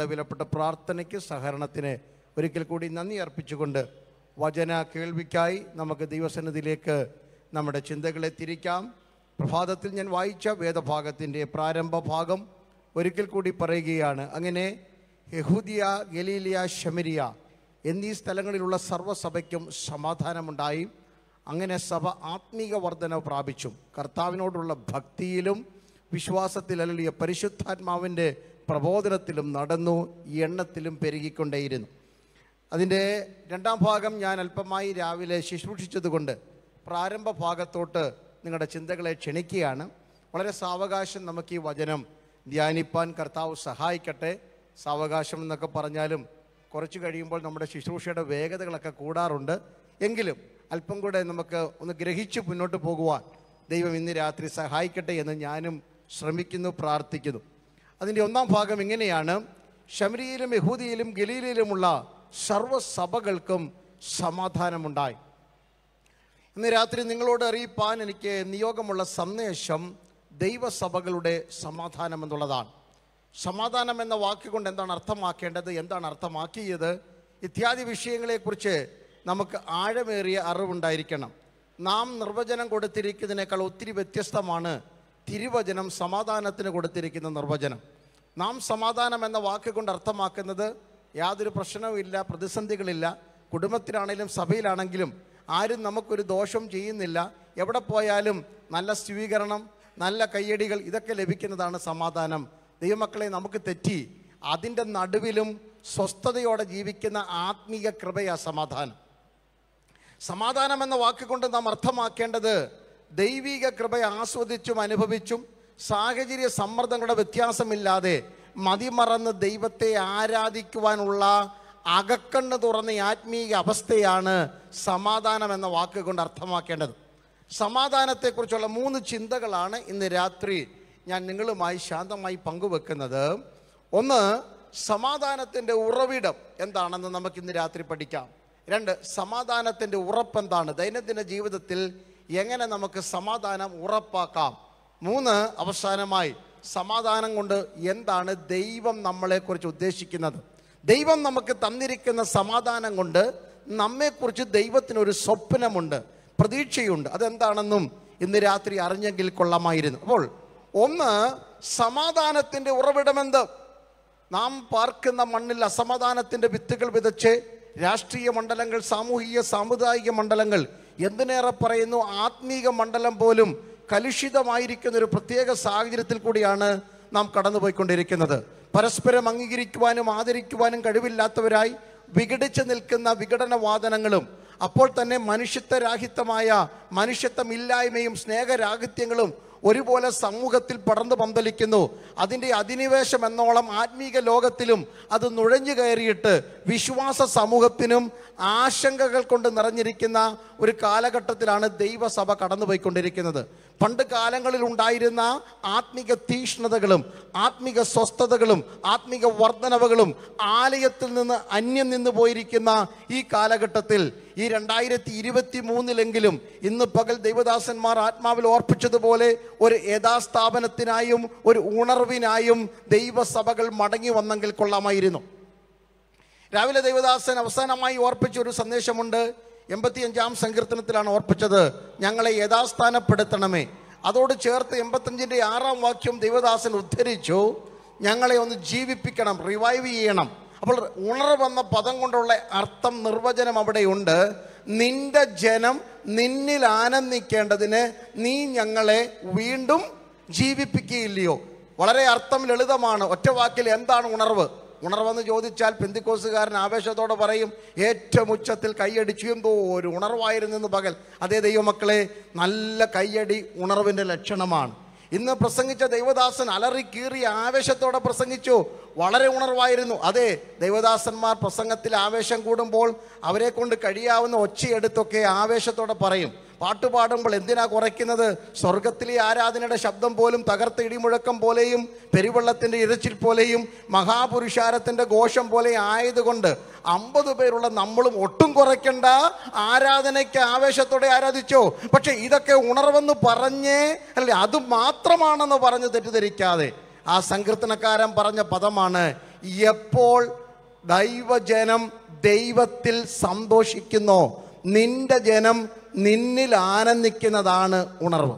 നമ്മുടെ വിലപ്പെട്ട പ്രാർത്ഥനയ്ക്ക് സഹകരണത്തിന് ഒരിക്കൽ കൂടി നന്ദി അർപ്പിച്ചുകൊണ്ട് വചന കേൾവിക്കായി നമുക്ക് ദൈവസന്നിധിയിലേക്ക് നമ്മുടെ ചിന്തകളെ തിരിക്കാം പ്രഭാതത്തിൽ ഞാൻ വായിച്ച വേദഭാഗത്തിൻ്റെ പ്രാരംഭ ഭാഗം ഒരിക്കൽ കൂടി പറയുകയാണ് അങ്ങനെ യഹൂദിയ ഗലീലിയ ഷമരിയ എന്നീ സ്ഥലങ്ങളിലുള്ള സർവ്വസഭയ്ക്കും സമാധാനമുണ്ടായി അങ്ങനെ സഭ ആത്മീക വർധന പ്രാപിച്ചു കർത്താവിനോടുള്ള ഭക്തിയിലും വിശ്വാസത്തിൽ അല്ലെങ്കിൽ പരിശുദ്ധാത്മാവിൻ്റെ പ്രബോധനത്തിലും നടന്നു ഈ എണ്ണത്തിലും പെരുകിക്കൊണ്ടേയിരുന്നു അതിൻ്റെ രണ്ടാം ഭാഗം ഞാൻ അല്പമായി രാവിലെ ശുശ്രൂഷിച്ചതുകൊണ്ട് പ്രാരംഭ ഭാഗത്തോട്ട് നിങ്ങളുടെ ചിന്തകളെ ക്ഷണിക്കുകയാണ് വളരെ സാവകാശം നമുക്ക് ഈ വചനം ധ്യാനിപ്പാൻ കർത്താവ് സഹായിക്കട്ടെ സാവകാശം എന്നൊക്കെ പറഞ്ഞാലും കുറച്ച് കഴിയുമ്പോൾ നമ്മുടെ ശുശ്രൂഷയുടെ വേഗതകളൊക്കെ കൂടാറുണ്ട് എങ്കിലും അല്പം കൂടെ നമുക്ക് ഒന്ന് ഗ്രഹിച്ച് മുന്നോട്ട് പോകുവാൻ ദൈവം ഇന്ന് രാത്രി സഹായിക്കട്ടെ എന്ന് ഞാനും ശ്രമിക്കുന്നു പ്രാർത്ഥിക്കുന്നു അതിൻ്റെ ഒന്നാം ഭാഗം ഇങ്ങനെയാണ് ഷമരിയിലും യഹൂദിയിലും ഗലീലയിലുമുള്ള സർവസഭകൾക്കും സമാധാനമുണ്ടായി ഇന്ന് രാത്രി നിങ്ങളോട് അറിയിപ്പാൻ എനിക്ക് നിയോഗമുള്ള സന്ദേശം ദൈവസഭകളുടെ സമാധാനം എന്നുള്ളതാണ് സമാധാനം എന്ന വാക്കുകൊണ്ട് എന്താണ് അർത്ഥമാക്കേണ്ടത് എന്താണ് അർത്ഥമാക്കിയത് ഇത്യാദി വിഷയങ്ങളെക്കുറിച്ച് നമുക്ക് ആഴമേറിയ അറിവുണ്ടായിരിക്കണം നാം നിർവചനം കൊടുത്തിരിക്കുന്നതിനേക്കാൾ ഒത്തിരി വ്യത്യസ്തമാണ് തിരുവചനം സമാധാനത്തിന് കൊടുത്തിരിക്കുന്ന നിർവചനം നാം സമാധാനം എന്ന വാക്ക് കൊണ്ട് അർത്ഥമാക്കുന്നത് യാതൊരു പ്രശ്നവുമില്ല പ്രതിസന്ധികളില്ല കുടുംബത്തിലാണെങ്കിലും സഭയിലാണെങ്കിലും ആരും നമുക്കൊരു ദോഷം ചെയ്യുന്നില്ല എവിടെ പോയാലും നല്ല സ്വീകരണം നല്ല കയ്യടികൾ ഇതൊക്കെ ലഭിക്കുന്നതാണ് സമാധാനം ദൈവമക്കളെ നമുക്ക് തെറ്റി അതിൻ്റെ നടുവിലും സ്വസ്ഥതയോടെ ജീവിക്കുന്ന ആത്മീയ കൃപയാ സമാധാനം സമാധാനം എന്ന വാക്കുകൊണ്ട് നാം അർത്ഥമാക്കേണ്ടത് ദൈവിക കൃപ ആസ്വദിച്ചും അനുഭവിച്ചും സാഹചര്യ സമ്മർദ്ദങ്ങളുടെ വ്യത്യാസമില്ലാതെ മതിമറന്ന് ദൈവത്തെ ആരാധിക്കുവാനുള്ള അകക്കണ്ണ് തുറന്ന ആത്മീയ അവസ്ഥയാണ് സമാധാനം എന്ന വാക്കുകൊണ്ട് അർത്ഥമാക്കേണ്ടത് സമാധാനത്തെക്കുറിച്ചുള്ള മൂന്ന് ചിന്തകളാണ് ഇന്ന് രാത്രി ഞാൻ നിങ്ങളുമായി ശാന്തമായി പങ്കുവെക്കുന്നത് ഒന്ന് സമാധാനത്തിൻ്റെ ഉറവിടം എന്താണെന്ന് നമുക്ക് ഇന്ന് രാത്രി പഠിക്കാം രണ്ട് സമാധാനത്തിൻ്റെ ഉറപ്പെന്താണ് ദൈനംദിന ജീവിതത്തിൽ എങ്ങനെ നമുക്ക് സമാധാനം ഉറപ്പാക്കാം മൂന്ന് അവസാനമായി സമാധാനം കൊണ്ട് എന്താണ് ദൈവം നമ്മളെക്കുറിച്ച് ഉദ്ദേശിക്കുന്നത് ദൈവം നമുക്ക് തന്നിരിക്കുന്ന സമാധാനം കൊണ്ട് നമ്മെക്കുറിച്ച് ദൈവത്തിനൊരു സ്വപ്നമുണ്ട് പ്രതീക്ഷയുണ്ട് അതെന്താണെന്നും ഇന്ന് രാത്രി അറിഞ്ഞെങ്കിൽ കൊള്ളാമായിരുന്നു അപ്പോൾ ഒന്ന് സമാധാനത്തിൻ്റെ ഉറവിടമെന്ത് നാം പാർക്കുന്ന മണ്ണിൽ അസമാധാനത്തിൻ്റെ വിത്തുകൾ വിതച്ച് രാഷ്ട്രീയ മണ്ഡലങ്ങൾ സാമൂഹിക സാമുദായിക മണ്ഡലങ്ങൾ എന്തിനേറെ പറയുന്നു ആത്മീക മണ്ഡലം പോലും കലുഷിതമായിരിക്കുന്ന ഒരു പ്രത്യേക സാഹചര്യത്തിൽ കൂടിയാണ് നാം കടന്നുപോയിക്കൊണ്ടിരിക്കുന്നത് പരസ്പരം അംഗീകരിക്കുവാനും ആദരിക്കുവാനും കഴിവില്ലാത്തവരായി വിഘടിച്ചു നിൽക്കുന്ന വിഘടനവാദനങ്ങളും അപ്പോൾ തന്നെ മനുഷ്യത്വരാഹിത്യമായ മനുഷ്യത്വമില്ലായ്മയും സ്നേഹരാഹിത്യങ്ങളും ഒരുപോലെ സമൂഹത്തിൽ പടർന്നു പന്തലിക്കുന്നു അതിൻ്റെ അധിനിവേശം എന്നോളം ആത്മീക ലോകത്തിലും അത് നുഴഞ്ഞു കയറിയിട്ട് വിശ്വാസ സമൂഹത്തിനും ആശങ്കകൾ കൊണ്ട് നിറഞ്ഞിരിക്കുന്ന ഒരു കാലഘട്ടത്തിലാണ് ദൈവസഭ കടന്നുപോയിക്കൊണ്ടിരിക്കുന്നത് പണ്ട് കാലങ്ങളിൽ ഉണ്ടായിരുന്ന ആത്മീക തീക്ഷ്ണതകളും ആത്മീക സ്വസ്ഥതകളും ആത്മീക വർധനവകളും ആലയത്തിൽ നിന്ന് അന്യം നിന്ന് പോയിരിക്കുന്ന ഈ കാലഘട്ടത്തിൽ ഈ രണ്ടായിരത്തി ഇരുപത്തി മൂന്നിലെങ്കിലും ഇന്ന് പകൽ ദൈവദാസന്മാർ ആത്മാവിൽ ഓർപ്പിച്ചതുപോലെ ഒരു യഥാസ്ഥാപനത്തിനായും ഒരു ഉണർവിനായും ദൈവസഭകൾ മടങ്ങി വന്നെങ്കിൽ കൊള്ളാമായിരുന്നു രാവിലെ ദൈവദാസൻ അവസാനമായി ഓർപ്പിച്ച ഒരു സന്ദേശമുണ്ട് എൺപത്തിയഞ്ചാം സങ്കീർത്തനത്തിലാണ് ഓർപ്പിച്ചത് ഞങ്ങളെ യഥാസ്ഥാനപ്പെടുത്തണമേ അതോട് ചേർത്ത് എൺപത്തഞ്ചിൻ്റെ ആറാം വാക്യം ദൈവദാസൻ ഉദ്ധരിച്ചു ഞങ്ങളെ ഒന്ന് ജീവിപ്പിക്കണം റിവൈവ് ചെയ്യണം അപ്പോൾ ഉണർവെന്ന പദം കൊണ്ടുള്ള അർത്ഥം നിർവചനം അവിടെയുണ്ട് നിന്റെ ജനം നിന്നിൽ ആനന്ദിക്കേണ്ടതിന് നീ ഞങ്ങളെ വീണ്ടും ജീവിപ്പിക്കുകയില്ലയോ വളരെ അർത്ഥം ലളിതമാണ് ഒറ്റ വാക്കിൽ എന്താണ് ഉണർവ് ഉണർവെന്ന് ചോദിച്ചാൽ പെന്തിക്കോസുകാരൻ ആവേശത്തോടെ പറയും ഏറ്റവും ഉച്ചത്തിൽ കൈയടിച്ചു എന്തോ ഒരു എന്ന് പകൽ അതേ ദൈവമക്കളെ നല്ല കൈയടി ഉണർവിൻ്റെ ലക്ഷണമാണ് ഇന്ന് പ്രസംഗിച്ച ദൈവദാസൻ അലറി കീറി ആവേശത്തോടെ പ്രസംഗിച്ചു വളരെ ഉണർവായിരുന്നു അതെ ദൈവദാസന്മാർ പ്രസംഗത്തിൽ ആവേശം കൂടുമ്പോൾ അവരെ കൊണ്ട് കഴിയാവുന്ന ഒച്ചയെടുത്തൊക്കെ ആവേശത്തോടെ പറയും പാട്ട് പാടുമ്പോൾ എന്തിനാ കുറയ്ക്കുന്നത് സ്വർഗത്തിലെ ആരാധനയുടെ ശബ്ദം പോലും തകർത്ത ഇടിമുഴക്കം പോലെയും പെരുവെള്ളത്തിൻ്റെ ഇരച്ചിൽ പോലെയും മഹാപുരുഷാരത്തിൻ്റെ ഘോഷം പോലെ ആയതുകൊണ്ട് അമ്പത് പേരുള്ള നമ്മളും ഒട്ടും കുറയ്ക്കണ്ട ആരാധനയ്ക്ക് ആവേശത്തോടെ ആരാധിച്ചോ പക്ഷേ ഇതൊക്കെ ഉണർവെന്ന് പറഞ്ഞേ അല്ലെ അത് മാത്രമാണെന്ന് പറഞ്ഞ് തെറ്റിദ്ധരിക്കാതെ ആ സങ്കീർത്തനക്കാരൻ പറഞ്ഞ പദമാണ് എപ്പോൾ ദൈവജനം ദൈവത്തിൽ സന്തോഷിക്കുന്നോ നിന്റെ ജനം നിന്നിൽ ആനന്ദിക്കുന്നതാണ് ഉണർവ്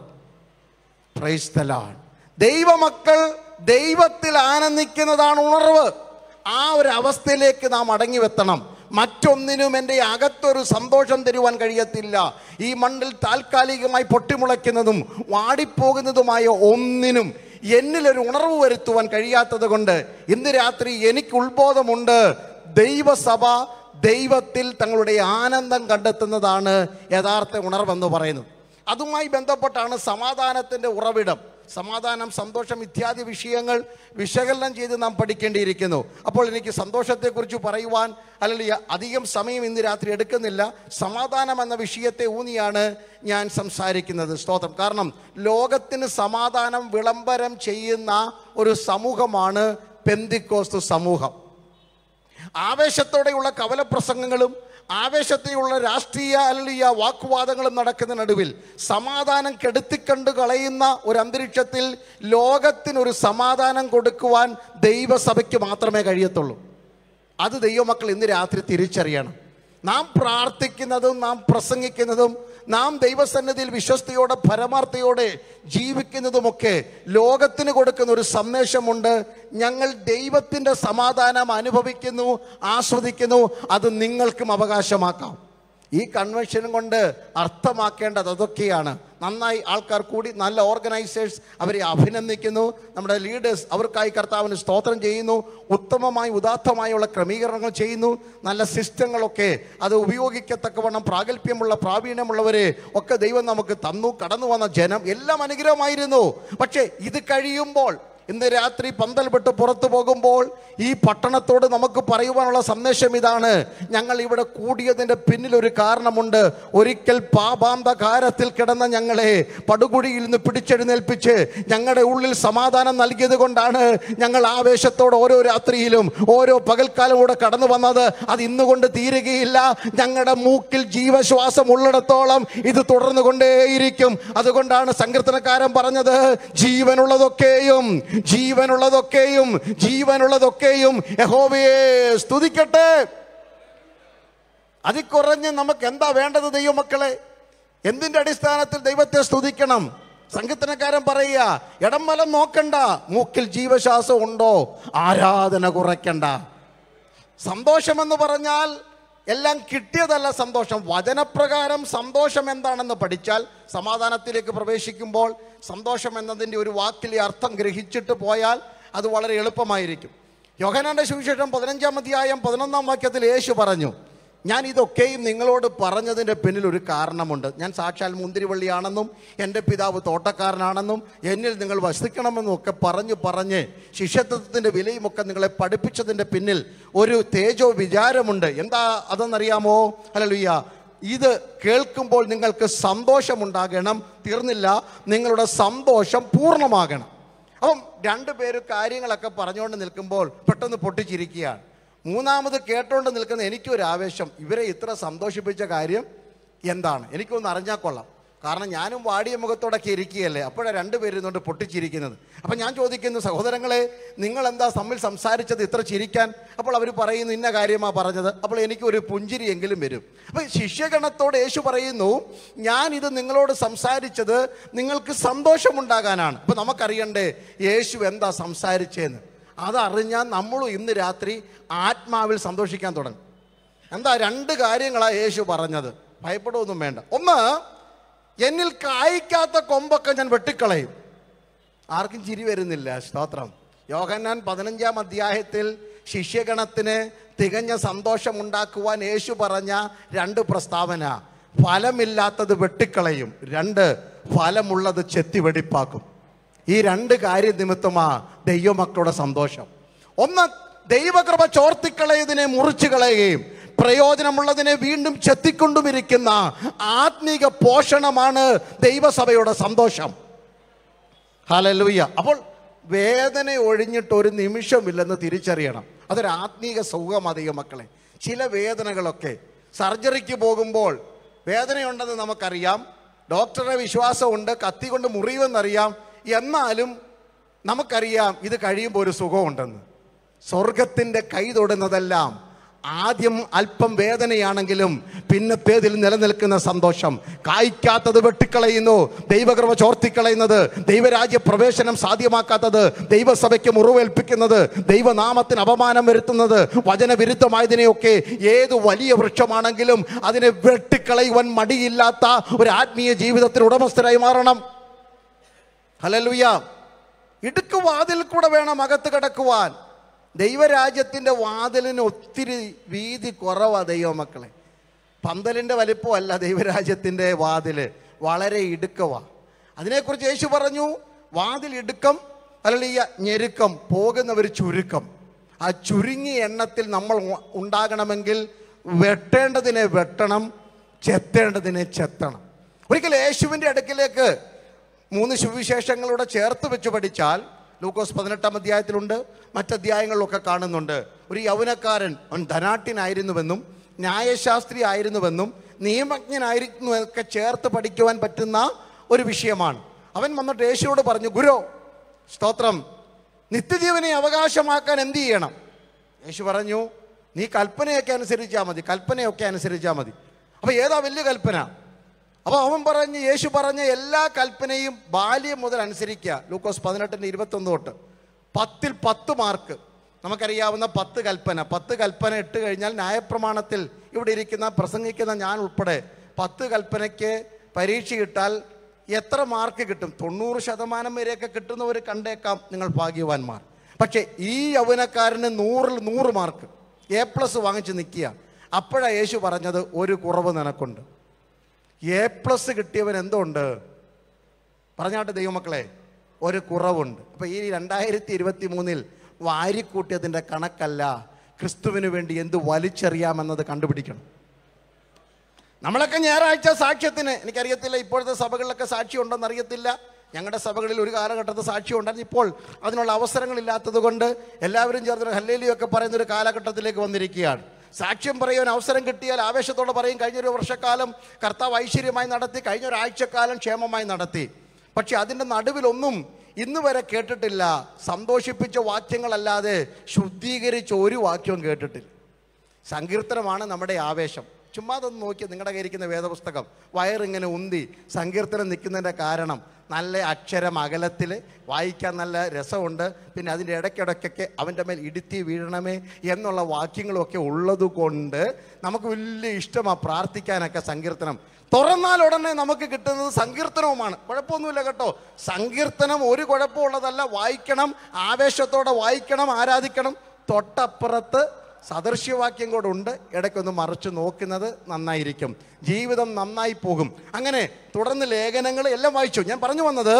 പ്രൈസ്തലാണ് ദൈവമക്കൾ ദൈവത്തിൽ ആനന്ദിക്കുന്നതാണ് ഉണർവ് ആ ഒരു അവസ്ഥയിലേക്ക് നാം അടങ്ങിവെത്തണം മറ്റൊന്നിനും എൻ്റെ അകത്തൊരു സന്തോഷം തരുവാൻ കഴിയത്തില്ല ഈ മണ്ണിൽ താൽക്കാലികമായി പൊട്ടിമുളയ്ക്കുന്നതും വാടിപ്പോകുന്നതുമായ ഒന്നിനും എന്നിലൊരു ഉണർവ് വരുത്തുവാൻ കഴിയാത്തത് കൊണ്ട് ഇന്ന് രാത്രി എനിക്ക് ഉത്ബോധമുണ്ട് ദൈവസഭ ദൈവത്തിൽ തങ്ങളുടെ ആനന്ദം കണ്ടെത്തുന്നതാണ് യഥാർത്ഥ ഉണർവെന്ന് പറയുന്നത് അതുമായി ബന്ധപ്പെട്ടാണ് സമാധാനത്തിൻ്റെ ഉറവിടം സമാധാനം സന്തോഷം ഇത്യാദി വിഷയങ്ങൾ വിശകലനം ചെയ്ത് നാം പഠിക്കേണ്ടിയിരിക്കുന്നു അപ്പോൾ എനിക്ക് സന്തോഷത്തെക്കുറിച്ച് പറയുവാൻ അല്ലെങ്കിൽ അധികം സമയം ഇന്ന് രാത്രി എടുക്കുന്നില്ല സമാധാനം എന്ന വിഷയത്തെ ഊന്നിയാണ് ഞാൻ സംസാരിക്കുന്നത് സ്തോത്രം കാരണം ലോകത്തിന് സമാധാനം വിളംബരം ചെയ്യുന്ന ഒരു സമൂഹമാണ് പെന്തിക്കോസ്തു സമൂഹം ആവേശത്തോടെയുള്ള കവല പ്രസംഗങ്ങളും ആവേശത്തെയുള്ള രാഷ്ട്രീയ അല്ലീയ വാക്വാദങ്ങളും നടക്കുന്ന നടുവിൽ സമാധാനം കെടുത്തിക്കണ്ട് കളയുന്ന ഒരു അന്തരീക്ഷത്തിൽ ലോകത്തിനൊരു സമാധാനം കൊടുക്കുവാൻ ദൈവസഭയ്ക്ക് മാത്രമേ കഴിയത്തുള്ളൂ അത് ദൈവമക്കൾ ഇന്ന് രാത്രി തിരിച്ചറിയണം നാം പ്രാർത്ഥിക്കുന്നതും നാം പ്രസംഗിക്കുന്നതും നാം ദൈവസന്നിധിയിൽ വിശ്വസ്തയോടെ പരമാർത്ഥയോടെ ജീവിക്കുന്നതുമൊക്കെ ലോകത്തിന് കൊടുക്കുന്ന ഒരു സന്ദേശമുണ്ട് ഞങ്ങൾ ദൈവത്തിൻ്റെ സമാധാനം അനുഭവിക്കുന്നു ആസ്വദിക്കുന്നു അത് നിങ്ങൾക്കും അവകാശമാക്കാം ഈ കൺവെൻഷൻ കൊണ്ട് അർത്ഥമാക്കേണ്ടത് അതൊക്കെയാണ് നന്നായി ആൾക്കാർ കൂടി നല്ല ഓർഗനൈസേഴ്സ് അവരെ അഭിനന്ദിക്കുന്നു നമ്മുടെ ലീഡേഴ്സ് അവർക്കായി കർത്താവിന് സ്തോത്രം ചെയ്യുന്നു ഉത്തമമായി ഉദാത്തമായുള്ള ക്രമീകരണങ്ങൾ ചെയ്യുന്നു നല്ല സിസ്റ്റങ്ങളൊക്കെ അത് ഉപയോഗിക്കത്തക്കവണ്ണം പ്രാഗല്ഭ്യമുള്ള പ്രാവീണ്യമുള്ളവരെ ഒക്കെ ദൈവം നമുക്ക് തന്നു കടന്നു വന്ന ജനം എല്ലാം അനുഗ്രഹമായിരുന്നു പക്ഷേ ഇത് കഴിയുമ്പോൾ ഇന്ന് രാത്രി പന്തൽ വിട്ട് പുറത്തു പോകുമ്പോൾ ഈ പട്ടണത്തോട് നമുക്ക് പറയുവാനുള്ള സന്ദേശം ഇതാണ് ഞങ്ങൾ ഇവിടെ കൂടിയതിൻ്റെ പിന്നിൽ ഒരു കാരണമുണ്ട് ഒരിക്കൽ പാപാന്തകാരത്തിൽ കിടന്ന ഞങ്ങളെ പടുകുഴിയിൽ നിന്ന് പിടിച്ചെഴുന്നേൽപ്പിച്ച് ഞങ്ങളുടെ ഉള്ളിൽ സമാധാനം നൽകിയത് കൊണ്ടാണ് ഞങ്ങൾ ആവേശത്തോടെ ഓരോ രാത്രിയിലും ഓരോ പകൽക്കാലം കൂടെ കടന്നു വന്നത് അത് ഇന്നുകൊണ്ട് തീരുകയില്ല ഞങ്ങളുടെ മൂക്കിൽ ജീവശ്വാസം ഉള്ളിടത്തോളം ഇത് തുടർന്നു കൊണ്ടേയിരിക്കും അതുകൊണ്ടാണ് സങ്കീർത്തനക്കാരൻ പറഞ്ഞത് ജീവനുള്ളതൊക്കെയും ജീവനുള്ളതൊക്കെയും ജീവനുള്ളതൊക്കെയും യഹോവയെ സ്തുതിക്കട്ടെ അതിക്കുറഞ്ഞ് നമുക്ക് എന്താ വേണ്ടത് ദൈവമക്കളെ എന്തിൻ്റെ അടിസ്ഥാനത്തിൽ ദൈവത്തെ സ്തുതിക്കണം സംഘത്തിനക്കാരൻ പറയുക ഇടം വലം നോക്കണ്ട മൂക്കിൽ ജീവശ്വാസം ഉണ്ടോ ആരാധന കുറയ്ക്കണ്ട സന്തോഷമെന്ന് പറഞ്ഞാൽ എല്ലാം കിട്ടിയതല്ല സന്തോഷം വചനപ്രകാരം സന്തോഷം എന്താണെന്ന് പഠിച്ചാൽ സമാധാനത്തിലേക്ക് പ്രവേശിക്കുമ്പോൾ സന്തോഷം എന്നതിൻ്റെ ഒരു വാക്കിലെ അർത്ഥം ഗ്രഹിച്ചിട്ട് പോയാൽ അത് വളരെ എളുപ്പമായിരിക്കും യോഹനാന്റെ സുവിശേഷം പതിനഞ്ചാം അധ്യായം പതിനൊന്നാം വാക്യത്തിൽ യേശു പറഞ്ഞു ഞാൻ ഇതൊക്കെയും നിങ്ങളോട് പറഞ്ഞതിൻ്റെ പിന്നിൽ ഒരു കാരണമുണ്ട് ഞാൻ സാക്ഷാൽ മുന്തിരിവള്ളിയാണെന്നും എൻ്റെ പിതാവ് തോട്ടക്കാരനാണെന്നും എന്നിൽ നിങ്ങൾ വസിക്കണമെന്നും ഒക്കെ പറഞ്ഞു പറഞ്ഞ് ശിഷ്യത്വത്തിൻ്റെ വിലയുമൊക്കെ നിങ്ങളെ പഠിപ്പിച്ചതിൻ്റെ പിന്നിൽ ഒരു തേജോ വിചാരമുണ്ട് എന്താ അതെന്നറിയാമോ അല്ലല്ലുയ്യ ഇത് കേൾക്കുമ്പോൾ നിങ്ങൾക്ക് സന്തോഷമുണ്ടാകണം തീർന്നില്ല നിങ്ങളുടെ സന്തോഷം പൂർണ്ണമാകണം അപ്പം രണ്ട് പേര് കാര്യങ്ങളൊക്കെ പറഞ്ഞുകൊണ്ട് നിൽക്കുമ്പോൾ പെട്ടെന്ന് പൊട്ടിച്ചിരിക്കുകയാണ് മൂന്നാമത് കേട്ടോണ്ട് നിൽക്കുന്ന എനിക്കൊരു ആവേശം ഇവരെ ഇത്ര സന്തോഷിപ്പിച്ച കാര്യം എന്താണ് എനിക്കൊന്ന് അറിഞ്ഞാൽ കൊള്ളാം കാരണം ഞാനും വാടിയ മുഖത്തോടൊക്കെ ഇരിക്കുകയല്ലേ അപ്പോഴാണ് രണ്ടുപേരും ഇന്നുകൊണ്ട് പൊട്ടിച്ചിരിക്കുന്നത് അപ്പം ഞാൻ ചോദിക്കുന്നു സഹോദരങ്ങളെ നിങ്ങൾ എന്താ തമ്മിൽ സംസാരിച്ചത് ഇത്ര ചിരിക്കാൻ അപ്പോൾ അവർ പറയുന്നു ഇന്ന കാര്യമാണ് പറഞ്ഞത് അപ്പോൾ എനിക്കൊരു എങ്കിലും വരും അപ്പം ശിഷ്യഗണത്തോട് യേശു പറയുന്നു ഞാനിത് നിങ്ങളോട് സംസാരിച്ചത് നിങ്ങൾക്ക് സന്തോഷമുണ്ടാകാനാണ് അപ്പം നമുക്കറിയണ്ടേ യേശു എന്താ സംസാരിച്ചതെന്ന് അതറിഞ്ഞാൽ നമ്മളും ഇന്ന് രാത്രി ആത്മാവിൽ സന്തോഷിക്കാൻ തുടങ്ങും എന്താ രണ്ട് കാര്യങ്ങളാണ് യേശു പറഞ്ഞത് ഭയപ്പെടുമൊന്നും വേണ്ട ഒന്ന് എന്നിൽ കായ്ക്കാത്ത കൊമ്പൊക്കെ ഞാൻ വെട്ടിക്കളയും ആർക്കും ചിരി വരുന്നില്ല സ്തോത്രം യോഹന്നാൻ പതിനഞ്ചാം അധ്യായത്തിൽ ശിഷ്യഗണത്തിന് തികഞ്ഞ സന്തോഷമുണ്ടാക്കുവാൻ യേശു പറഞ്ഞ രണ്ട് പ്രസ്താവന ഫലമില്ലാത്തത് വെട്ടിക്കളയും രണ്ട് ഫലമുള്ളത് ചെത്തി വെടിപ്പാക്കും ഈ രണ്ട് കാര്യ നിമിത്തമാ ദൈവമക്കളുടെ സന്തോഷം ഒന്ന് ദൈവകൃപ ചോർത്തിക്കളയതിനെ മുറിച്ചു കളയുകയും പ്രയോജനമുള്ളതിനെ വീണ്ടും ചെത്തിക്കൊണ്ടുമിരിക്കുന്ന ആത്മീക പോഷണമാണ് ദൈവസഭയുടെ സന്തോഷം ഹലലൂയ്യ അപ്പോൾ വേദന ഒഴിഞ്ഞിട്ട് ഒരു നിമിഷമില്ലെന്ന് തിരിച്ചറിയണം അതൊരു ആത്മീക സുഖമാണ് ദൈവമക്കളെ ചില വേദനകളൊക്കെ സർജറിക്ക് പോകുമ്പോൾ വേദനയുണ്ടെന്ന് നമുക്കറിയാം ഡോക്ടറുടെ വിശ്വാസമുണ്ട് കത്തി കൊണ്ട് മുറിയുമെന്നറിയാം എന്നാലും നമുക്കറിയാം ഇത് കഴിയുമ്പോൾ ഒരു സുഖമുണ്ടെന്ന് സ്വർഗത്തിൻ്റെ കൈ തൊടുന്നതെല്ലാം ആദ്യം അല്പം വേദനയാണെങ്കിലും പിന്നത്തേതിൽ നിലനിൽക്കുന്ന സന്തോഷം കായ്ക്കാത്തത് വെട്ടിക്കളയുന്നു ദൈവകൃപ ചോർത്തിക്കളയുന്നത് ദൈവരാജ്യ പ്രവേശനം സാധ്യമാക്കാത്തത് ദൈവസഭയ്ക്ക് മുറിവേൽപ്പിക്കുന്നത് ദൈവനാമത്തിന് അപമാനം വരുത്തുന്നത് വചനവിരുദ്ധമായതിനെയൊക്കെ ഏത് വലിയ വൃക്ഷമാണെങ്കിലും അതിനെ വെട്ടിക്കളയുവാൻ മടിയില്ലാത്ത ഒരു ആത്മീയ ജീവിതത്തിന് ഉടമസ്ഥരായി മാറണം ഹലലുയ ഇടുക്ക് വാതിൽ കൂടെ വേണം അകത്ത് കിടക്കുവാൻ ദൈവരാജ്യത്തിൻ്റെ വാതിലിന് ഒത്തിരി വീതി കുറവാണ് ദൈവമക്കളെ പന്തലിൻ്റെ വലിപ്പമല്ല ദൈവരാജ്യത്തിൻ്റെ വാതിൽ വളരെ ഇടുക്കവാ അതിനെക്കുറിച്ച് യേശു പറഞ്ഞു വാതിൽ ഇടുക്കം അല്ലെങ്കിൽ ഞെരുക്കം പോകുന്നവർ ചുരുക്കം ആ ചുരുങ്ങിയ എണ്ണത്തിൽ നമ്മൾ ഉണ്ടാകണമെങ്കിൽ വെട്ടേണ്ടതിനെ വെട്ടണം ചെത്തേണ്ടതിനെ ചെത്തണം ഒരിക്കൽ യേശുവിൻ്റെ അടുക്കിലേക്ക് മൂന്ന് സുവിശേഷങ്ങളോട് ചേർത്ത് വെച്ച് പഠിച്ചാൽ ലൂക്കോസ് പതിനെട്ടാം അധ്യായത്തിലുണ്ട് മറ്റധ്യായങ്ങളിലൊക്കെ കാണുന്നുണ്ട് ഒരു യൗവനക്കാരൻ അവൻ ധനാട്ടിനായിരുന്നുവെന്നും ന്യായശാസ്ത്രി ആയിരുന്നുവെന്നും എന്നൊക്കെ ചേർത്ത് പഠിക്കുവാൻ പറ്റുന്ന ഒരു വിഷയമാണ് അവൻ വന്നിട്ട് യേശുവോട് പറഞ്ഞു ഗുരു സ്തോത്രം നിത്യജീവനെ അവകാശമാക്കാൻ എന്തു ചെയ്യണം യേശു പറഞ്ഞു നീ കൽപ്പനയൊക്കെ അനുസരിച്ചാൽ മതി കൽപ്പനയൊക്കെ അനുസരിച്ചാൽ മതി അപ്പോൾ ഏതാ വലിയ കൽപ്പന അപ്പോൾ അവൻ പറഞ്ഞ് യേശു പറഞ്ഞ എല്ലാ കൽപ്പനയും ബാല്യം മുതൽ അനുസരിക്കുക ലൂക്കോസ് പതിനെട്ടിൻ്റെ ഇരുപത്തൊന്ന് തൊട്ട് പത്തിൽ പത്ത് മാർക്ക് നമുക്കറിയാവുന്ന പത്ത് കൽപ്പന പത്ത് കൽപ്പന ഇട്ട് കഴിഞ്ഞാൽ ന്യായപ്രമാണത്തിൽ ഇവിടെ ഇരിക്കുന്ന പ്രസംഗിക്കുന്ന ഞാൻ ഉൾപ്പെടെ പത്ത് കൽപ്പനയ്ക്ക് പരീക്ഷ ഇട്ടാൽ എത്ര മാർക്ക് കിട്ടും തൊണ്ണൂറ് ശതമാനം വരെയൊക്കെ കിട്ടുന്നവർ കണ്ടേക്കാം നിങ്ങൾ ഭാഗ്യവാന്മാർ പക്ഷേ ഈ യൗവനക്കാരന് നൂറിൽ നൂറ് മാർക്ക് എ പ്ലസ് വാങ്ങിച്ച് നിൽക്കുക അപ്പോഴാണ് യേശു പറഞ്ഞത് ഒരു കുറവ് നിനക്കുണ്ട് എ പ്ലസ് കിട്ടിയവൻ എന്തുണ്ട് പറഞ്ഞാട്ട് ദൈവമക്കളെ ഒരു കുറവുണ്ട് അപ്പോൾ ഈ രണ്ടായിരത്തി ഇരുപത്തി മൂന്നിൽ വാരിക്കൂട്ടിയതിൻ്റെ കണക്കല്ല ക്രിസ്തുവിന് വേണ്ടി എന്ത് വലിച്ചെറിയാമെന്നത് കണ്ടുപിടിക്കണം നമ്മളൊക്കെ ഞായറാഴ്ച സാക്ഷ്യത്തിന് എനിക്കറിയത്തില്ല ഇപ്പോഴത്തെ സഭകളിലൊക്കെ സാക്ഷി ഉണ്ടെന്ന് അറിയത്തില്ല ഞങ്ങളുടെ സഭകളിൽ ഒരു കാലഘട്ടത്തിൽ സാക്ഷി ഉണ്ടായിരുന്നു ഇപ്പോൾ അതിനുള്ള അവസരങ്ങളില്ലാത്തത് കൊണ്ട് എല്ലാവരും ചേർന്ന് ഹല്ലേലിയൊക്കെ പറയുന്നൊരു കാലഘട്ടത്തിലേക്ക് വന്നിരിക്കുകയാണ് സാക്ഷ്യം പറയാൻ അവസരം കിട്ടിയാൽ ആവേശത്തോടെ പറയും കഴിഞ്ഞൊരു വർഷക്കാലം കർത്താവ് ഐശ്വര്യമായി നടത്തി കഴിഞ്ഞ ക്ഷേമമായി നടത്തി പക്ഷെ അതിൻ്റെ നടുവിലൊന്നും ഇന്ന് വരെ കേട്ടിട്ടില്ല സന്തോഷിപ്പിച്ച വാക്യങ്ങളല്ലാതെ ശുദ്ധീകരിച്ച ഒരു വാക്യവും കേട്ടിട്ടില്ല സങ്കീർത്തനമാണ് നമ്മുടെ ആവേശം ചുമ്മാതൊന്ന് നോക്കി നിങ്ങളുടെ കയ്യിരിക്കുന്ന വേദപുസ്തകം വയറിങ്ങനെ ഉന്തി സങ്കീർത്തനം നിൽക്കുന്നതിൻ്റെ കാരണം നല്ല അക്ഷരം അകലത്തിൽ വായിക്കാൻ നല്ല രസമുണ്ട് പിന്നെ അതിൻ്റെ ഇടയ്ക്കിടയ്ക്കൊക്കെ അവൻ്റെ മേൽ ഇടുത്തി വീഴണമേ എന്നുള്ള വാക്യങ്ങളൊക്കെ ഉള്ളതുകൊണ്ട് നമുക്ക് വലിയ ഇഷ്ടമാണ് പ്രാർത്ഥിക്കാനൊക്കെ സങ്കീർത്തനം തുറന്നാൽ ഉടനെ നമുക്ക് കിട്ടുന്നത് സങ്കീർത്തനവുമാണ് കുഴപ്പമൊന്നുമില്ല കേട്ടോ സങ്കീർത്തനം ഒരു കുഴപ്പമുള്ളതല്ല വായിക്കണം ആവേശത്തോടെ വായിക്കണം ആരാധിക്കണം തൊട്ടപ്പുറത്ത് സദൃശ്യവാക്യം കൂടെ ഉണ്ട് ഇടയ്ക്കൊന്ന് മറിച്ച് നോക്കുന്നത് നന്നായിരിക്കും ജീവിതം നന്നായി പോകും അങ്ങനെ തുടർന്ന് ലേഖനങ്ങൾ എല്ലാം വായിച്ചു ഞാൻ പറഞ്ഞു വന്നത്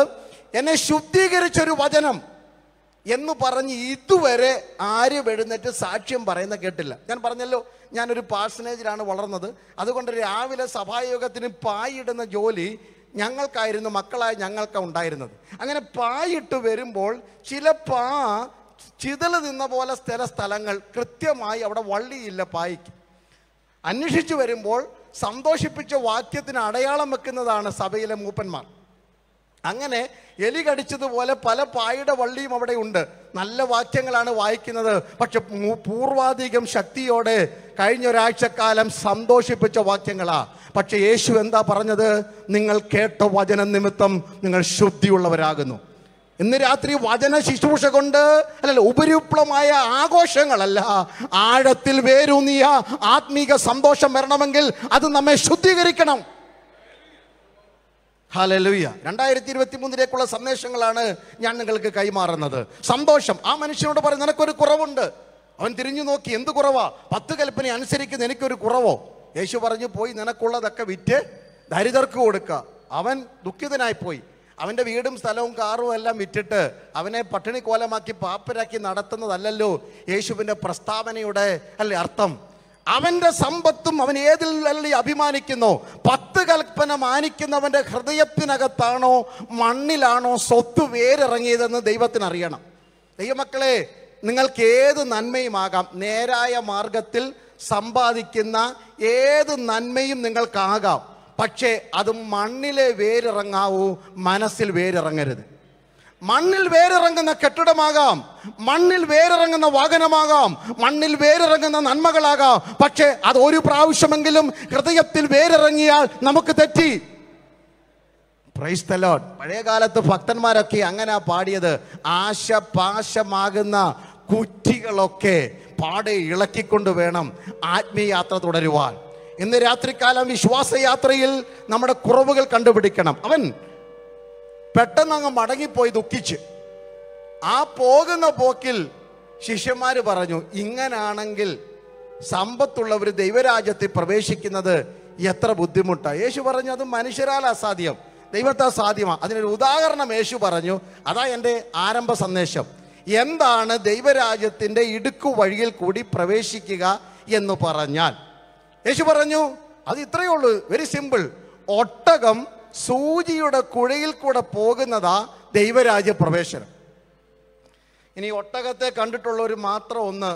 എന്നെ ശുദ്ധീകരിച്ചൊരു വചനം എന്ന് പറഞ്ഞ് ഇതുവരെ ആര് എഴുന്നേറ്റ് സാക്ഷ്യം പറയുന്ന കേട്ടില്ല ഞാൻ പറഞ്ഞല്ലോ ഞാനൊരു പാഴ്സനേജിലാണ് വളർന്നത് അതുകൊണ്ട് രാവിലെ സഭായോഗത്തിന് പായിടുന്ന ജോലി ഞങ്ങൾക്കായിരുന്നു മക്കളായ ഞങ്ങൾക്ക് ഉണ്ടായിരുന്നത് അങ്ങനെ പായിട്ട് വരുമ്പോൾ ചില പാ ചിതൽ നിന്ന പോലെ സ്ഥല സ്ഥലങ്ങൾ കൃത്യമായി അവിടെ വള്ളിയില്ല പായിക്ക് അന്വേഷിച്ചു വരുമ്പോൾ സന്തോഷിപ്പിച്ച വാക്യത്തിന് അടയാളം വെക്കുന്നതാണ് സഭയിലെ മൂപ്പന്മാർ അങ്ങനെ എലി കടിച്ചതുപോലെ പല പായുടെ വള്ളിയും അവിടെ ഉണ്ട് നല്ല വാക്യങ്ങളാണ് വായിക്കുന്നത് പക്ഷെ പൂർവാധികം ശക്തിയോടെ കഴിഞ്ഞ ഒരാഴ്ചക്കാലം സന്തോഷിപ്പിച്ച വാക്യങ്ങളാ പക്ഷെ യേശു എന്താ പറഞ്ഞത് നിങ്ങൾ കേട്ട വചന നിമിത്തം നിങ്ങൾ ശുദ്ധിയുള്ളവരാകുന്നു ഇന്ന് രാത്രി വചന ശുശ്രൂഷ കൊണ്ട് അല്ലല്ല ഉപരിപ്ലമായ ആഘോഷങ്ങളല്ല ആഴത്തിൽ വേരൂന്നിയ ആത്മീക സന്തോഷം വരണമെങ്കിൽ അത് നമ്മെ ശുദ്ധീകരിക്കണം ഹാലലുയ്യ രണ്ടായിരത്തി ഇരുപത്തി മൂന്നിലേക്കുള്ള സന്ദേശങ്ങളാണ് ഞാൻ നിങ്ങൾക്ക് കൈമാറുന്നത് സന്തോഷം ആ മനുഷ്യനോട് പറഞ്ഞു നിനക്കൊരു കുറവുണ്ട് അവൻ തിരിഞ്ഞു നോക്കി എന്ത് കുറവാ പത്ത് കൽപ്പന അനുസരിക്കുന്ന എനിക്കൊരു കുറവോ യേശു പറഞ്ഞു പോയി നിനക്കുള്ളതൊക്കെ വിറ്റ് ദരിദ്രർക്ക് കൊടുക്കുക അവൻ ദുഃഖിതനായി പോയി അവൻ്റെ വീടും സ്ഥലവും കാറും എല്ലാം വിറ്റിട്ട് അവനെ പട്ടിണി കോലമാക്കി പാപ്പരാക്കി നടത്തുന്നതല്ലല്ലോ യേശുവിൻ്റെ പ്രസ്താവനയുടെ അല്ലെ അർത്ഥം അവൻ്റെ സമ്പത്തും അവൻ ഏതിൽ അല്ലെ അഭിമാനിക്കുന്നു പത്ത് കൽപ്പന മാനിക്കുന്നവൻ്റെ ഹൃദയത്തിനകത്താണോ മണ്ണിലാണോ സ്വത്ത് വേരിറങ്ങിയതെന്ന് ദൈവത്തിനറിയണം ദൈവമക്കളെ നിങ്ങൾക്ക് ഏത് നന്മയുമാകാം നേരായ മാർഗത്തിൽ സമ്പാദിക്കുന്ന ഏത് നന്മയും നിങ്ങൾക്കാകാം പക്ഷേ അത് മണ്ണിലെ വേരിറങ്ങാവൂ മനസ്സിൽ വേരിറങ്ങരുത് മണ്ണിൽ വേരിറങ്ങുന്ന കെട്ടിടമാകാം മണ്ണിൽ വേരിറങ്ങുന്ന വാഹനമാകാം മണ്ണിൽ വേരിറങ്ങുന്ന നന്മകളാകാം പക്ഷേ അത് ഒരു പ്രാവശ്യമെങ്കിലും ഹൃദയത്തിൽ വേരിറങ്ങിയാൽ നമുക്ക് തെറ്റി പ്രൈസ് തലോട്ട് പഴയ കാലത്ത് ഭക്തന്മാരൊക്കെ അങ്ങനെ പാടിയത് ആശപാശമാകുന്ന കുറ്റികളൊക്കെ പാടെ ഇളക്കിക്കൊണ്ട് വേണം ആത്മീയാത്ര തുടരുവാൻ ഇന്ന് രാത്രികാലം വിശ്വാസയാത്രയിൽ നമ്മുടെ കുറവുകൾ കണ്ടുപിടിക്കണം അവൻ പെട്ടെന്ന് അങ്ങ് മടങ്ങിപ്പോയി ദുഃഖിച്ച് ആ പോകുന്ന പോക്കിൽ ശിഷ്യന്മാർ പറഞ്ഞു ഇങ്ങനാണെങ്കിൽ സമ്പത്തുള്ളവർ ദൈവരാജ്യത്തിൽ പ്രവേശിക്കുന്നത് എത്ര ബുദ്ധിമുട്ടാണ് യേശു പറഞ്ഞു അത് മനുഷ്യരാൽ അസാധ്യം ദൈവത്താൽ സാധ്യമാണ് അതിനൊരു ഉദാഹരണം യേശു പറഞ്ഞു അതാ എൻ്റെ ആരംഭ സന്ദേശം എന്താണ് ദൈവരാജ്യത്തിൻ്റെ ഇടുക്കു വഴിയിൽ കൂടി പ്രവേശിക്കുക എന്ന് പറഞ്ഞാൽ യേശു പറഞ്ഞു അത് ഇത്രയേ ഉള്ളൂ വെരി സിമ്പിൾ ഒട്ടകം സൂചിയുടെ കുഴയിൽ കൂടെ പോകുന്നതാ ദൈവരാജ്യ പ്രവേശനം ഇനി ഒട്ടകത്തെ കണ്ടിട്ടുള്ളവർ മാത്രം ഒന്ന്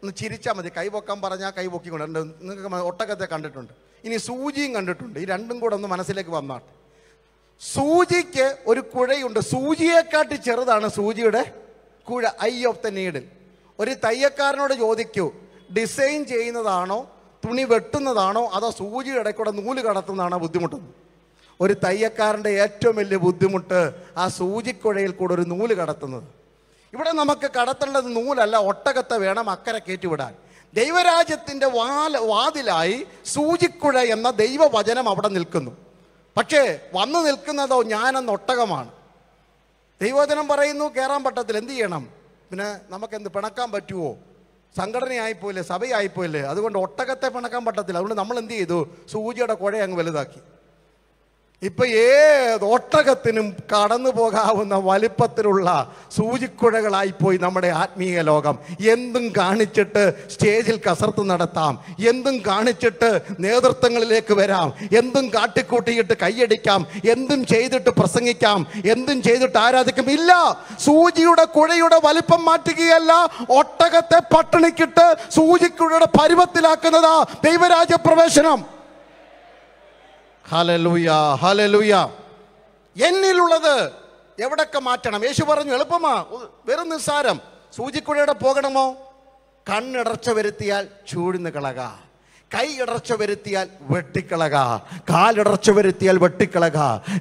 ഒന്ന് ചിരിച്ചാൽ മതി കൈപൊക്കാൻ പറഞ്ഞാൽ കൈപൊക്കിക്കൊണ്ട് നിങ്ങൾക്ക് ഒട്ടകത്തെ കണ്ടിട്ടുണ്ട് ഇനി സൂചിയും കണ്ടിട്ടുണ്ട് ഈ രണ്ടും കൂടെ ഒന്ന് മനസ്സിലേക്ക് വന്നാട്ടെ സൂചിക്ക് ഒരു കുഴയുണ്ട് സൂചിയെക്കാട്ടി ചെറുതാണ് സൂചിയുടെ കുഴ ഐ ഓഫ് ദ നീഡിൽ ഒരു തയ്യക്കാരനോട് ചോദിക്കൂ ഡിസൈൻ ചെയ്യുന്നതാണോ തുണി വെട്ടുന്നതാണോ അതോ സൂചി ഇടയ്ക്കൂടെ നൂല് കടത്തുന്നതാണോ ബുദ്ധിമുട്ട് ഒരു തയ്യക്കാരൻ്റെ ഏറ്റവും വലിയ ബുദ്ധിമുട്ട് ആ സൂചിക്കുഴയിൽ കൂടെ ഒരു നൂല് കടത്തുന്നത് ഇവിടെ നമുക്ക് കടത്തേണ്ടത് നൂലല്ല ഒട്ടകത്തെ വേണം അക്കരെ കയറ്റിവിടാൻ ദൈവരാജ്യത്തിൻ്റെ വാല വാതിലായി സൂചിക്കുഴ എന്ന ദൈവവചനം അവിടെ നിൽക്കുന്നു പക്ഷേ വന്നു നിൽക്കുന്നതോ ഞാനെന്ന ഒട്ടകമാണ് ദൈവവചനം പറയുന്നു കയറാൻ പറ്റത്തില്ല എന്ത് ചെയ്യണം പിന്നെ നമുക്കെന്ത് പിണക്കാൻ പറ്റുമോ സംഘടനയായിപ്പോയില്ലേ സഭയായിപ്പോയില്ലേ അതുകൊണ്ട് ഒട്ടകത്തെ പിണക്കാൻ പറ്റത്തില്ല അതുകൊണ്ട് നമ്മൾ എന്ത് ചെയ്തു സൂചിയുടെ കുഴ അങ്ങ് വലുതാക്കി ഇപ്പൊ ഏത് ഒട്ടകത്തിനും കടന്നു പോകാവുന്ന വലിപ്പത്തിലുള്ള സൂചിക്കുഴകളായി പോയി നമ്മുടെ ആത്മീയ ലോകം എന്തും കാണിച്ചിട്ട് സ്റ്റേജിൽ കസർത്ത് നടത്താം എന്തും കാണിച്ചിട്ട് നേതൃത്വങ്ങളിലേക്ക് വരാം എന്തും കാട്ടിക്കൂട്ടിയിട്ട് കൈയടിക്കാം എന്തും ചെയ്തിട്ട് പ്രസംഗിക്കാം എന്തും ചെയ്തിട്ട് ആരാധിക്കും ഇല്ല സൂചിയുടെ കുഴയുടെ വലിപ്പം മാറ്റുകയല്ല ഒട്ടകത്തെ പട്ടിണിക്കിട്ട് സൂചിക്കുഴയുടെ പരുവത്തിലാക്കുന്നതാ ദൈവരാജ്യ പ്രവേശനം എന്നിലുള്ളത് എവിടൊക്കെ മാറ്റണം യേശു പറഞ്ഞു എളുപ്പമാ വെറും നിസ്സാരം സൂചിക്കുഴയുടെ പോകണമോ കണ്ണിടർച്ച വരുത്തിയാൽ ചൂഴ്ന്നു കളകാം കൈ ഇടർച്ച വരുത്തിയാൽ വെട്ടിക്കളക കാലിടർച്ച വരുത്തിയാൽ വെട്ടിക്കളക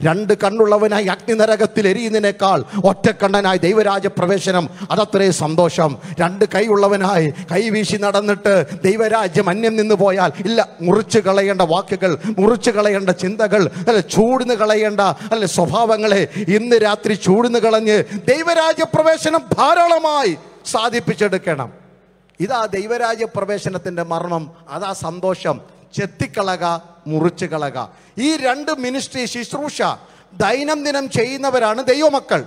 രണ്ട് കണ്ണുള്ളവനായി അഗ്നിനരകത്തിൽ എരിയുന്നതിനേക്കാൾ ഒറ്റക്കണ്ണനായി ദൈവരാജ പ്രവേശനം അതത്രേ സന്തോഷം രണ്ട് കൈയുള്ളവനായി വീശി നടന്നിട്ട് ദൈവരാജ്യം അന്യം നിന്ന് പോയാൽ ഇല്ല മുറിച്ചു കളയേണ്ട വാക്കുകൾ മുറിച്ചു കളയേണ്ട ചിന്തകൾ അല്ലെ ചൂടിന്ന് കളയേണ്ട അല്ലെ സ്വഭാവങ്ങളെ ഇന്ന് രാത്രി ചൂടിന്ന് കളഞ്ഞ് ദൈവരാജ്യ പ്രവേശനം ധാരാളമായി സാധിപ്പിച്ചെടുക്കണം ഇതാ ദൈവരാജ്യ പ്രവേശനത്തിൻ്റെ മർമ്മം അതാ സന്തോഷം ചെത്തിക്കളക മുറിച്ചു കളക ഈ രണ്ട് മിനിസ്ട്രി ശുശ്രൂഷ ദൈനംദിനം ചെയ്യുന്നവരാണ് ദൈവമക്കൾ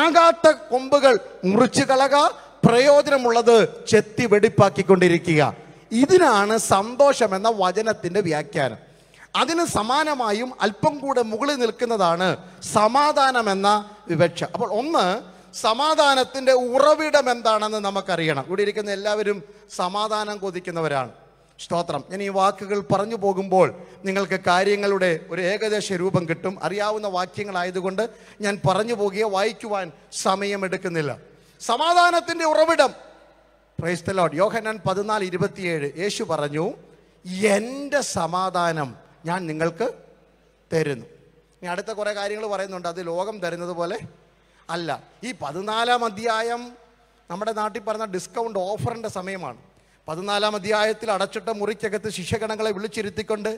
ആകാത്ത കൊമ്പുകൾ മുറിച്ചു കളക പ്രയോജനമുള്ളത് ചെത്തി വെടിപ്പാക്കിക്കൊണ്ടിരിക്കുക ഇതിനാണ് സന്തോഷം എന്ന വചനത്തിൻ്റെ വ്യാഖ്യാനം അതിന് സമാനമായും അല്പം കൂടെ മുകളിൽ നിൽക്കുന്നതാണ് സമാധാനം എന്ന വിവക്ഷ അപ്പോൾ ഒന്ന് സമാധാനത്തിൻ്റെ ഉറവിടം എന്താണെന്ന് നമുക്കറിയണം ഇവിടെ ഇരിക്കുന്ന എല്ലാവരും സമാധാനം കൊതിക്കുന്നവരാണ് സ്തോത്രം ഞാൻ ഈ വാക്കുകൾ പറഞ്ഞു പോകുമ്പോൾ നിങ്ങൾക്ക് കാര്യങ്ങളുടെ ഒരു ഏകദേശ രൂപം കിട്ടും അറിയാവുന്ന വാക്യങ്ങളായതുകൊണ്ട് ഞാൻ പറഞ്ഞു പോകുകയോ വായിക്കുവാൻ സമയമെടുക്കുന്നില്ല സമാധാനത്തിൻ്റെ ഉറവിടം പ്രൈസ് ലോഡ് യോഹനാൻ പതിനാല് ഇരുപത്തിയേഴ് യേശു പറഞ്ഞു എൻ്റെ സമാധാനം ഞാൻ നിങ്ങൾക്ക് തരുന്നു ഇനി അടുത്ത കുറേ കാര്യങ്ങൾ പറയുന്നുണ്ട് അത് ലോകം തരുന്നത് പോലെ അല്ല ഈ പതിനാലാം അധ്യായം നമ്മുടെ നാട്ടിൽ പറഞ്ഞ ഡിസ്കൗണ്ട് ഓഫറിൻ്റെ സമയമാണ് പതിനാലാം അധ്യായത്തിൽ അടച്ചിട്ട മുറിക്കകത്ത് ശിഷ്യഗണങ്ങളെ വിളിച്ചിരുത്തിക്കൊണ്ട്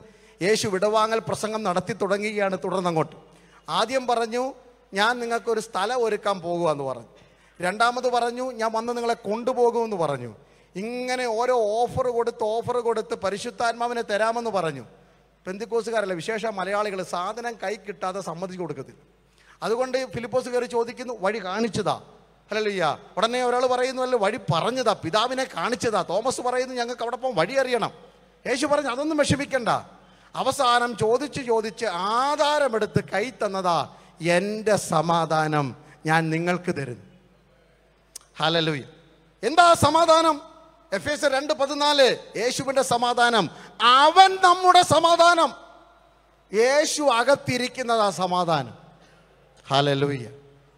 യേശു വിടവാങ്ങൽ പ്രസംഗം നടത്തി തുടങ്ങുകയാണ് തുടർന്നങ്ങോട്ട് ആദ്യം പറഞ്ഞു ഞാൻ നിങ്ങൾക്കൊരു സ്ഥലം ഒരുക്കാൻ പോകുമെന്ന് പറഞ്ഞു രണ്ടാമത് പറഞ്ഞു ഞാൻ വന്ന് നിങ്ങളെ കൊണ്ടുപോകുമെന്ന് പറഞ്ഞു ഇങ്ങനെ ഓരോ ഓഫർ കൊടുത്ത് ഓഫർ കൊടുത്ത് പരിശുദ്ധാത്മാവിനെ തരാമെന്ന് പറഞ്ഞു പെന്തിക്കോസുകാരല്ല വിശേഷ മലയാളികൾ സാധനം കൈ കിട്ടാതെ സമ്മതിച്ചു കൊടുക്കത്തില്ല അതുകൊണ്ട് ഫിലിപ്പോസ് കയറി ചോദിക്കുന്നു വഴി കാണിച്ചതാ അല്ലല്ലയ്യ ഉടനെ ഒരാൾ പറയുന്നു അല്ല വഴി പറഞ്ഞതാ പിതാവിനെ കാണിച്ചതാ തോമസ് പറയുന്നു ഞങ്ങൾക്ക് അവിടെ പോകാൻ വഴി അറിയണം യേശു പറഞ്ഞു അതൊന്നും വിഷമിക്കണ്ട അവസാനം ചോദിച്ച് ചോദിച്ച് ആധാരമെടുത്ത് കൈ തന്നതാ എൻ്റെ സമാധാനം ഞാൻ നിങ്ങൾക്ക് തരുന്നു ഹലലുയ എന്താ സമാധാനം എഫ് എസ് രണ്ട് പതിനാല് യേശുവിൻ്റെ സമാധാനം അവൻ നമ്മുടെ സമാധാനം യേശു അകത്തിരിക്കുന്നതാ സമാധാനം ഹാലലൂയ്യ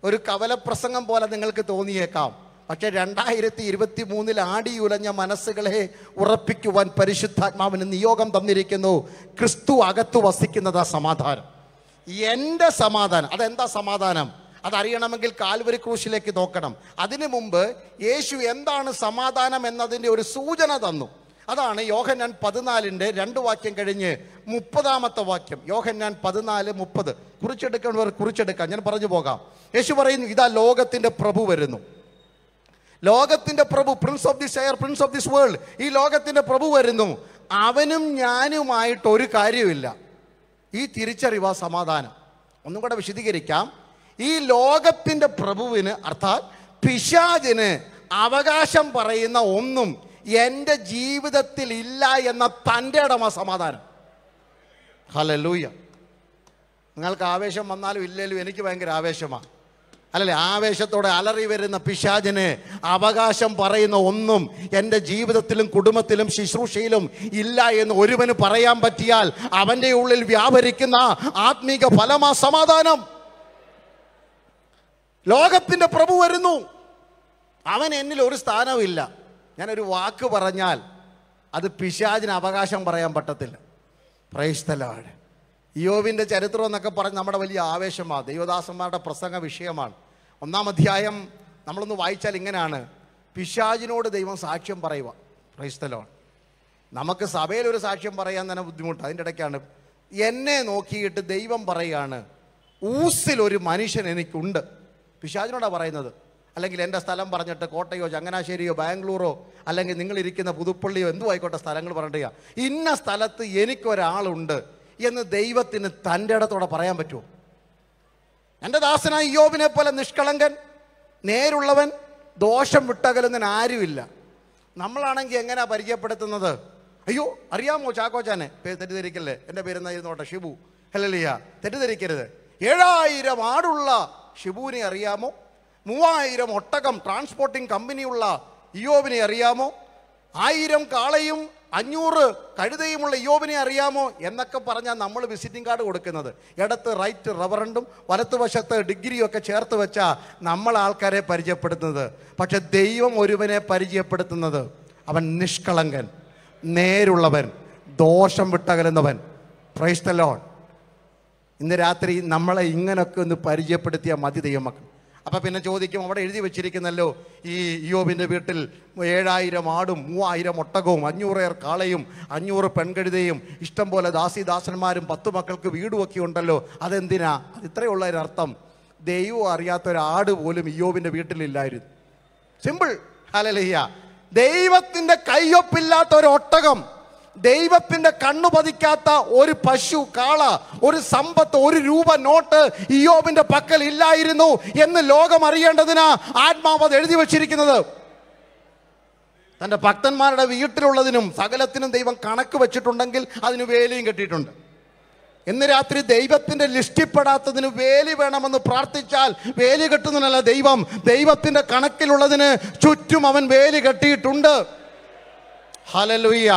ഒരു കവല പ്രസംഗം പോലെ നിങ്ങൾക്ക് തോന്നിയേക്കാം പക്ഷേ രണ്ടായിരത്തി ഇരുപത്തി മൂന്നിൽ ആടി ഉലഞ്ഞ മനസ്സുകളെ ഉറപ്പിക്കുവാൻ പരിശുദ്ധാത്മാവിന് നിയോഗം തന്നിരിക്കുന്നു ക്രിസ്തു വസിക്കുന്നത് ആ സമാധാനം എൻ്റെ സമാധാനം അതെന്താ സമാധാനം അതറിയണമെങ്കിൽ കാൽവരി ക്രൂശിലേക്ക് നോക്കണം അതിനു മുമ്പ് യേശു എന്താണ് സമാധാനം എന്നതിൻ്റെ ഒരു സൂചന തന്നു അതാണ് യോഹന്നാൻ പതിനാലിൻ്റെ രണ്ട് വാക്യം കഴിഞ്ഞ് മുപ്പതാമത്തെ വാക്യം യോഹന്നാൻ പതിനാല് മുപ്പത് കുറിച്ചെടുക്കേണ്ടവർ കുറിച്ചെടുക്കാം ഞാൻ പറഞ്ഞു പോകാം യേശു പറയുന്നു ഇതാ ലോകത്തിൻ്റെ പ്രഭു വരുന്നു ലോകത്തിൻ്റെ പ്രഭു prince of this air prince of this world ഈ ലോകത്തിൻ്റെ പ്രഭു വരുന്നു അവനും ഞാനുമായിട്ട് ഒരു കാര്യമില്ല ഈ തിരിച്ചറിവാ സമാധാനം ഒന്നും കൂടെ വിശദീകരിക്കാം ഈ ലോകത്തിൻ്റെ പ്രഭുവിന് അർത്ഥാത് പിശാജിന് അവകാശം പറയുന്ന ഒന്നും എൻ്റെ ജീവിതത്തിൽ ഇല്ല എന്ന തൻ്റെ ഇടമ സമാധാനം ലൂയ നിങ്ങൾക്ക് ആവേശം വന്നാലും ഇല്ലെങ്കിലും എനിക്ക് ഭയങ്കര ആവേശമാണ് അല്ലല്ലേ ആവേശത്തോടെ അലറി വരുന്ന പിശാചിന് അവകാശം പറയുന്ന ഒന്നും എൻ്റെ ജീവിതത്തിലും കുടുംബത്തിലും ശുശ്രൂഷയിലും ഇല്ല എന്ന് ഒരുവന് പറയാൻ പറ്റിയാൽ അവൻ്റെ ഉള്ളിൽ വ്യാപരിക്കുന്ന ആത്മീക ഫലമാ സമാധാനം ലോകത്തിൻ്റെ പ്രഭു വരുന്നു അവൻ എന്നിൽ ഒരു സ്ഥാനവും ഞാനൊരു വാക്ക് പറഞ്ഞാൽ അത് പിശാജിന് അവകാശം പറയാൻ പറ്റത്തില്ല പ്രൈസ്തലാണ് യോവിൻ്റെ ചരിത്രം എന്നൊക്കെ പറഞ്ഞ് നമ്മുടെ വലിയ ആവേശമാണ് ദൈവദാസന്മാരുടെ പ്രസംഗ വിഷയമാണ് ഒന്നാം അധ്യായം നമ്മളൊന്ന് വായിച്ചാൽ ഇങ്ങനെയാണ് പിശാജിനോട് ദൈവം സാക്ഷ്യം പറയുക പ്രൈസ്തലാണ് നമുക്ക് സഭയിൽ ഒരു സാക്ഷ്യം പറയാൻ തന്നെ ബുദ്ധിമുട്ട് അതിൻ്റെ ഇടയ്ക്കാണ് എന്നെ നോക്കിയിട്ട് ദൈവം പറയുകയാണ് ഊസിൽ ഒരു മനുഷ്യൻ എനിക്കുണ്ട് പിശാജിനോടാണ് പറയുന്നത് അല്ലെങ്കിൽ എൻ്റെ സ്ഥലം പറഞ്ഞിട്ട് കോട്ടയോ ചങ്ങനാശ്ശേരിയോ ബാംഗ്ലൂരോ അല്ലെങ്കിൽ നിങ്ങളിരിക്കുന്ന പുതുപ്പള്ളിയോ എന്തു ആയിക്കോട്ടെ സ്ഥലങ്ങൾ പറഞ്ഞിട്ട് ഇന്ന സ്ഥലത്ത് എനിക്കൊരാളുണ്ട് എന്ന് ദൈവത്തിന് തൻ്റെ ഇടത്തോടെ പറയാൻ പറ്റുമോ എൻ്റെ ദാസനായ യോബിനെ പോലെ നിഷ്കളങ്കൻ നേരുള്ളവൻ ദോഷം വിട്ടകലുന്നതിന് ആരുമില്ല നമ്മളാണെങ്കിൽ എങ്ങനെയാ പരിചയപ്പെടുത്തുന്നത് അയ്യോ അറിയാമോ ചാക്കോച്ചാനെ പേര് തെറ്റിദ്ധരിക്കല്ലേ എൻ്റെ പേരെന്നായിരുന്നോട്ടെ ഷിബു ഹലലിയ തെറ്റിദ്ധരിക്കരുത് ഏഴായിരം ആടുള്ള ഷിബുവിനെ അറിയാമോ മൂവായിരം ഒട്ടകം ട്രാൻസ്പോർട്ടിംഗ് കമ്പനിയുള്ള ഇയോബിനെ അറിയാമോ ആയിരം കാളയും അഞ്ഞൂറ് കഴുതയുമുള്ള യോബിനെ അറിയാമോ എന്നൊക്കെ പറഞ്ഞാൽ നമ്മൾ വിസിറ്റിംഗ് കാർഡ് കൊടുക്കുന്നത് ഇടത്ത് റൈറ്റ് റവറണ്ടും വലത്തുവശത്ത് ഡിഗ്രിയും ഒക്കെ ചേർത്ത് വെച്ചാൽ നമ്മൾ ആൾക്കാരെ പരിചയപ്പെടുത്തുന്നത് പക്ഷെ ദൈവം ഒരുവനെ പരിചയപ്പെടുത്തുന്നത് അവൻ നിഷ്കളങ്കൻ നേരുള്ളവൻ ദോഷം വിട്ടകലുന്നവൻ ക്രൈസ്തലോൺ ഇന്ന് രാത്രി നമ്മളെ ഇങ്ങനെയൊക്കെ ഒന്ന് പരിചയപ്പെടുത്തിയ മതി ദൈവമക്കൾ അപ്പം പിന്നെ ചോദിക്കും അവിടെ എഴുതി വെച്ചിരിക്കുന്നല്ലോ ഈ യോബിൻ്റെ വീട്ടിൽ ഏഴായിരം ആടും മൂവായിരം ഒട്ടകവും അഞ്ഞൂറേർ കാളയും അഞ്ഞൂറ് പെൺകഴുതയും ഇഷ്ടം പോലെ ദാസിദാസന്മാരും പത്ത് മക്കൾക്ക് ഒക്കെ ഉണ്ടല്ലോ അതെന്തിനാ അത് ഇത്രയേ ഉള്ളൊരർത്ഥം ദൈവം അറിയാത്ത ഒരാട് പോലും ഇയോബിൻ്റെ വീട്ടിലില്ലായിരുന്നു സിമ്പിൾ ഹലലയ്യ ദൈവത്തിൻ്റെ കയ്യൊപ്പില്ലാത്ത ഒരു ഒട്ടകം ദൈവത്തിൻ്റെ കണ്ണു പതിക്കാത്ത ഒരു പശു കാള ഒരു സമ്പത്ത് ഒരു രൂപ നോട്ട് ഇയോബിൻ്റെ പക്കൽ ഇല്ലായിരുന്നു എന്ന് ലോകം അറിയേണ്ടതിനാ അത് എഴുതി വച്ചിരിക്കുന്നത് തൻ്റെ ഭക്തന്മാരുടെ വീട്ടിലുള്ളതിനും സകലത്തിനും ദൈവം കണക്ക് വെച്ചിട്ടുണ്ടെങ്കിൽ അതിന് വേലിയും കെട്ടിയിട്ടുണ്ട് ഇന്ന് രാത്രി ദൈവത്തിൻ്റെ ലിഷ്ടിപ്പെടാത്തതിന് വേലി വേണമെന്ന് പ്രാർത്ഥിച്ചാൽ വേലി കെട്ടുന്നതിനല്ല ദൈവം ദൈവത്തിൻ്റെ കണക്കിലുള്ളതിന് ചുറ്റും അവൻ വേലി കെട്ടിയിട്ടുണ്ട് ഹലലുയ്യ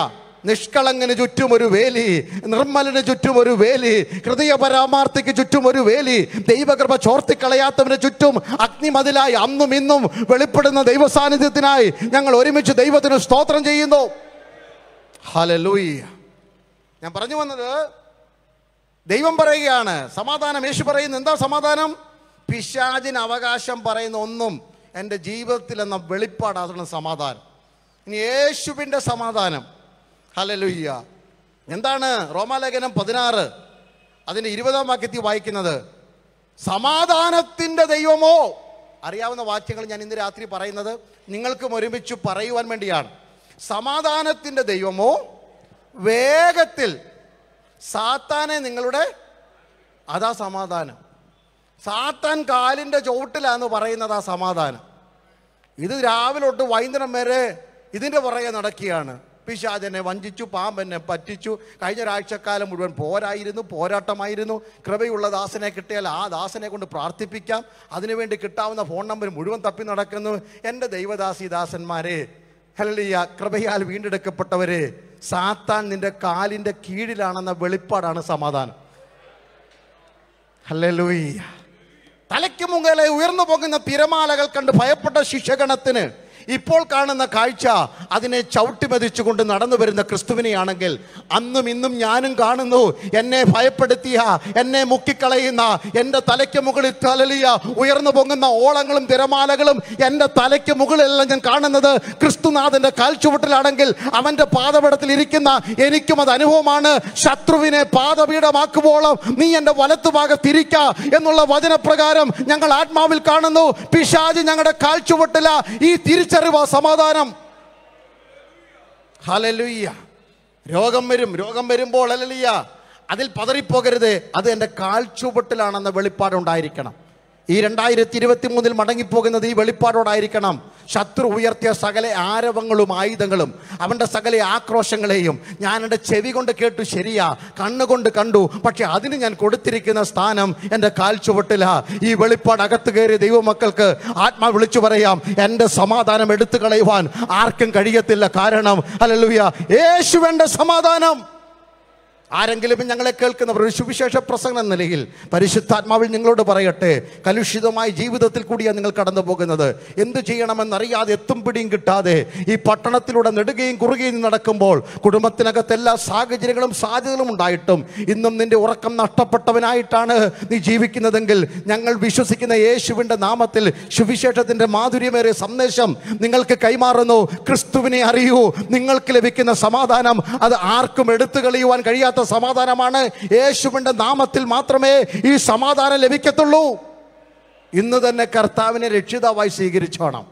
നിഷ്കളങ്ങന് ചുറ്റും ഒരു വേലി നിർമ്മലിന് ചുറ്റും ഒരു വേലി ഹൃദയ പരാമാർത്ഥിക്ക് ചുറ്റും ഒരു വേലി ദൈവകൃപ ചോർത്തിക്കളയാത്തവന് ചുറ്റും അഗ്നിമതിലായി അന്നും ഇന്നും വെളിപ്പെടുന്ന ദൈവ സാന്നിധ്യത്തിനായി ഞങ്ങൾ ഒരുമിച്ച് ദൈവത്തിന് സ്തോത്രം ചെയ്യുന്നു ഹലലൂയ ഞാൻ പറഞ്ഞു വന്നത് ദൈവം പറയുകയാണ് സമാധാനം യേശു പറയുന്നു എന്താ സമാധാനം പിശാചിന് അവകാശം പറയുന്ന ഒന്നും എൻ്റെ ജീവിതത്തിൽ എന്ന വെളിപ്പാടാണ് സമാധാനം ഇനി യേശുവിൻ്റെ സമാധാനം ഹലലുയ്യ എന്താണ് റോമാലേഖനം പതിനാറ് അതിൻ്റെ ഇരുപതാം വാക്യത്തിൽ വായിക്കുന്നത് സമാധാനത്തിൻ്റെ ദൈവമോ അറിയാവുന്ന വാക്യങ്ങൾ ഞാൻ ഇന്ന് രാത്രി പറയുന്നത് നിങ്ങൾക്കും ഒരുമിച്ച് പറയുവാൻ വേണ്ടിയാണ് സമാധാനത്തിൻ്റെ ദൈവമോ വേഗത്തിൽ സാത്താനെ നിങ്ങളുടെ അതാ സമാധാനം സാത്താൻ കാലിൻ്റെ ചുവട്ടിലാന്ന് പറയുന്നത് ആ സമാധാനം ഇത് രാവിലെ തൊട്ട് വൈകുന്നേരം വരെ ഇതിൻ്റെ പുറകെ നടക്കുകയാണ് പിശാചനെ വഞ്ചിച്ചു പാമ്പനെ പറ്റിച്ചു കഴിഞ്ഞ ഒരാഴ്ചക്കാലം മുഴുവൻ പോരായിരുന്നു പോരാട്ടമായിരുന്നു കൃപയുള്ള ദാസനെ കിട്ടിയാൽ ആ ദാസനെ കൊണ്ട് പ്രാർത്ഥിപ്പിക്കാം അതിനുവേണ്ടി കിട്ടാവുന്ന ഫോൺ നമ്പർ മുഴുവൻ തപ്പി നടക്കുന്നു എൻ്റെ ദൈവദാസി ദാസന്മാരെ ഹലിയ കൃപയാൽ വീണ്ടെടുക്കപ്പെട്ടവരെ സാത്താൻ നിന്റെ കാലിൻ്റെ കീഴിലാണെന്ന വെളിപ്പാടാണ് സമാധാനം ഹലേ തലയ്ക്ക് മുകളെ ഉയർന്നു പോകുന്ന തിരമാലകൾ കണ്ട് ഭയപ്പെട്ട ശിക്ഷഗണത്തിന് ഇപ്പോൾ കാണുന്ന കാഴ്ച അതിനെ ചവിട്ടിമതിച്ചുകൊണ്ട് നടന്നു വരുന്ന ക്രിസ്തുവിനെയാണെങ്കിൽ അന്നും ഇന്നും ഞാനും കാണുന്നു എന്നെ ഭയപ്പെടുത്തിയ എന്നെ മുക്കിക്കളയുന്ന എൻ്റെ തലയ്ക്ക് മുകളിൽ തലലിയ ഉയർന്നു പൊങ്ങുന്ന ഓളങ്ങളും തിരമാലകളും എൻ്റെ തലയ്ക്ക് മുകളിലെല്ലാം ഞാൻ കാണുന്നത് ക്രിസ്തുനാഥൻ്റെ കാൽച്ചുവട്ടിലാണെങ്കിൽ അവൻ്റെ പാതപടത്തിൽ ഇരിക്കുന്ന എനിക്കും അത് അനുഭവമാണ് ശത്രുവിനെ പാതപീഠമാക്കുമ്പോളും നീ എൻ്റെ വലത്തുഭാഗം തിരിക്ക എന്നുള്ള വചനപ്രകാരം ഞങ്ങൾ ആത്മാവിൽ കാണുന്നു പിശാജ് ഞങ്ങളുടെ കാൽച്ചുവട്ടില ഈ തിരിച്ചു തിരിച്ചറിവ് ആ സമാധാനം ഹലലുയ്യ രോഗം വരും രോഗം വരുമ്പോൾ അലലിയ അതിൽ പതറിപ്പോകരുത് അത് എൻ്റെ ചുവട്ടിലാണെന്ന വെളിപ്പാടുണ്ടായിരിക്കണം ഈ രണ്ടായിരത്തി ഇരുപത്തി മൂന്നിൽ മടങ്ങിപ്പോകുന്നത് ഈ വെളിപ്പാടോടായിരിക്കണം ശത്രു ഉയർത്തിയ സകല ആരവങ്ങളും ആയുധങ്ങളും അവൻ്റെ സകല ആക്രോശങ്ങളെയും ഞാൻ എൻ്റെ ചെവി കൊണ്ട് കേട്ടു ശരിയാ കണ്ണുകൊണ്ട് കണ്ടു പക്ഷെ അതിന് ഞാൻ കൊടുത്തിരിക്കുന്ന സ്ഥാനം എൻ്റെ കാൽ ചുവട്ടില ഈ വെളിപ്പാട് അകത്ത് കയറിയ ദൈവമക്കൾക്ക് ആത്മാ വിളിച്ചു പറയാം എൻ്റെ സമാധാനം എടുത്തു കളയുവാൻ ആർക്കും കഴിയത്തില്ല കാരണം അല്ലല്ലുയ യേശുവൻ്റെ സമാധാനം ആരെങ്കിലും ഞങ്ങളെ കേൾക്കുന്നവർ ഒരു സുവിശേഷ പ്രസംഗം എന്ന നിലയിൽ പരിശുദ്ധാത്മാവിൽ നിങ്ങളോട് പറയട്ടെ കലുഷിതമായ ജീവിതത്തിൽ കൂടിയാണ് നിങ്ങൾ കടന്നു പോകുന്നത് എന്ത് ചെയ്യണമെന്നറിയാതെ എത്തും പിടിയും കിട്ടാതെ ഈ പട്ടണത്തിലൂടെ നെടുകയും കുറുകയും നടക്കുമ്പോൾ കുടുംബത്തിനകത്ത് എല്ലാ സാഹചര്യങ്ങളും സാധ്യതകളും ഉണ്ടായിട്ടും ഇന്നും നിന്റെ ഉറക്കം നഷ്ടപ്പെട്ടവനായിട്ടാണ് നീ ജീവിക്കുന്നതെങ്കിൽ ഞങ്ങൾ വിശ്വസിക്കുന്ന യേശുവിൻ്റെ നാമത്തിൽ സുവിശേഷത്തിൻ്റെ മാധുര്യമേറിയ സന്ദേശം നിങ്ങൾക്ക് കൈമാറുന്നു ക്രിസ്തുവിനെ അറിയൂ നിങ്ങൾക്ക് ലഭിക്കുന്ന സമാധാനം അത് ആർക്കും എടുത്തു കളയുവാൻ കഴിയാത്ത യഥാർത്ഥ സമാധാനമാണ് യേശുവിൻ്റെ നാമത്തിൽ മാത്രമേ ഈ സമാധാനം ലഭിക്കത്തുള്ളൂ ഇന്ന് തന്നെ കർത്താവിനെ രക്ഷിതാവായി സ്വീകരിച്ചോണം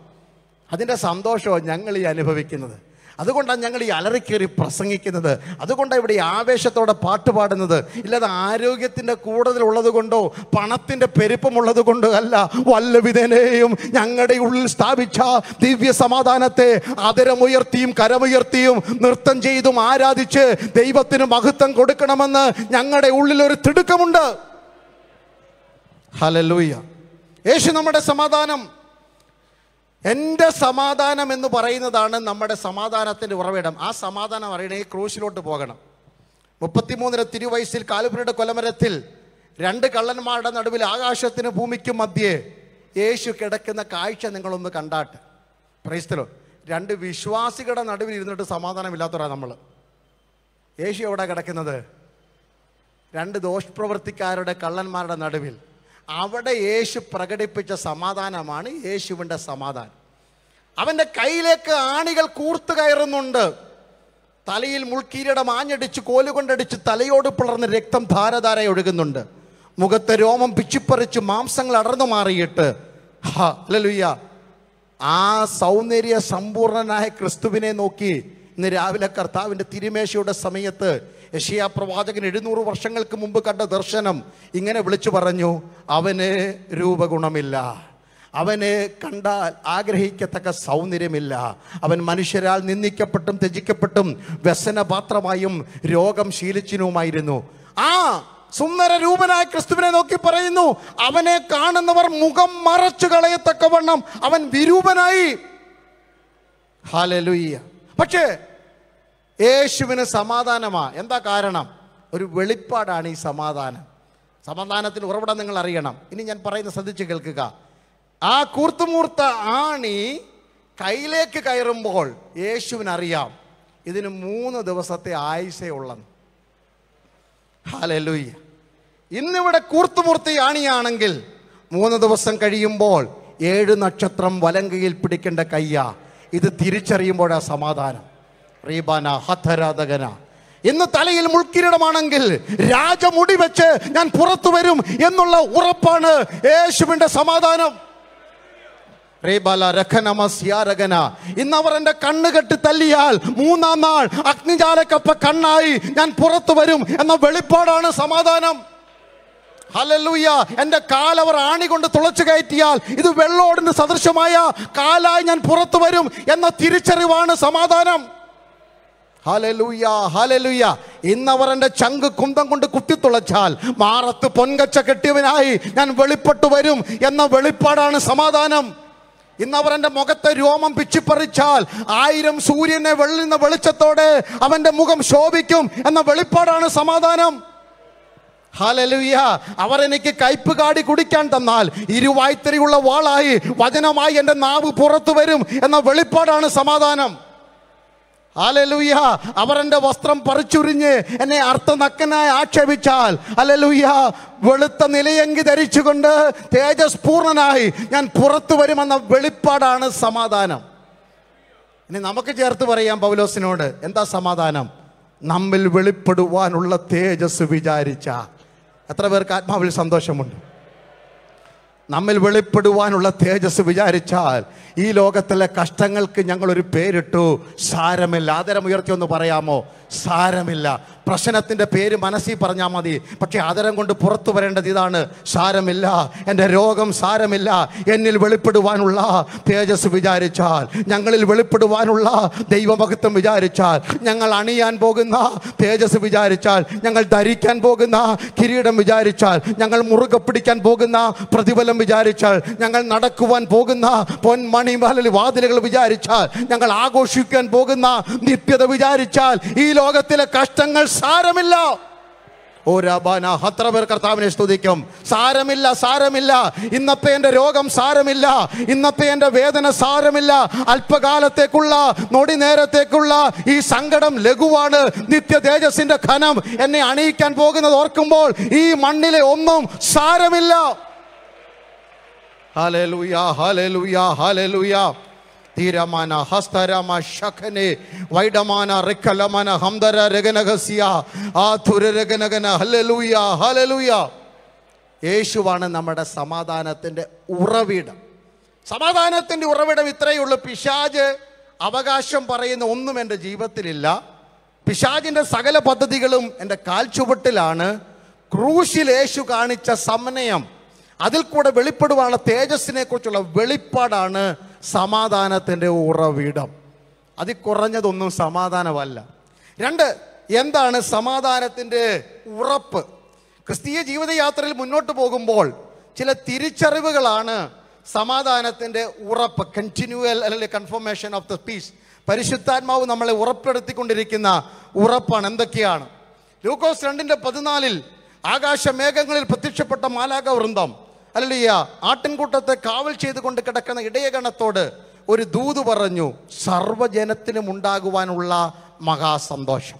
അതിൻ്റെ സന്തോഷമാണ് ഞങ്ങൾ ഈ അനുഭവിക്കുന്നത് അതുകൊണ്ടാണ് ഞങ്ങൾ ഈ അലറിക്കേറി പ്രസംഗിക്കുന്നത് അതുകൊണ്ടാണ് ഇവിടെ ഈ ആവേശത്തോടെ പാട്ട് പാടുന്നത് ഇല്ലാതെ ആരോഗ്യത്തിൻ്റെ കൂടുതലുള്ളത് കൊണ്ടോ പണത്തിൻ്റെ പെരുപ്പമുള്ളത് കൊണ്ടോ അല്ല വല്ലവിധനെയും ഞങ്ങളുടെ ഉള്ളിൽ സ്ഥാപിച്ച ദിവ്യ സമാധാനത്തെ അതരമുയർത്തിയും കരമുയർത്തിയും നൃത്തം ചെയ്തും ആരാധിച്ച് ദൈവത്തിന് മഹത്വം കൊടുക്കണമെന്ന് ഞങ്ങളുടെ ഉള്ളിൽ ഒരു തിടുക്കമുണ്ട് ഹലലൂയ്യ യേശു നമ്മുടെ സമാധാനം എൻ്റെ സമാധാനം എന്ന് പറയുന്നതാണ് നമ്മുടെ സമാധാനത്തിൻ്റെ ഉറവിടം ആ സമാധാനം അറിയണമെങ്കിൽ ക്രൂശിലോട്ട് പോകണം മുപ്പത്തിമൂന്നിന് തിരുവയസിൽ കാലുപുരയുടെ കൊലമരത്തിൽ രണ്ട് കള്ളന്മാരുടെ നടുവിൽ ആകാശത്തിന് ഭൂമിക്കും മധ്യേ യേശു കിടക്കുന്ന കാഴ്ച നിങ്ങളൊന്ന് കണ്ടാട്ട് പ്രൈസ്തലോ രണ്ട് വിശ്വാസികളുടെ നടുവിൽ ഇരുന്നിട്ട് സമാധാനമില്ലാത്തവരാണ് നമ്മൾ യേശു എവിടെ കിടക്കുന്നത് രണ്ട് ദോഷപ്രവൃത്തിക്കാരുടെ കള്ളന്മാരുടെ നടുവിൽ അവിടെ യേശു പ്രകടിപ്പിച്ച സമാധാനമാണ് യേശുവിൻ്റെ സമാധാനം അവൻ്റെ കയ്യിലേക്ക് ആണികൾ കൂർത്തു കയറുന്നുണ്ട് തലയിൽ മുൾക്കീരിയുടെ മാഞ്ഞടിച്ച് കോലുകൊണ്ടടിച്ച് തലയോട് പിളർന്ന് രക്തം ധാരധാര ഒഴുകുന്നുണ്ട് മുഖത്തെ രോമം പിച്ചിപ്പറിച്ച് മാംസങ്ങൾ അടർന്നു മാറിയിട്ട് ഹലുയ്യ ആ സൗന്ദര്യ സമ്പൂർണനായ ക്രിസ്തുവിനെ നോക്കി ഇന്ന് രാവിലെ കർത്താവിൻ്റെ തിരുമേശയുടെ സമയത്ത് യശിയ പ്രവാചകൻ എഴുന്നൂറ് വർഷങ്ങൾക്ക് മുമ്പ് കണ്ട ദർശനം ഇങ്ങനെ വിളിച്ചു പറഞ്ഞു അവന് രൂപഗുണമില്ല അവന് കണ്ടാൽ ആഗ്രഹിക്കത്തക്ക സൗന്ദര്യമില്ല അവൻ മനുഷ്യരാൽ നിന്ദിക്കപ്പെട്ടും ത്യജിക്കപ്പെട്ടും വ്യസനപാത്രമായും രോഗം ശീലിച്ചിനുമായിരുന്നു ആ സുന്ദര രൂപനായ ക്രിസ്തുവിനെ നോക്കി പറയുന്നു അവനെ കാണുന്നവർ മുഖം മറച്ചു കളയത്തക്കവണ്ണം അവൻ വിരൂപനായി ഹാലലുയ്യ പക്ഷേ യേശുവിന് സമാധാനമാണ് എന്താ കാരണം ഒരു വെളിപ്പാടാണ് ഈ സമാധാനം സമാധാനത്തിന് ഉറവിടം നിങ്ങൾ അറിയണം ഇനി ഞാൻ പറയുന്ന ശ്രദ്ധിച്ച് കേൾക്കുക ആ കൂർത്തുമൂർത്ത ആണി കയ്യിലേക്ക് കയറുമ്പോൾ യേശുവിനറിയാം ഇതിന് മൂന്ന് ദിവസത്തെ ആയുസയുള്ളത് ഹാലലൂയ്യ ഇന്നിവിടെ കൂർത്തുമൂർത്തി ആണിയാണെങ്കിൽ മൂന്ന് ദിവസം കഴിയുമ്പോൾ ഏഴ് നക്ഷത്രം വലങ്കയിൽ പിടിക്കേണ്ട കയ്യ ഇത് തിരിച്ചറിയുമ്പോഴാണ് സമാധാനം റീബാന ഹതരാധകന ഇന്ന് തലയിൽ മുൾക്കിരിടമാണെങ്കിൽ രാജമുടി വെച്ച് ഞാൻ പുറത്തു വരും എന്നുള്ള ഉറപ്പാണ് യേശുവിൻ്റെ സമാധാനം റേബാല രഖനമ സിയാരകന എൻ്റെ കണ്ണ് കെട്ടി തല്ലിയാൽ മൂന്നാം നാൾ അഗ്നിജാലക്കപ്പ കണ്ണായി ഞാൻ പുറത്തു വരും എന്ന വെളിപ്പാടാണ് സമാധാനം ഹലല്ലൂയ എൻ്റെ കാലവർ ആണി കൊണ്ട് തുളച്ചു കയറ്റിയാൽ ഇത് വെള്ളോടിന് സദൃശമായ കാലായി ഞാൻ പുറത്തു വരും എന്ന തിരിച്ചറിവാണ് സമാധാനം ഹലലുയ ഹലലുയ ഇന്നവർ എൻ്റെ ചങ്ക് കുന്തം കൊണ്ട് കുത്തിത്തുളച്ചാൽ മാറത്ത് പൊൻകച്ച കെട്ടിയവനായി ഞാൻ വെളിപ്പെട്ടു വരും എന്ന വെളിപ്പാടാണ് സമാധാനം ഇന്നവർ എൻ്റെ മുഖത്തെ രോമം പിച്ചിപ്പറിച്ചാൽ ആയിരം സൂര്യനെ വെള്ളുന്ന വെളിച്ചത്തോടെ അവൻ്റെ മുഖം ശോഭിക്കും എന്ന വെളിപ്പാടാണ് സമാധാനം ഹാലലുയ്യ അവർ എനിക്ക് കയ്പ് കാടി കുടിക്കാൻ തന്നാൽ ഇരുവായ്ത്തരിയുള്ള വാളായി വചനമായി എൻ്റെ നാവ് പുറത്തു വരും എന്ന വെളിപ്പാടാണ് സമാധാനം അലലുയ്യ അവർ എൻ്റെ വസ്ത്രം പറിച്ചുരിഞ്ഞ് എന്നെ അർത്ഥനക്കനായി ആക്ഷേപിച്ചാൽ അലലുയ്യ വെളുത്ത നിലയങ്കി ധരിച്ചുകൊണ്ട് തേജസ്പൂർണനായി ഞാൻ പുറത്തു വരുമെന്ന വെളിപ്പാടാണ് സമാധാനം ഇനി നമുക്ക് ചേർത്ത് പറയാം പൗലോസിനോട് എന്താ സമാധാനം നമ്മിൽ വെളിപ്പെടുവാനുള്ള തേജസ് വിചാരിച്ച എത്ര പേർക്ക് ആത്മാവിൽ സന്തോഷമുണ്ട് നമ്മിൽ വെളിപ്പെടുവാനുള്ള തേജസ് വിചാരിച്ചാൽ ഈ ലോകത്തിലെ കഷ്ടങ്ങൾക്ക് ഞങ്ങളൊരു പേരിട്ടു സാരമില്ല ആദരമുയർത്തി ഒന്ന് പറയാമോ സാരമില്ല പ്രശ്നത്തിൻ്റെ പേര് മനസ്സിൽ പറഞ്ഞാൽ മതി പക്ഷേ ആദരം കൊണ്ട് പുറത്തു വരേണ്ടത് ഇതാണ് സാരമില്ല എൻ്റെ രോഗം സാരമില്ല എന്നിൽ വെളിപ്പെടുവാനുള്ള തേജസ് വിചാരിച്ചാൽ ഞങ്ങളിൽ വെളിപ്പെടുവാനുള്ള ദൈവമഹത്വം വിചാരിച്ചാൽ ഞങ്ങൾ അണിയാൻ പോകുന്ന തേജസ് വിചാരിച്ചാൽ ഞങ്ങൾ ധരിക്കാൻ പോകുന്ന കിരീടം വിചാരിച്ചാൽ ഞങ്ങൾ മുറുകെ പിടിക്കാൻ പോകുന്ന പ്രതിഫലം വിചാരിച്ചാൽ ഞങ്ങൾ നടക്കുവാൻ പോകുന്ന പൊന്മണി വാതിലുകൾ വിചാരിച്ചാൽ ഞങ്ങൾ ആഘോഷിക്കാൻ പോകുന്ന നിത്യത വിചാരിച്ചാൽ ഈ ലോകത്തിലെ കഷ്ടങ്ങൾ സാരമില്ല ഹത്ര പേർ കർത്താവിനെ സ്തുതിക്കും സാരമില്ല സാരമില്ല ഇന്നത്തെ എൻ്റെ രോഗം സാരമില്ല ഇന്നത്തെ എൻ്റെ വേദന സാരമില്ല അല്പകാലത്തേക്കുള്ള നൊടി നേരത്തേക്കുള്ള ഈ സങ്കടം ലഘുവാണ് നിത്യ തേജസിന്റെ ഖനം എന്നെ അണിയിക്കാൻ പോകുന്നത് ഓർക്കുമ്പോൾ ഈ മണ്ണിലെ ഒന്നും സാരമില്ല ലുയാ ലുയാ ഹലലുയ ലുയാ ധീരമാന ഹസ്തരമ ശഖനെ വൈഡമാന റിക്കലമന ഹംദര രഗനഹസ്യ ആ രഗനഗന ഹലലൂയ ഹലലൂയ യേശുവാണ് നമ്മുടെ സമാധാനത്തിൻ്റെ ഉറവിടം സമാധാനത്തിൻ്റെ ഉറവിടം ഇത്രയേ ഉള്ളൂ പിശാജ് അവകാശം പറയുന്ന ഒന്നും എൻ്റെ ജീവിതത്തിലില്ല പിശാജിൻ്റെ സകല പദ്ധതികളും എൻ്റെ കാൽച്ചുവട്ടിലാണ് ക്രൂശിൽ യേശു കാണിച്ച സമനയം അതിൽ കൂടെ വെളിപ്പെടുവാനുള്ള തേജസ്സിനെ കുറിച്ചുള്ള വെളിപ്പാടാണ് സമാധാനത്തിൻ്റെ ഉറവിടം അതി കുറഞ്ഞതൊന്നും സമാധാനമല്ല രണ്ട് എന്താണ് സമാധാനത്തിൻ്റെ ഉറപ്പ് ക്രിസ്തീയ ജീവിതയാത്രയിൽ മുന്നോട്ട് പോകുമ്പോൾ ചില തിരിച്ചറിവുകളാണ് സമാധാനത്തിൻ്റെ ഉറപ്പ് കണ്ടിന്യൂവൽ അല്ലെങ്കിൽ കൺഫർമേഷൻ ഓഫ് ദ പീസ് പരിശുദ്ധാത്മാവ് നമ്മളെ ഉറപ്പെടുത്തിക്കൊണ്ടിരിക്കുന്ന ഉറപ്പാണ് എന്തൊക്കെയാണ് ലൂക്കോസ് രണ്ടിൻ്റെ പതിനാലിൽ ആകാശമേഘങ്ങളിൽ പ്രത്യക്ഷപ്പെട്ട മാലാക വൃന്ദം അല്ലയ്യ ആട്ടിൻകൂട്ടത്തെ കാവൽ ചെയ്തുകൊണ്ട് കിടക്കുന്ന ഇടയഗണത്തോട് ഒരു ദൂത് പറഞ്ഞു സർവജനത്തിനും ഉണ്ടാകുവാനുള്ള മഹാസന്തോഷം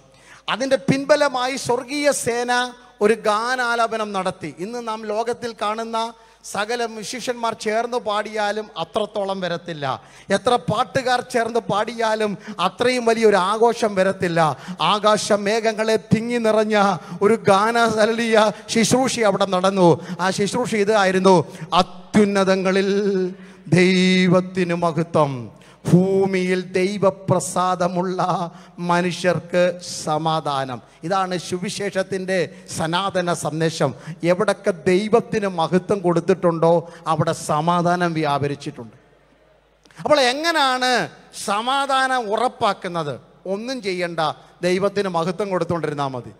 അതിൻ്റെ പിൻബലമായി സ്വർഗീയ സേന ഒരു ഗാനാലാപനം നടത്തി ഇന്ന് നാം ലോകത്തിൽ കാണുന്ന സകല മ്യൂസിഷ്യന്മാർ ചേർന്ന് പാടിയാലും അത്രത്തോളം വരത്തില്ല എത്ര പാട്ടുകാർ ചേർന്ന് പാടിയാലും അത്രയും വലിയൊരു ആഘോഷം വരത്തില്ല ആകാശ മേഘങ്ങളെ തിങ്ങി നിറഞ്ഞ ഒരു ഗാന സലിയ ശുശ്രൂഷ അവിടെ നടന്നു ആ ശുശ്രൂഷ ഇതായിരുന്നു അത്യുന്നതങ്ങളിൽ ദൈവത്തിന് മഹത്വം ഭൂമിയിൽ ദൈവപ്രസാദമുള്ള മനുഷ്യർക്ക് സമാധാനം ഇതാണ് സുവിശേഷത്തിൻ്റെ സനാതന സന്ദേശം എവിടൊക്കെ ദൈവത്തിന് മഹത്വം കൊടുത്തിട്ടുണ്ടോ അവിടെ സമാധാനം വ്യാപരിച്ചിട്ടുണ്ട് അപ്പോൾ എങ്ങനെയാണ് സമാധാനം ഉറപ്പാക്കുന്നത് ഒന്നും ചെയ്യണ്ട ദൈവത്തിന് മഹത്വം കൊടുത്തുകൊണ്ടിരുന്നാൽ മതി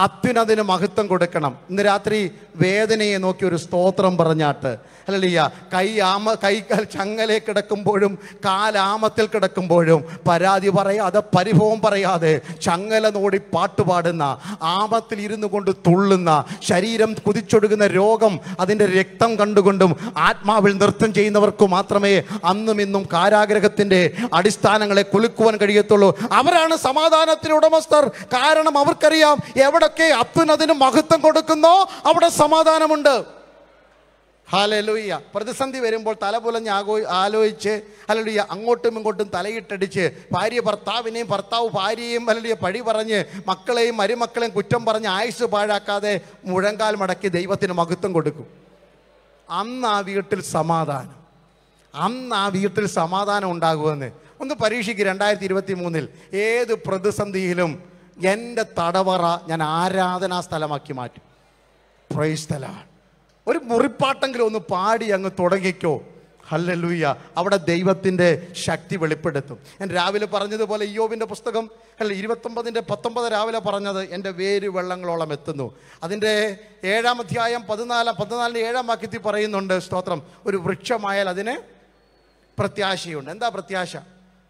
അതിന് മഹത്വം കൊടുക്കണം ഇന്ന് രാത്രി വേദനയെ നോക്കി ഒരു സ്തോത്രം പറഞ്ഞാട്ട് അല്ലയ്യ കൈ ആമ കൈ ചങ്ങലെ കിടക്കുമ്പോഴും കാലാമത്തിൽ കിടക്കുമ്പോഴും പരാതി പറയാതെ പരിഭവം പറയാതെ ചങ്ങല നോടി പാട്ടുപാടുന്ന ആമത്തിൽ ഇരുന്നു കൊണ്ട് തുള്ളുന്ന ശരീരം കുതിച്ചൊടുക്കുന്ന രോഗം അതിൻ്റെ രക്തം കണ്ടുകൊണ്ടും ആത്മാവിൽ നൃത്തം ചെയ്യുന്നവർക്ക് മാത്രമേ അന്നും ഇന്നും കാരാഗ്രഹത്തിൻ്റെ അടിസ്ഥാനങ്ങളെ കുലുക്കുവാൻ കഴിയത്തുള്ളൂ അവരാണ് സമാധാനത്തിന് ഉടമസ്ഥർ കാരണം അവർക്കറിയാം എവിടെ എവിടൊക്കെ അപ്പനതിന് മഹത്വം കൊടുക്കുന്നോ അവിടെ സമാധാനമുണ്ട് ഹാലലൂയ്യ പ്രതിസന്ധി വരുമ്പോൾ തല പുലഞ്ഞ് ആകോ ആലോചിച്ച് അല്ലലുയ്യ അങ്ങോട്ടും ഇങ്ങോട്ടും തലയിട്ടടിച്ച് ഭാര്യ ഭർത്താവിനെയും ഭർത്താവ് ഭാര്യയെയും അല്ലലുയ്യ പഴി പറഞ്ഞ് മക്കളെയും മരുമക്കളെയും കുറ്റം പറഞ്ഞ് ആയുസ് പാഴാക്കാതെ മുഴങ്കാൽ മടക്കി ദൈവത്തിന് മഹത്വം കൊടുക്കും അന്ന് ആ വീട്ടിൽ സമാധാനം അന്ന് ആ വീട്ടിൽ സമാധാനം ഉണ്ടാകുമെന്ന് ഒന്ന് പരീക്ഷിക്കുക രണ്ടായിരത്തി ഇരുപത്തി മൂന്നിൽ ഏത് പ്രതിസന്ധിയിലും എൻ്റെ തടവറ ഞാൻ ആരാധനാ സ്ഥലമാക്കി മാറ്റും പ്രൈസ്തലാണ് ഒരു മുറിപ്പാട്ടെങ്കിലും ഒന്ന് പാടി അങ്ങ് തുടങ്ങിക്കോ ഹല്ലലൂയ്യ അവിടെ ദൈവത്തിൻ്റെ ശക്തി വെളിപ്പെടുത്തും ഞാൻ രാവിലെ പറഞ്ഞതുപോലെ ഇയോബിൻ്റെ പുസ്തകം അല്ല ഇരുപത്തൊമ്പതിൻ്റെ പത്തൊമ്പത് രാവിലെ പറഞ്ഞത് എൻ്റെ വേര് വെള്ളങ്ങളോളം എത്തുന്നു അതിൻ്റെ ഏഴാം അധ്യായം പതിനാലാം പതിനാലിൻ്റെ ഏഴാം വാക്യത്തിൽ പറയുന്നുണ്ട് സ്തോത്രം ഒരു വൃക്ഷമായാൽ അതിന് പ്രത്യാശയുണ്ട് എന്താ പ്രത്യാശ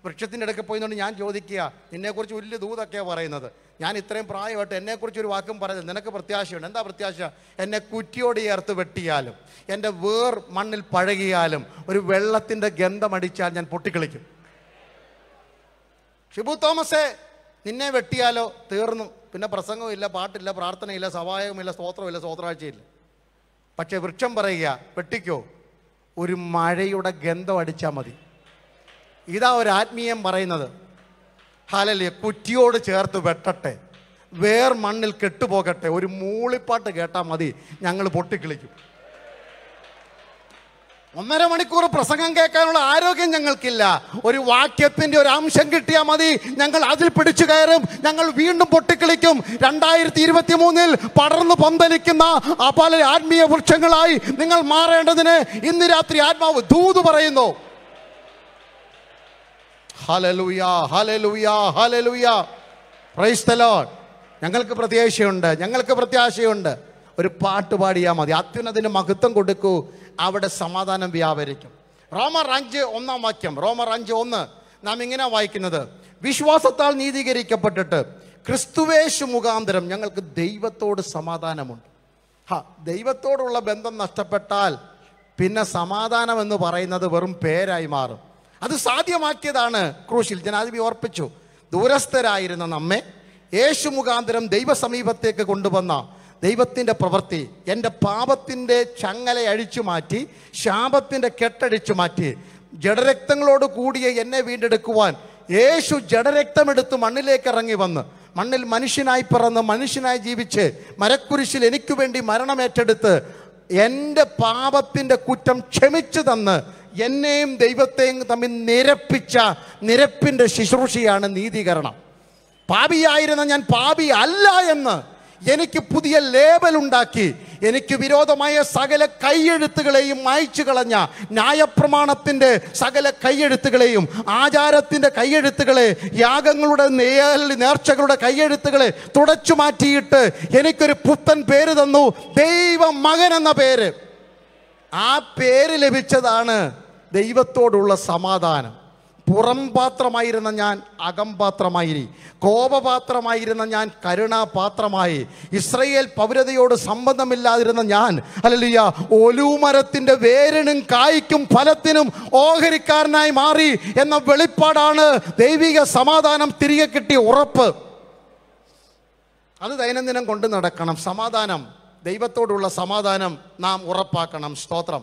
വൃക്ഷത്തിൻ്റെ പോയി എന്നുണ്ട് ഞാൻ ചോദിക്കുക നിന്നെക്കുറിച്ച് വലിയ ദൂതൊക്കെയാണ് പറയുന്നത് ഞാൻ ഇത്രയും പ്രായമായിട്ട് എന്നെക്കുറിച്ച് ഒരു വാക്കും പറയുന്നത് നിനക്ക് പ്രത്യാശയുണ്ട് എന്താ പ്രത്യാശ എന്നെ കുറ്റിയോട് ചേർത്ത് വെട്ടിയാലും എൻ്റെ വേർ മണ്ണിൽ പഴകിയാലും ഒരു വെള്ളത്തിൻ്റെ ഗന്ധമടിച്ചാൽ ഞാൻ പൊട്ടിക്കളിക്കും ഷിബു തോമസേ നിന്നെ വെട്ടിയാലോ തീർന്നു പിന്നെ പ്രസംഗമില്ല പാട്ടില്ല പ്രാർത്ഥനയില്ല സവായകമില്ല സ്തോത്രമില്ല സ്തോത്രാഴ്ചയില്ല പക്ഷേ വൃക്ഷം പറയുക വെട്ടിക്കോ ഒരു മഴയുടെ ഗന്ധം അടിച്ചാൽ മതി ഇതാ ഒരു ആത്മീയം പറയുന്നത് ഹാലല്ലേ കുറ്റിയോട് ചേർത്ത് വെട്ടട്ടെ വേർ മണ്ണിൽ കെട്ടുപോകട്ടെ ഒരു മൂളിപ്പാട്ട് കേട്ടാൽ മതി ഞങ്ങൾ പൊട്ടിക്കളിക്കും ഒന്നര മണിക്കൂർ പ്രസംഗം കേൾക്കാനുള്ള ആരോഗ്യം ഞങ്ങൾക്കില്ല ഒരു വാക്യത്തിന്റെ ഒരു അംശം കിട്ടിയാൽ മതി ഞങ്ങൾ അതിൽ പിടിച്ചു കയറും ഞങ്ങൾ വീണ്ടും പൊട്ടിക്കളിക്കും രണ്ടായിരത്തി ഇരുപത്തി മൂന്നിൽ പടർന്നു പന്തലിക്കുന്ന ആ പല ആത്മീയ വൃക്ഷങ്ങളായി നിങ്ങൾ മാറേണ്ടതിന് ഇന്ന് രാത്രി ആത്മാവ് ദൂത് പറയുന്നു ഞങ്ങൾക്ക് പ്രത്യാശയുണ്ട് ഞങ്ങൾക്ക് പ്രത്യാശയുണ്ട് ഒരു പാട്ട് പാടിയാൽ മതി അത്യുന്നതിന് മഹത്വം കൊടുക്കൂ അവിടെ സമാധാനം വ്യാപരിക്കും റോമർ അഞ്ച് ഒന്നാം വാക്യം റോമർ അഞ്ച് ഒന്ന് നാം ഇങ്ങനെ വായിക്കുന്നത് വിശ്വാസത്താൽ നീതീകരിക്കപ്പെട്ടിട്ട് ക്രിസ്തുവേശു മുഖാന്തരം ഞങ്ങൾക്ക് ദൈവത്തോട് സമാധാനമുണ്ട് ഹ ദൈവത്തോടുള്ള ബന്ധം നഷ്ടപ്പെട്ടാൽ പിന്നെ സമാധാനം എന്ന് പറയുന്നത് വെറും പേരായി മാറും അത് സാധ്യമാക്കിയതാണ് ക്രൂശിൽ ജനാധിപതി ഓർപ്പിച്ചു ദൂരസ്ഥരായിരുന്ന നമ്മെ യേശു മുഖാന്തരം ദൈവസമീപത്തേക്ക് കൊണ്ടുവന്ന ദൈവത്തിൻ്റെ പ്രവൃത്തി എൻ്റെ പാപത്തിൻ്റെ ചങ്ങല അഴിച്ചു മാറ്റി ശാപത്തിൻ്റെ കെട്ടഴിച്ചു മാറ്റി ജഡരക്തങ്ങളോട് കൂടിയ എന്നെ വീണ്ടെടുക്കുവാൻ യേശു ജഡരക്തമെടുത്ത് മണ്ണിലേക്ക് ഇറങ്ങി വന്ന് മണ്ണിൽ മനുഷ്യനായി പിറന്ന് മനുഷ്യനായി ജീവിച്ച് മരക്കുരിശിൽ എനിക്ക് വേണ്ടി മരണമേറ്റെടുത്ത് എൻ്റെ പാപത്തിൻ്റെ കുറ്റം ക്ഷമിച്ചു തന്ന് എന്നെയും ദൈവത്തെയും തമ്മിൽ നിരപ്പിച്ച നിരപ്പിൻ്റെ ശുശ്രൂഷയാണ് നീതീകരണം പാപിയായിരുന്ന ഞാൻ പാപി അല്ല എന്ന് എനിക്ക് പുതിയ ലേബൽ ഉണ്ടാക്കി എനിക്ക് വിരോധമായ സകല കൈയെഴുത്തുകളെയും മായ്ച്ചു കളഞ്ഞ ന്യായപ്രമാണത്തിൻ്റെ സകല കൈയെഴുത്തുകളെയും ആചാരത്തിൻ്റെ കൈയെഴുത്തുകളെ യാഗങ്ങളുടെ നേർച്ചകളുടെ കൈയെഴുത്തുകളെ തുടച്ചു മാറ്റിയിട്ട് എനിക്കൊരു പുത്തൻ പേര് തന്നു ദൈവ മകൻ എന്ന പേര് ആ പേര് ലഭിച്ചതാണ് ദൈവത്തോടുള്ള സമാധാനം പുറം പാത്രമായിരുന്ന ഞാൻ അകംപാത്രമായി കോപപാത്രമായിരുന്ന ഞാൻ കരുണാപാത്രമായി ഇസ്രയേൽ പൗരതയോട് സംബന്ധമില്ലാതിരുന്ന ഞാൻ അല്ലല്ല ഒലുമരത്തിൻ്റെ വേരിനും കായ്ക്കും ഫലത്തിനും ഓഹരിക്കാരനായി മാറി എന്ന വെളിപ്പാടാണ് ദൈവിക സമാധാനം തിരികെ കിട്ടിയ ഉറപ്പ് അത് ദൈനംദിനം കൊണ്ട് നടക്കണം സമാധാനം ദൈവത്തോടുള്ള സമാധാനം നാം ഉറപ്പാക്കണം സ്തോത്രം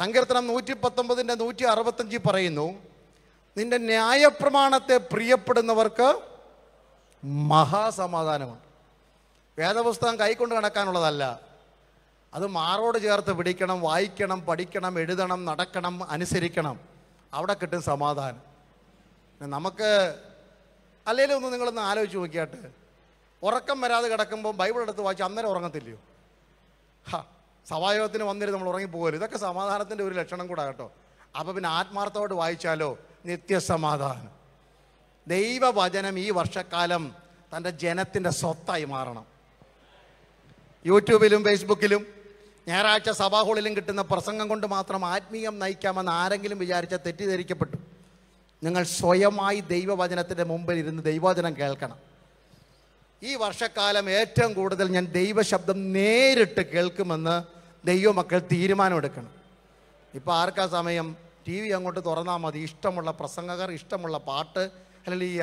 സങ്കീർത്തനം നൂറ്റി പത്തൊമ്പതിൻ്റെ നൂറ്റി അറുപത്തഞ്ച് പറയുന്നു നിന്റെ ന്യായപ്രമാണത്തെ പ്രിയപ്പെടുന്നവർക്ക് മഹാസമാധാനമുണ്ട് വേദപുസ്തകം കൈക്കൊണ്ട് കണക്കാനുള്ളതല്ല അത് മാറോട് ചേർത്ത് പിടിക്കണം വായിക്കണം പഠിക്കണം എഴുതണം നടക്കണം അനുസരിക്കണം അവിടെ കിട്ടും സമാധാനം നമുക്ക് അല്ലെങ്കിൽ ഒന്ന് നിങ്ങളൊന്ന് ആലോചിച്ച് നോക്കിയാട്ടെ ഉറക്കം വരാതെ കിടക്കുമ്പോൾ ബൈബിൾ എടുത്ത് വായിച്ച് അന്നേരം ഉറങ്ങത്തില്ലയോ ഹാ സവായോഗത്തിന് വന്നിരുന്ന് നമ്മൾ ഉറങ്ങിപ്പോകല്ലോ ഇതൊക്കെ സമാധാനത്തിൻ്റെ ഒരു ലക്ഷണം കൂടെ കേട്ടോ അപ്പോൾ പിന്നെ ആത്മാർത്ഥമായിട്ട് വായിച്ചാലോ നിത്യസമാധാനം ദൈവവചനം ഈ വർഷക്കാലം തൻ്റെ ജനത്തിൻ്റെ സ്വത്തായി മാറണം യൂട്യൂബിലും ഫേസ്ബുക്കിലും ഞായറാഴ്ച സഭാഹോളിലും കിട്ടുന്ന പ്രസംഗം കൊണ്ട് മാത്രം ആത്മീയം നയിക്കാമെന്ന് ആരെങ്കിലും വിചാരിച്ച തെറ്റിദ്ധരിക്കപ്പെട്ടു നിങ്ങൾ സ്വയമായി ദൈവവചനത്തിൻ്റെ മുമ്പിൽ ഇരുന്ന് ദൈവവചനം കേൾക്കണം ഈ വർഷക്കാലം ഏറ്റവും കൂടുതൽ ഞാൻ ദൈവശബ്ദം നേരിട്ട് കേൾക്കുമെന്ന് ദൈവമക്കൾ തീരുമാനമെടുക്കണം ഇപ്പോൾ ആർക്കാ സമയം ടി വി അങ്ങോട്ട് തുറന്നാൽ മതി ഇഷ്ടമുള്ള പ്രസംഗകർ ഇഷ്ടമുള്ള പാട്ട് അല്ലെങ്കിൽ ഈ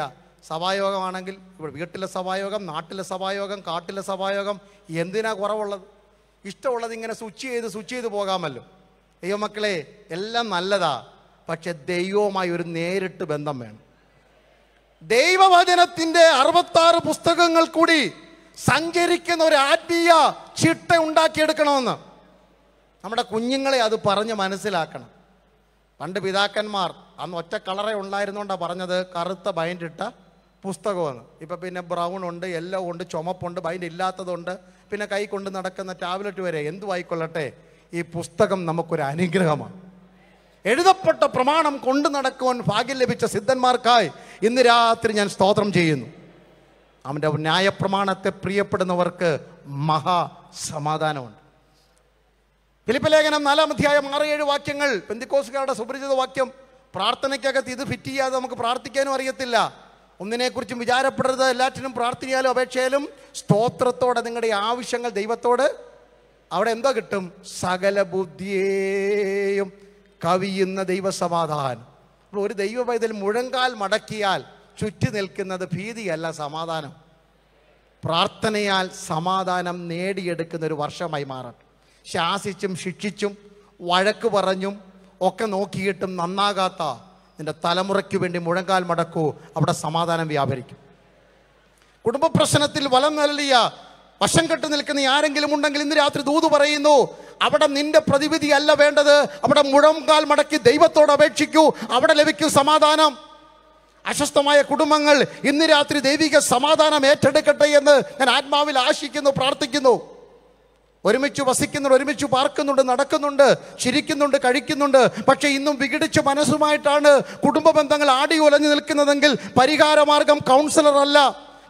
സഭായോഗമാണെങ്കിൽ ഇവിടെ വീട്ടിലെ സഭായോഗം നാട്ടിലെ സഭായോഗം കാട്ടിലെ സഭായോഗം എന്തിനാ കുറവുള്ളത് ഇഷ്ടമുള്ളത് ഇങ്ങനെ സ്വിച്ച് ചെയ്ത് സ്വിച്ച് ചെയ്ത് പോകാമല്ലോ ദൈവമക്കളെ എല്ലാം നല്ലതാ പക്ഷെ ദൈവവുമായി ഒരു നേരിട്ട് ബന്ധം വേണം ദൈവവചനത്തിന്റെ അറുപത്താറ് പുസ്തകങ്ങൾ കൂടി സഞ്ചരിക്കുന്ന ഒരു ആത്മീയ ചിട്ട ഉണ്ടാക്കിയെടുക്കണമെന്ന് നമ്മുടെ കുഞ്ഞുങ്ങളെ അത് പറഞ്ഞ് മനസ്സിലാക്കണം പണ്ട് പിതാക്കന്മാർ അന്ന് ഒറ്റ കളറേ ഉണ്ടായിരുന്നുകൊണ്ടാണ് പറഞ്ഞത് കറുത്ത ബൈൻഡിട്ട പുസ്തകമാണ് ഇപ്പം പിന്നെ ബ്രൗൺ ഉണ്ട് യെല്ലോ ഉണ്ട് ചുമപ്പുണ്ട് ബൈൻഡ് ഇല്ലാത്തതുണ്ട് പിന്നെ കൈ കൊണ്ട് നടക്കുന്ന ടാബ്ലറ്റ് വരെ എന്തു ആയിക്കൊള്ളട്ടെ ഈ പുസ്തകം നമുക്കൊരു അനുഗ്രഹമാണ് എഴുതപ്പെട്ട പ്രമാണം കൊണ്ടു നടക്കുവാൻ ഭാഗ്യം ലഭിച്ച സിദ്ധന്മാർക്കായി ഇന്ന് രാത്രി ഞാൻ സ്തോത്രം ചെയ്യുന്നു അവൻ്റെ ന്യായപ്രമാണത്തെ പ്രിയപ്പെടുന്നവർക്ക് മഹാ സമാധാനമുണ്ട് ലേഖനം നാലാം അധ്യായം ആറ് ഏഴ് വാക്യങ്ങൾ പെന്തിക്കോസുകാരുടെ സുപരിചിത വാക്യം പ്രാർത്ഥനയ്ക്കകത്ത് ഇത് ഫിറ്റ് ചെയ്യാതെ നമുക്ക് പ്രാർത്ഥിക്കാനും അറിയത്തില്ല ഒന്നിനെക്കുറിച്ചും വിചാരപ്പെടരുത് എല്ലാറ്റിനും പ്രാർത്ഥനയാലും അപേക്ഷയാലും സ്തോത്രത്തോടെ നിങ്ങളുടെ ആവശ്യങ്ങൾ ദൈവത്തോട് അവിടെ എന്തോ കിട്ടും സകല ബുദ്ധിയേയും കവിയുന്ന ദൈവസമാധാനം അപ്പോൾ ഒരു ദൈവ പൈതൽ മുഴങ്കാൽ മടക്കിയാൽ ചുറ്റി നിൽക്കുന്നത് ഭീതിയല്ല സമാധാനം പ്രാർത്ഥനയാൽ സമാധാനം നേടിയെടുക്കുന്ന ഒരു വർഷമായി മാറട്ടെ ശാസിച്ചും ശിക്ഷിച്ചും വഴക്ക് പറഞ്ഞും ഒക്കെ നോക്കിയിട്ടും നന്നാകാത്ത നിൻ്റെ തലമുറയ്ക്ക് വേണ്ടി മുഴങ്കാൽ മടക്കൂ അവിടെ സമാധാനം വ്യാപരിക്കും കുടുംബ പ്രശ്നത്തിൽ വലം നൽകിയ വശം കെട്ട് നിൽക്കുന്ന ആരെങ്കിലും ഉണ്ടെങ്കിൽ ഇന്ന് രാത്രി ദൂത് പറയുന്നു അവിടെ നിന്റെ പ്രതിവിധി അല്ല വേണ്ടത് അവിടെ മുഴങ്കാൽ മടക്കി ദൈവത്തോട് അപേക്ഷിക്കൂ അവിടെ ലഭിക്കൂ സമാധാനം അസ്വസ്ഥമായ കുടുംബങ്ങൾ ഇന്ന് രാത്രി ദൈവിക സമാധാനം ഏറ്റെടുക്കട്ടെ എന്ന് ഞാൻ ആത്മാവിൽ ആശിക്കുന്നു പ്രാർത്ഥിക്കുന്നു ഒരുമിച്ച് വസിക്കുന്നുണ്ട് ഒരുമിച്ച് പാർക്കുന്നുണ്ട് നടക്കുന്നുണ്ട് ചിരിക്കുന്നുണ്ട് കഴിക്കുന്നുണ്ട് പക്ഷെ ഇന്നും വിഘടിച്ച മനസ്സുമായിട്ടാണ് കുടുംബ ബന്ധങ്ങൾ ആടി ഉലഞ്ഞു നിൽക്കുന്നതെങ്കിൽ പരിഹാരമാർഗം കൗൺസിലർ അല്ല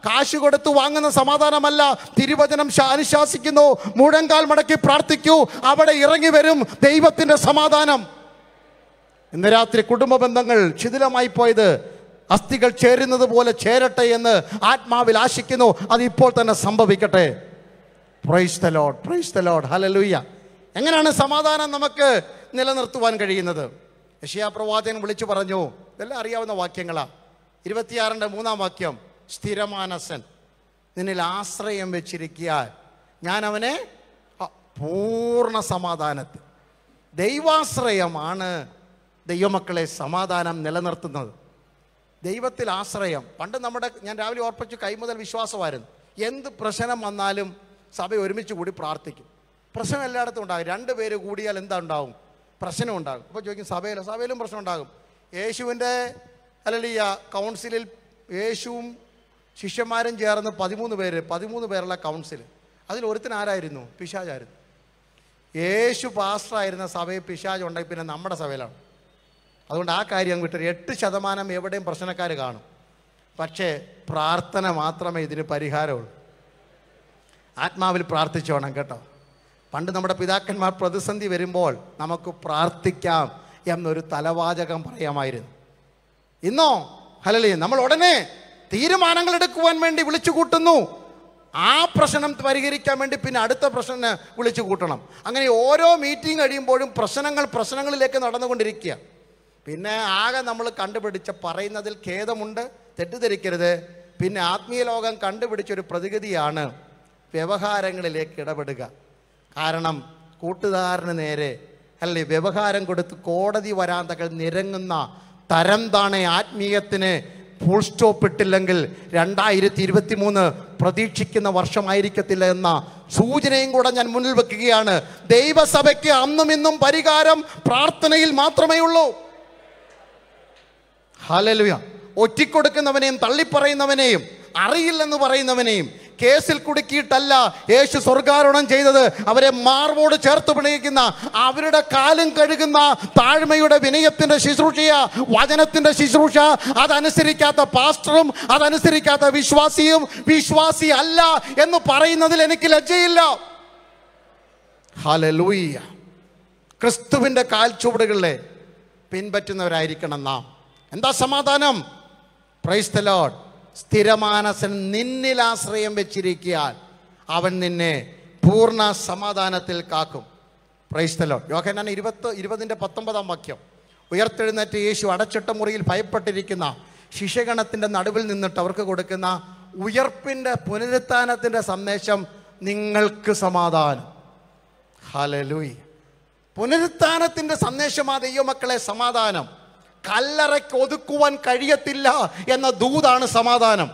കാശ് കൊടുത്ത് വാങ്ങുന്ന സമാധാനമല്ല തിരുവചനം അനുശാസിക്കുന്നു മുഴങ്കാൽ മടക്കി പ്രാർത്ഥിക്കൂ അവിടെ ഇറങ്ങി വരും ദൈവത്തിൻ്റെ സമാധാനം ഇന്ന് രാത്രി കുടുംബ ബന്ധങ്ങൾ ശിഥിലമായി പോയത് അസ്ഥികൾ ചേരുന്നത് പോലെ ചേരട്ടെ എന്ന് ആത്മാവിൽ ആശിക്കുന്നു അതിപ്പോൾ തന്നെ സംഭവിക്കട്ടെ praise the Lord praise the Lord hallelujah എങ്ങനെയാണ് സമാധാനം നമുക്ക് നിലനിർത്തുവാൻ കഴിയുന്നത് യഷിയാ പ്രവാചകൻ വിളിച്ചു പറഞ്ഞു ഇതെല്ലാം അറിയാവുന്ന വാക്യങ്ങളാണ് ഇരുപത്തിയാറിൻ്റെ മൂന്നാം വാക്യം സ്ഥിരമാനസൻ നിന്നിൽ ആശ്രയം വെച്ചിരിക്കാൻ ഞാൻ അവനെ പൂർണ്ണ സമാധാനത്തിൽ ദൈവാശ്രയമാണ് ദൈവമക്കളെ സമാധാനം നിലനിർത്തുന്നത് ദൈവത്തിൽ ആശ്രയം പണ്ട് നമ്മുടെ ഞാൻ രാവിലെ ഓർപ്പിച്ചു കൈമുതൽ വിശ്വാസമായിരുന്നു എന്ത് പ്രശ്നം വന്നാലും സഭ ഒരുമിച്ച് കൂടി പ്രാർത്ഥിക്കും പ്രശ്നം എല്ലായിടത്തും ഉണ്ടാകും രണ്ട് പേര് കൂടിയാൽ എന്താ ഉണ്ടാവും പ്രശ്നം ഉണ്ടാകും അപ്പോൾ ചോദിക്കും സഭയിലോ സഭയിലും പ്രശ്നം ഉണ്ടാകും യേശുവിൻ്റെ അല്ലെങ്കിൽ കൗൺസിലിൽ യേശുവും ശിഷ്യന്മാരും ചേർന്ന് പതിമൂന്ന് പേര് പതിമൂന്ന് പേരുള്ള കൗൺസിൽ അതിൽ ഒരുത്തൻ ആരായിരുന്നു യേശു പാസ്റ്ററായിരുന്ന സഭയിൽ പിശാജ് ഉണ്ടെങ്കിൽ പിന്നെ നമ്മുടെ സഭയിലാണ് അതുകൊണ്ട് ആ കാര്യം വിട്ടൊരു എട്ട് ശതമാനം എവിടെയും പ്രശ്നക്കാർ കാണും പക്ഷേ പ്രാർത്ഥന മാത്രമേ ഇതിന് പരിഹാരമുള്ളൂ ആത്മാവിൽ പ്രാർത്ഥിച്ചോണം കേട്ടോ പണ്ട് നമ്മുടെ പിതാക്കന്മാർ പ്രതിസന്ധി വരുമ്പോൾ നമുക്ക് പ്രാർത്ഥിക്കാം എന്നൊരു തലവാചകം പറയാമായിരുന്നു ഇന്നോ ഹലലി നമ്മൾ ഉടനെ തീരുമാനങ്ങൾ എടുക്കുവാൻ വേണ്ടി വിളിച്ചു കൂട്ടുന്നു ആ പ്രശ്നം പരിഹരിക്കാൻ വേണ്ടി പിന്നെ അടുത്ത പ്രശ്നം വിളിച്ചു കൂട്ടണം അങ്ങനെ ഓരോ മീറ്റിംഗ് കഴിയുമ്പോഴും പ്രശ്നങ്ങൾ പ്രശ്നങ്ങളിലേക്ക് നടന്നുകൊണ്ടിരിക്കുക പിന്നെ ആകെ നമ്മൾ കണ്ടുപിടിച്ച പറയുന്നതിൽ ഖേദമുണ്ട് തെറ്റിദ്ധരിക്കരുത് പിന്നെ ആത്മീയ ലോകം കണ്ടുപിടിച്ചൊരു പ്രതിഗതിയാണ് വ്യവഹാരങ്ങളിലേക്ക് ഇടപെടുക കാരണം കൂട്ടുകാരന് നേരെ അല്ലെ വ്യവഹാരം കൊടുത്ത് കോടതി വരാന്തകൾ നിരങ്ങുന്ന തരം താണെ ആത്മീയത്തിന് ഫുൾ സ്റ്റോപ്പ് ഇട്ടില്ലെങ്കിൽ രണ്ടായിരത്തി ഇരുപത്തി മൂന്ന് പ്രതീക്ഷിക്കുന്ന വർഷമായിരിക്കത്തില്ല എന്ന സൂചനയും കൂടെ ഞാൻ മുന്നിൽ വെക്കുകയാണ് ദൈവസഭയ്ക്ക് അന്നും ഇന്നും പരിഹാരം പ്രാർത്ഥനയിൽ മാത്രമേ ഉള്ളൂ ഹാലലുയ ഒറ്റിക്കൊടുക്കുന്നവനെയും തള്ളിപ്പറയുന്നവനെയും അറിയില്ലെന്ന് പറയുന്നവനെയും കേസിൽ കുടുക്കിയിട്ടല്ല യേശു സ്വർഗാരോഹണം ചെയ്തത് അവരെ മാർവോട് ചേർത്ത് പിണയിക്കുന്ന അവരുടെ കാലും കഴുകുന്ന താഴ്മയുടെ വിനയത്തിന്റെ ശുശ്രൂഷയ വചനത്തിന്റെ ശുശ്രൂഷ അതനുസരിക്കാത്ത പാസ്റ്ററും അതനുസരിക്കാത്ത വിശ്വാസിയും വിശ്വാസി അല്ല എന്ന് പറയുന്നതിൽ എനിക്ക് ലജ്ജയില്ല ക്രിസ്തുവിന്റെ കാൽ ചുവടുകളെ പിൻപറ്റുന്നവരായിരിക്കണം നാം എന്താ സമാധാനം പ്രൈസ് ദ ലോഡ് സ്ഥിരമാനസൻ നിന്നിൽ ആശ്രയം വെച്ചിരിക്കാൻ അവൻ നിന്നെ പൂർണ്ണ സമാധാനത്തിൽ കാക്കും പ്രൈസ്തലോ യോഹനാൻ ഇരുപത്ത് ഇരുപതിൻ്റെ പത്തൊമ്പതാം വാക്യം ഉയർത്തെഴുന്നേറ്റ് യേശു അടച്ചിട്ട മുറിയിൽ ഭയപ്പെട്ടിരിക്കുന്ന ശിഷ്യഗണത്തിൻ്റെ നടുവിൽ നിന്നിട്ട് അവർക്ക് കൊടുക്കുന്ന ഉയർപ്പിൻ്റെ പുനരുത്ഥാനത്തിൻ്റെ സന്ദേശം നിങ്ങൾക്ക് സമാധാനം ഹലലൂയി പുനരുത്ഥാനത്തിൻ്റെ സന്ദേശമാ ദൈവമക്കളെ സമാധാനം കല്ലറയ്ക്ക് ഒതുക്കുവാൻ കഴിയത്തില്ല എന്ന ദൂതാണ് സമാധാനം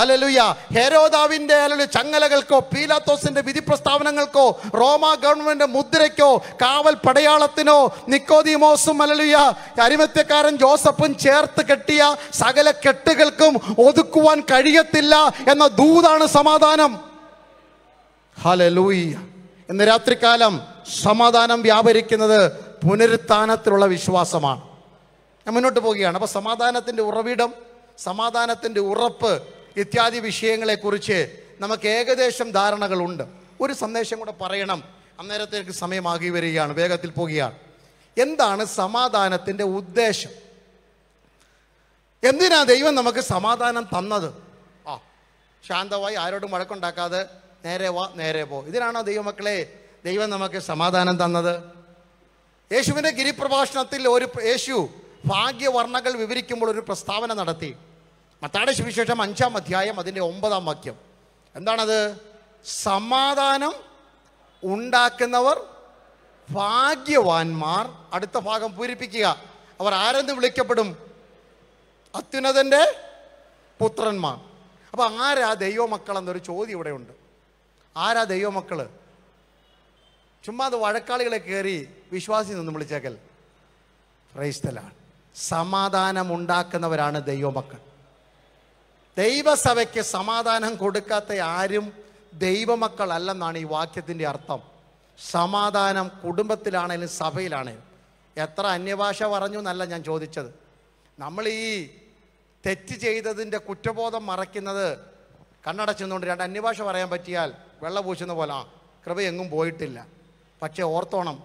അലലുയ ഹെരോദാവിൻ്റെ അലലു ചങ്ങലകൾക്കോ പീലാത്തോസിൻ്റെ വിധി പ്രസ്താവനകൾക്കോ റോമ ഗവൺമെൻറ് മുദ്രയ്ക്കോ കാവൽ പടയാളത്തിനോ നിക്കോദിമോസും അലലുയ അരിമത്യക്കാരൻ ജോസഫും ചേർത്ത് കെട്ടിയ സകല കെട്ടുകൾക്കും ഒതുക്കുവാൻ കഴിയത്തില്ല എന്ന ദൂതാണ് സമാധാനം ഹലലൂയ ഇന്ന് രാത്രികാലം സമാധാനം വ്യാപരിക്കുന്നത് പുനരുത്ഥാനത്തിലുള്ള വിശ്വാസമാണ് ഞാൻ മുന്നോട്ട് പോവുകയാണ് അപ്പോൾ സമാധാനത്തിൻ്റെ ഉറവിടം സമാധാനത്തിൻ്റെ ഉറപ്പ് ഇത്യാദി വിഷയങ്ങളെക്കുറിച്ച് നമുക്ക് ഏകദേശം ധാരണകളുണ്ട് ഒരു സന്ദേശം കൂടെ പറയണം അന്നേരത്തേക്ക് സമയമാകി വരികയാണ് വേഗത്തിൽ പോകുകയാണ് എന്താണ് സമാധാനത്തിൻ്റെ ഉദ്ദേശം എന്തിനാ ദൈവം നമുക്ക് സമാധാനം തന്നത് ആ ശാന്തമായി ആരോടും വഴക്കുണ്ടാക്കാതെ നേരെ വാ നേരെ പോ ഇതിനാണോ ദൈവമക്കളെ ദൈവം നമുക്ക് സമാധാനം തന്നത് യേശുവിൻ്റെ ഗിരിപ്രഭാഷണത്തിൽ ഒരു യേശു ഭാഗ്യവർണ്ണകൾ വിവരിക്കുമ്പോൾ ഒരു പ്രസ്താവന നടത്തി മത്താടെ സുവിശേഷം അഞ്ചാം അധ്യായം അതിൻ്റെ ഒമ്പതാം വാക്യം എന്താണത് സമാധാനം ഉണ്ടാക്കുന്നവർ ഭാഗ്യവാന്മാർ അടുത്ത ഭാഗം പൂരിപ്പിക്കുക അവർ ആരെന്ന് വിളിക്കപ്പെടും അത്യുന്നതൻ്റെ പുത്രന്മാർ അപ്പോൾ ആരാ ദൈവമക്കൾ എന്നൊരു ചോദ്യം ഇവിടെയുണ്ട് ആരാ ദൈവമക്കൾ ചുമ്മാ അത് വഴക്കാളികളെ കയറി വിശ്വാസി നിന്ന് വിളിച്ചേക്കൽ ക്രൈസ്തലാണ് സമാധാനമുണ്ടാക്കുന്നവരാണ് ദൈവമക്കൾ ദൈവസഭയ്ക്ക് സമാധാനം കൊടുക്കാത്ത ആരും ദൈവമക്കളല്ലെന്നാണ് ഈ വാക്യത്തിൻ്റെ അർത്ഥം സമാധാനം കുടുംബത്തിലാണേലും സഭയിലാണേലും എത്ര അന്യഭാഷ പറഞ്ഞു എന്നല്ല ഞാൻ ചോദിച്ചത് നമ്മൾ ഈ തെറ്റ് ചെയ്തതിൻ്റെ കുറ്റബോധം മറയ്ക്കുന്നത് കണ്ണടച്ചുകൊണ്ട് രണ്ട് അന്യഭാഷ പറയാൻ പറ്റിയാൽ വെള്ള പൂശുന്ന പോലെ ആ കൃപ എങ്ങും പോയിട്ടില്ല പക്ഷേ ഓർത്തോണം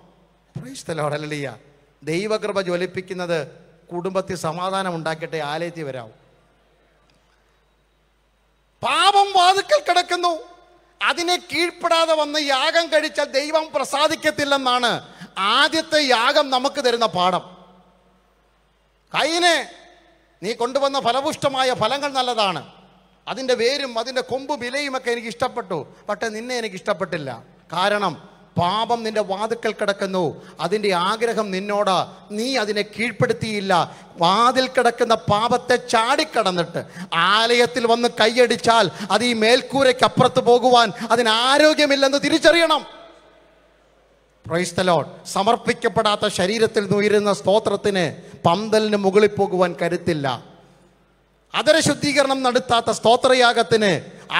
പ്രൈസ്തലോടലിയ ദൈവകൃപ ജ്വലിപ്പിക്കുന്നത് കുടുംബത്തിൽ സമാധാനം ഉണ്ടാക്കട്ടെ ആലയത്തിൽ വരാവും പാപം വാതുക്കൽ കിടക്കുന്നു അതിനെ കീഴ്പ്പെടാതെ വന്ന് യാഗം കഴിച്ചാൽ ദൈവം പ്രസാദിക്കത്തില്ലെന്നാണ് ആദ്യത്തെ യാഗം നമുക്ക് തരുന്ന പാഠം കൈനെ നീ കൊണ്ടുവന്ന ഫലപുഷ്ടമായ ഫലങ്ങൾ നല്ലതാണ് അതിൻ്റെ വേരും അതിൻ്റെ കൊമ്പും ഇലയുമൊക്കെ എനിക്ക് ഇഷ്ടപ്പെട്ടു പക്ഷേ നിന്നെ എനിക്ക് ഇഷ്ടപ്പെട്ടില്ല കാരണം പാപം നിന്റെ വാതിൽക്കൽ കിടക്കുന്നു അതിൻ്റെ ആഗ്രഹം നിന്നോട് നീ അതിനെ കീഴ്പ്പെടുത്തിയില്ല വാതിൽ കിടക്കുന്ന പാപത്തെ ചാടിക്കടന്നിട്ട് ആലയത്തിൽ വന്ന് കൈയടിച്ചാൽ അത് ഈ അപ്പുറത്ത് പോകുവാൻ അതിന് ആരോഗ്യമില്ലെന്ന് തിരിച്ചറിയണം ക്രൈസ്തലോൺ സമർപ്പിക്കപ്പെടാത്ത ശരീരത്തിൽ ഉയരുന്ന സ്തോത്രത്തിന് പന്തലിന് മുകളിൽ പോകുവാൻ കരുത്തില്ല അതര ശുദ്ധീകരണം നടത്താത്ത സ്തോത്രയാഗത്തിന്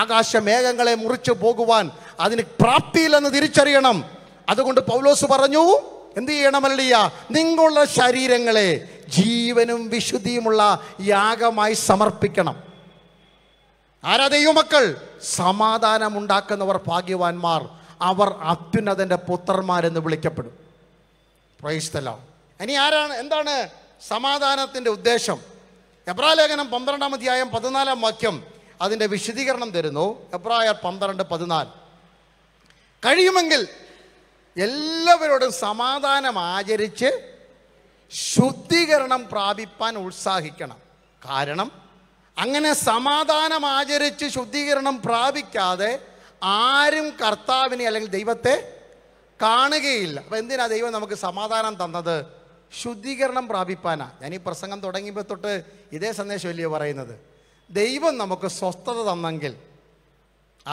ആകാശമേഘങ്ങളെ മുറിച്ചു പോകുവാൻ അതിന് പ്രാപ്തിയില്ലെന്ന് തിരിച്ചറിയണം അതുകൊണ്ട് പൗലോസ് പറഞ്ഞു എന്ത് ചെയ്യണമല്ലയ്യ നിങ്ങളുടെ ശരീരങ്ങളെ ജീവനും വിശുദ്ധിയുമുള്ള യാഗമായി സമർപ്പിക്കണം ആരാ ദൈവമക്കൾ സമാധാനമുണ്ടാക്കുന്നവർ ഭാഗ്യവാന്മാർ അവർ അത്യുന്നതൻ്റെ പുത്രന്മാരെന്ന് വിളിക്കപ്പെടും പ്രൈസ്തല ഇനി ആരാണ് എന്താണ് സമാധാനത്തിൻ്റെ ഉദ്ദേശം എബ്രാലേഖനം പന്ത്രണ്ടാം അധ്യായം പതിനാലാം വാക്യം അതിൻ്റെ വിശദീകരണം തരുന്നു എബ്രായർ പന്ത്രണ്ട് പതിനാല് കഴിയുമെങ്കിൽ എല്ലാവരോടും സമാധാനം ആചരിച്ച് ശുദ്ധീകരണം പ്രാപിപ്പാൻ ഉത്സാഹിക്കണം കാരണം അങ്ങനെ സമാധാനം ആചരിച്ച് ശുദ്ധീകരണം പ്രാപിക്കാതെ ആരും കർത്താവിനെ അല്ലെങ്കിൽ ദൈവത്തെ കാണുകയില്ല അപ്പം എന്തിനാ ദൈവം നമുക്ക് സമാധാനം തന്നത് ശുദ്ധീകരണം പ്രാപിപ്പാനാണ് ഞാൻ ഈ പ്രസംഗം തുടങ്ങിയപ്പോൾ തൊട്ട് ഇതേ സന്ദേശം സന്ദേശമല്ലയോ പറയുന്നത് ദൈവം നമുക്ക് സ്വസ്ഥത തന്നെങ്കിൽ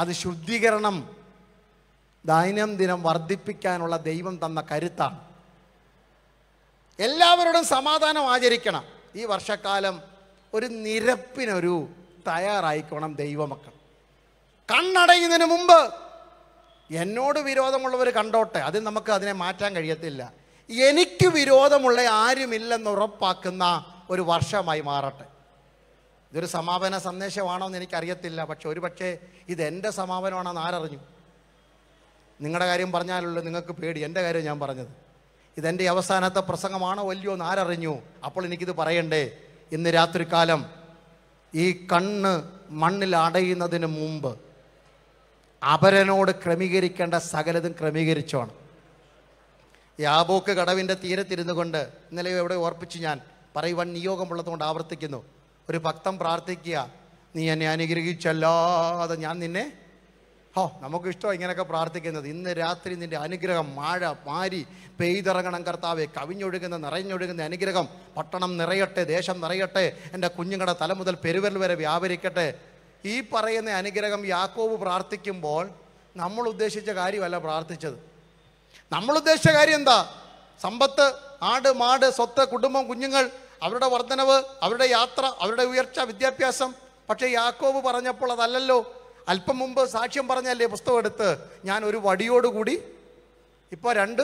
അത് ശുദ്ധീകരണം ദൈനംദിനം വർദ്ധിപ്പിക്കാനുള്ള ദൈവം തന്ന കരുത്താണ് എല്ലാവരോടും സമാധാനം ആചരിക്കണം ഈ വർഷക്കാലം ഒരു നിരപ്പിനൊരു തയ്യാറായിക്കോണം ദൈവമക്കൾ കണ്ണടയുന്നതിന് മുമ്പ് എന്നോട് വിരോധമുള്ളവർ കണ്ടോട്ടെ അത് നമുക്ക് അതിനെ മാറ്റാൻ കഴിയത്തില്ല എനിക്ക് വിരോധമുള്ള ആരുമില്ലെന്ന് ഉറപ്പാക്കുന്ന ഒരു വർഷമായി മാറട്ടെ ഇതൊരു സമാപന സന്ദേശമാണോ എന്ന് എനിക്കറിയത്തില്ല പക്ഷെ ഒരു പക്ഷേ ഇതെൻ്റെ എന്ന് ആരറിഞ്ഞു നിങ്ങളുടെ കാര്യം പറഞ്ഞാലല്ലോ നിങ്ങൾക്ക് പേടി എൻ്റെ കാര്യം ഞാൻ പറഞ്ഞത് ഇതെൻ്റെ അവസാനത്തെ പ്രസംഗമാണോ വലിയോ എന്ന് ആരറിഞ്ഞു അപ്പോൾ എനിക്കിത് പറയണ്ടേ ഇന്ന് രാത്രികാലം ഈ കണ്ണ് മണ്ണിൽ അടയുന്നതിന് മുമ്പ് അപരനോട് ക്രമീകരിക്കേണ്ട സകലതും ക്രമീകരിച്ചോണം യാബോക്ക് കടവിൻ്റെ തീരത്തിരുന്നു കൊണ്ട് ഇന്നലെ എവിടെ ഓർപ്പിച്ച് ഞാൻ പറയുവാൻ നിയോഗമുള്ളതുകൊണ്ട് ആവർത്തിക്കുന്നു ഒരു ഭക്തം പ്രാർത്ഥിക്കുക നീ എന്നെ അനുഗ്രഹിച്ചല്ലാതെ ഞാൻ നിന്നെ ഹോ നമുക്കിഷ്ടമാണ് ഇങ്ങനെയൊക്കെ പ്രാർത്ഥിക്കുന്നത് ഇന്ന് രാത്രി നിന്റെ അനുഗ്രഹം മഴ മാരി പെയ്തിറങ്ങണം കർത്താവെ കവിഞ്ഞൊഴുകുന്ന നിറഞ്ഞൊഴുകുന്ന അനുഗ്രഹം പട്ടണം നിറയട്ടെ ദേശം നിറയട്ടെ എൻ്റെ കുഞ്ഞുങ്ങളുടെ തല മുതൽ പെരുവൽ വരെ വ്യാപരിക്കട്ടെ ഈ പറയുന്ന അനുഗ്രഹം യാക്കോവ് പ്രാർത്ഥിക്കുമ്പോൾ നമ്മൾ ഉദ്ദേശിച്ച കാര്യമല്ല പ്രാർത്ഥിച്ചത് നമ്മൾ ഉദ്ദേശിച്ച കാര്യം എന്താ സമ്പത്ത് ആട് മാട് സ്വത്ത് കുടുംബം കുഞ്ഞുങ്ങൾ അവരുടെ വർധനവ് അവരുടെ യാത്ര അവരുടെ ഉയർച്ച വിദ്യാഭ്യാസം പക്ഷേ യാക്കോവ് പറഞ്ഞപ്പോൾ അതല്ലല്ലോ അല്പം മുമ്പ് സാക്ഷ്യം പറഞ്ഞല്ലേ പുസ്തകം എടുത്ത് ഞാൻ ഒരു വടിയോടുകൂടി ഇപ്പോൾ രണ്ട്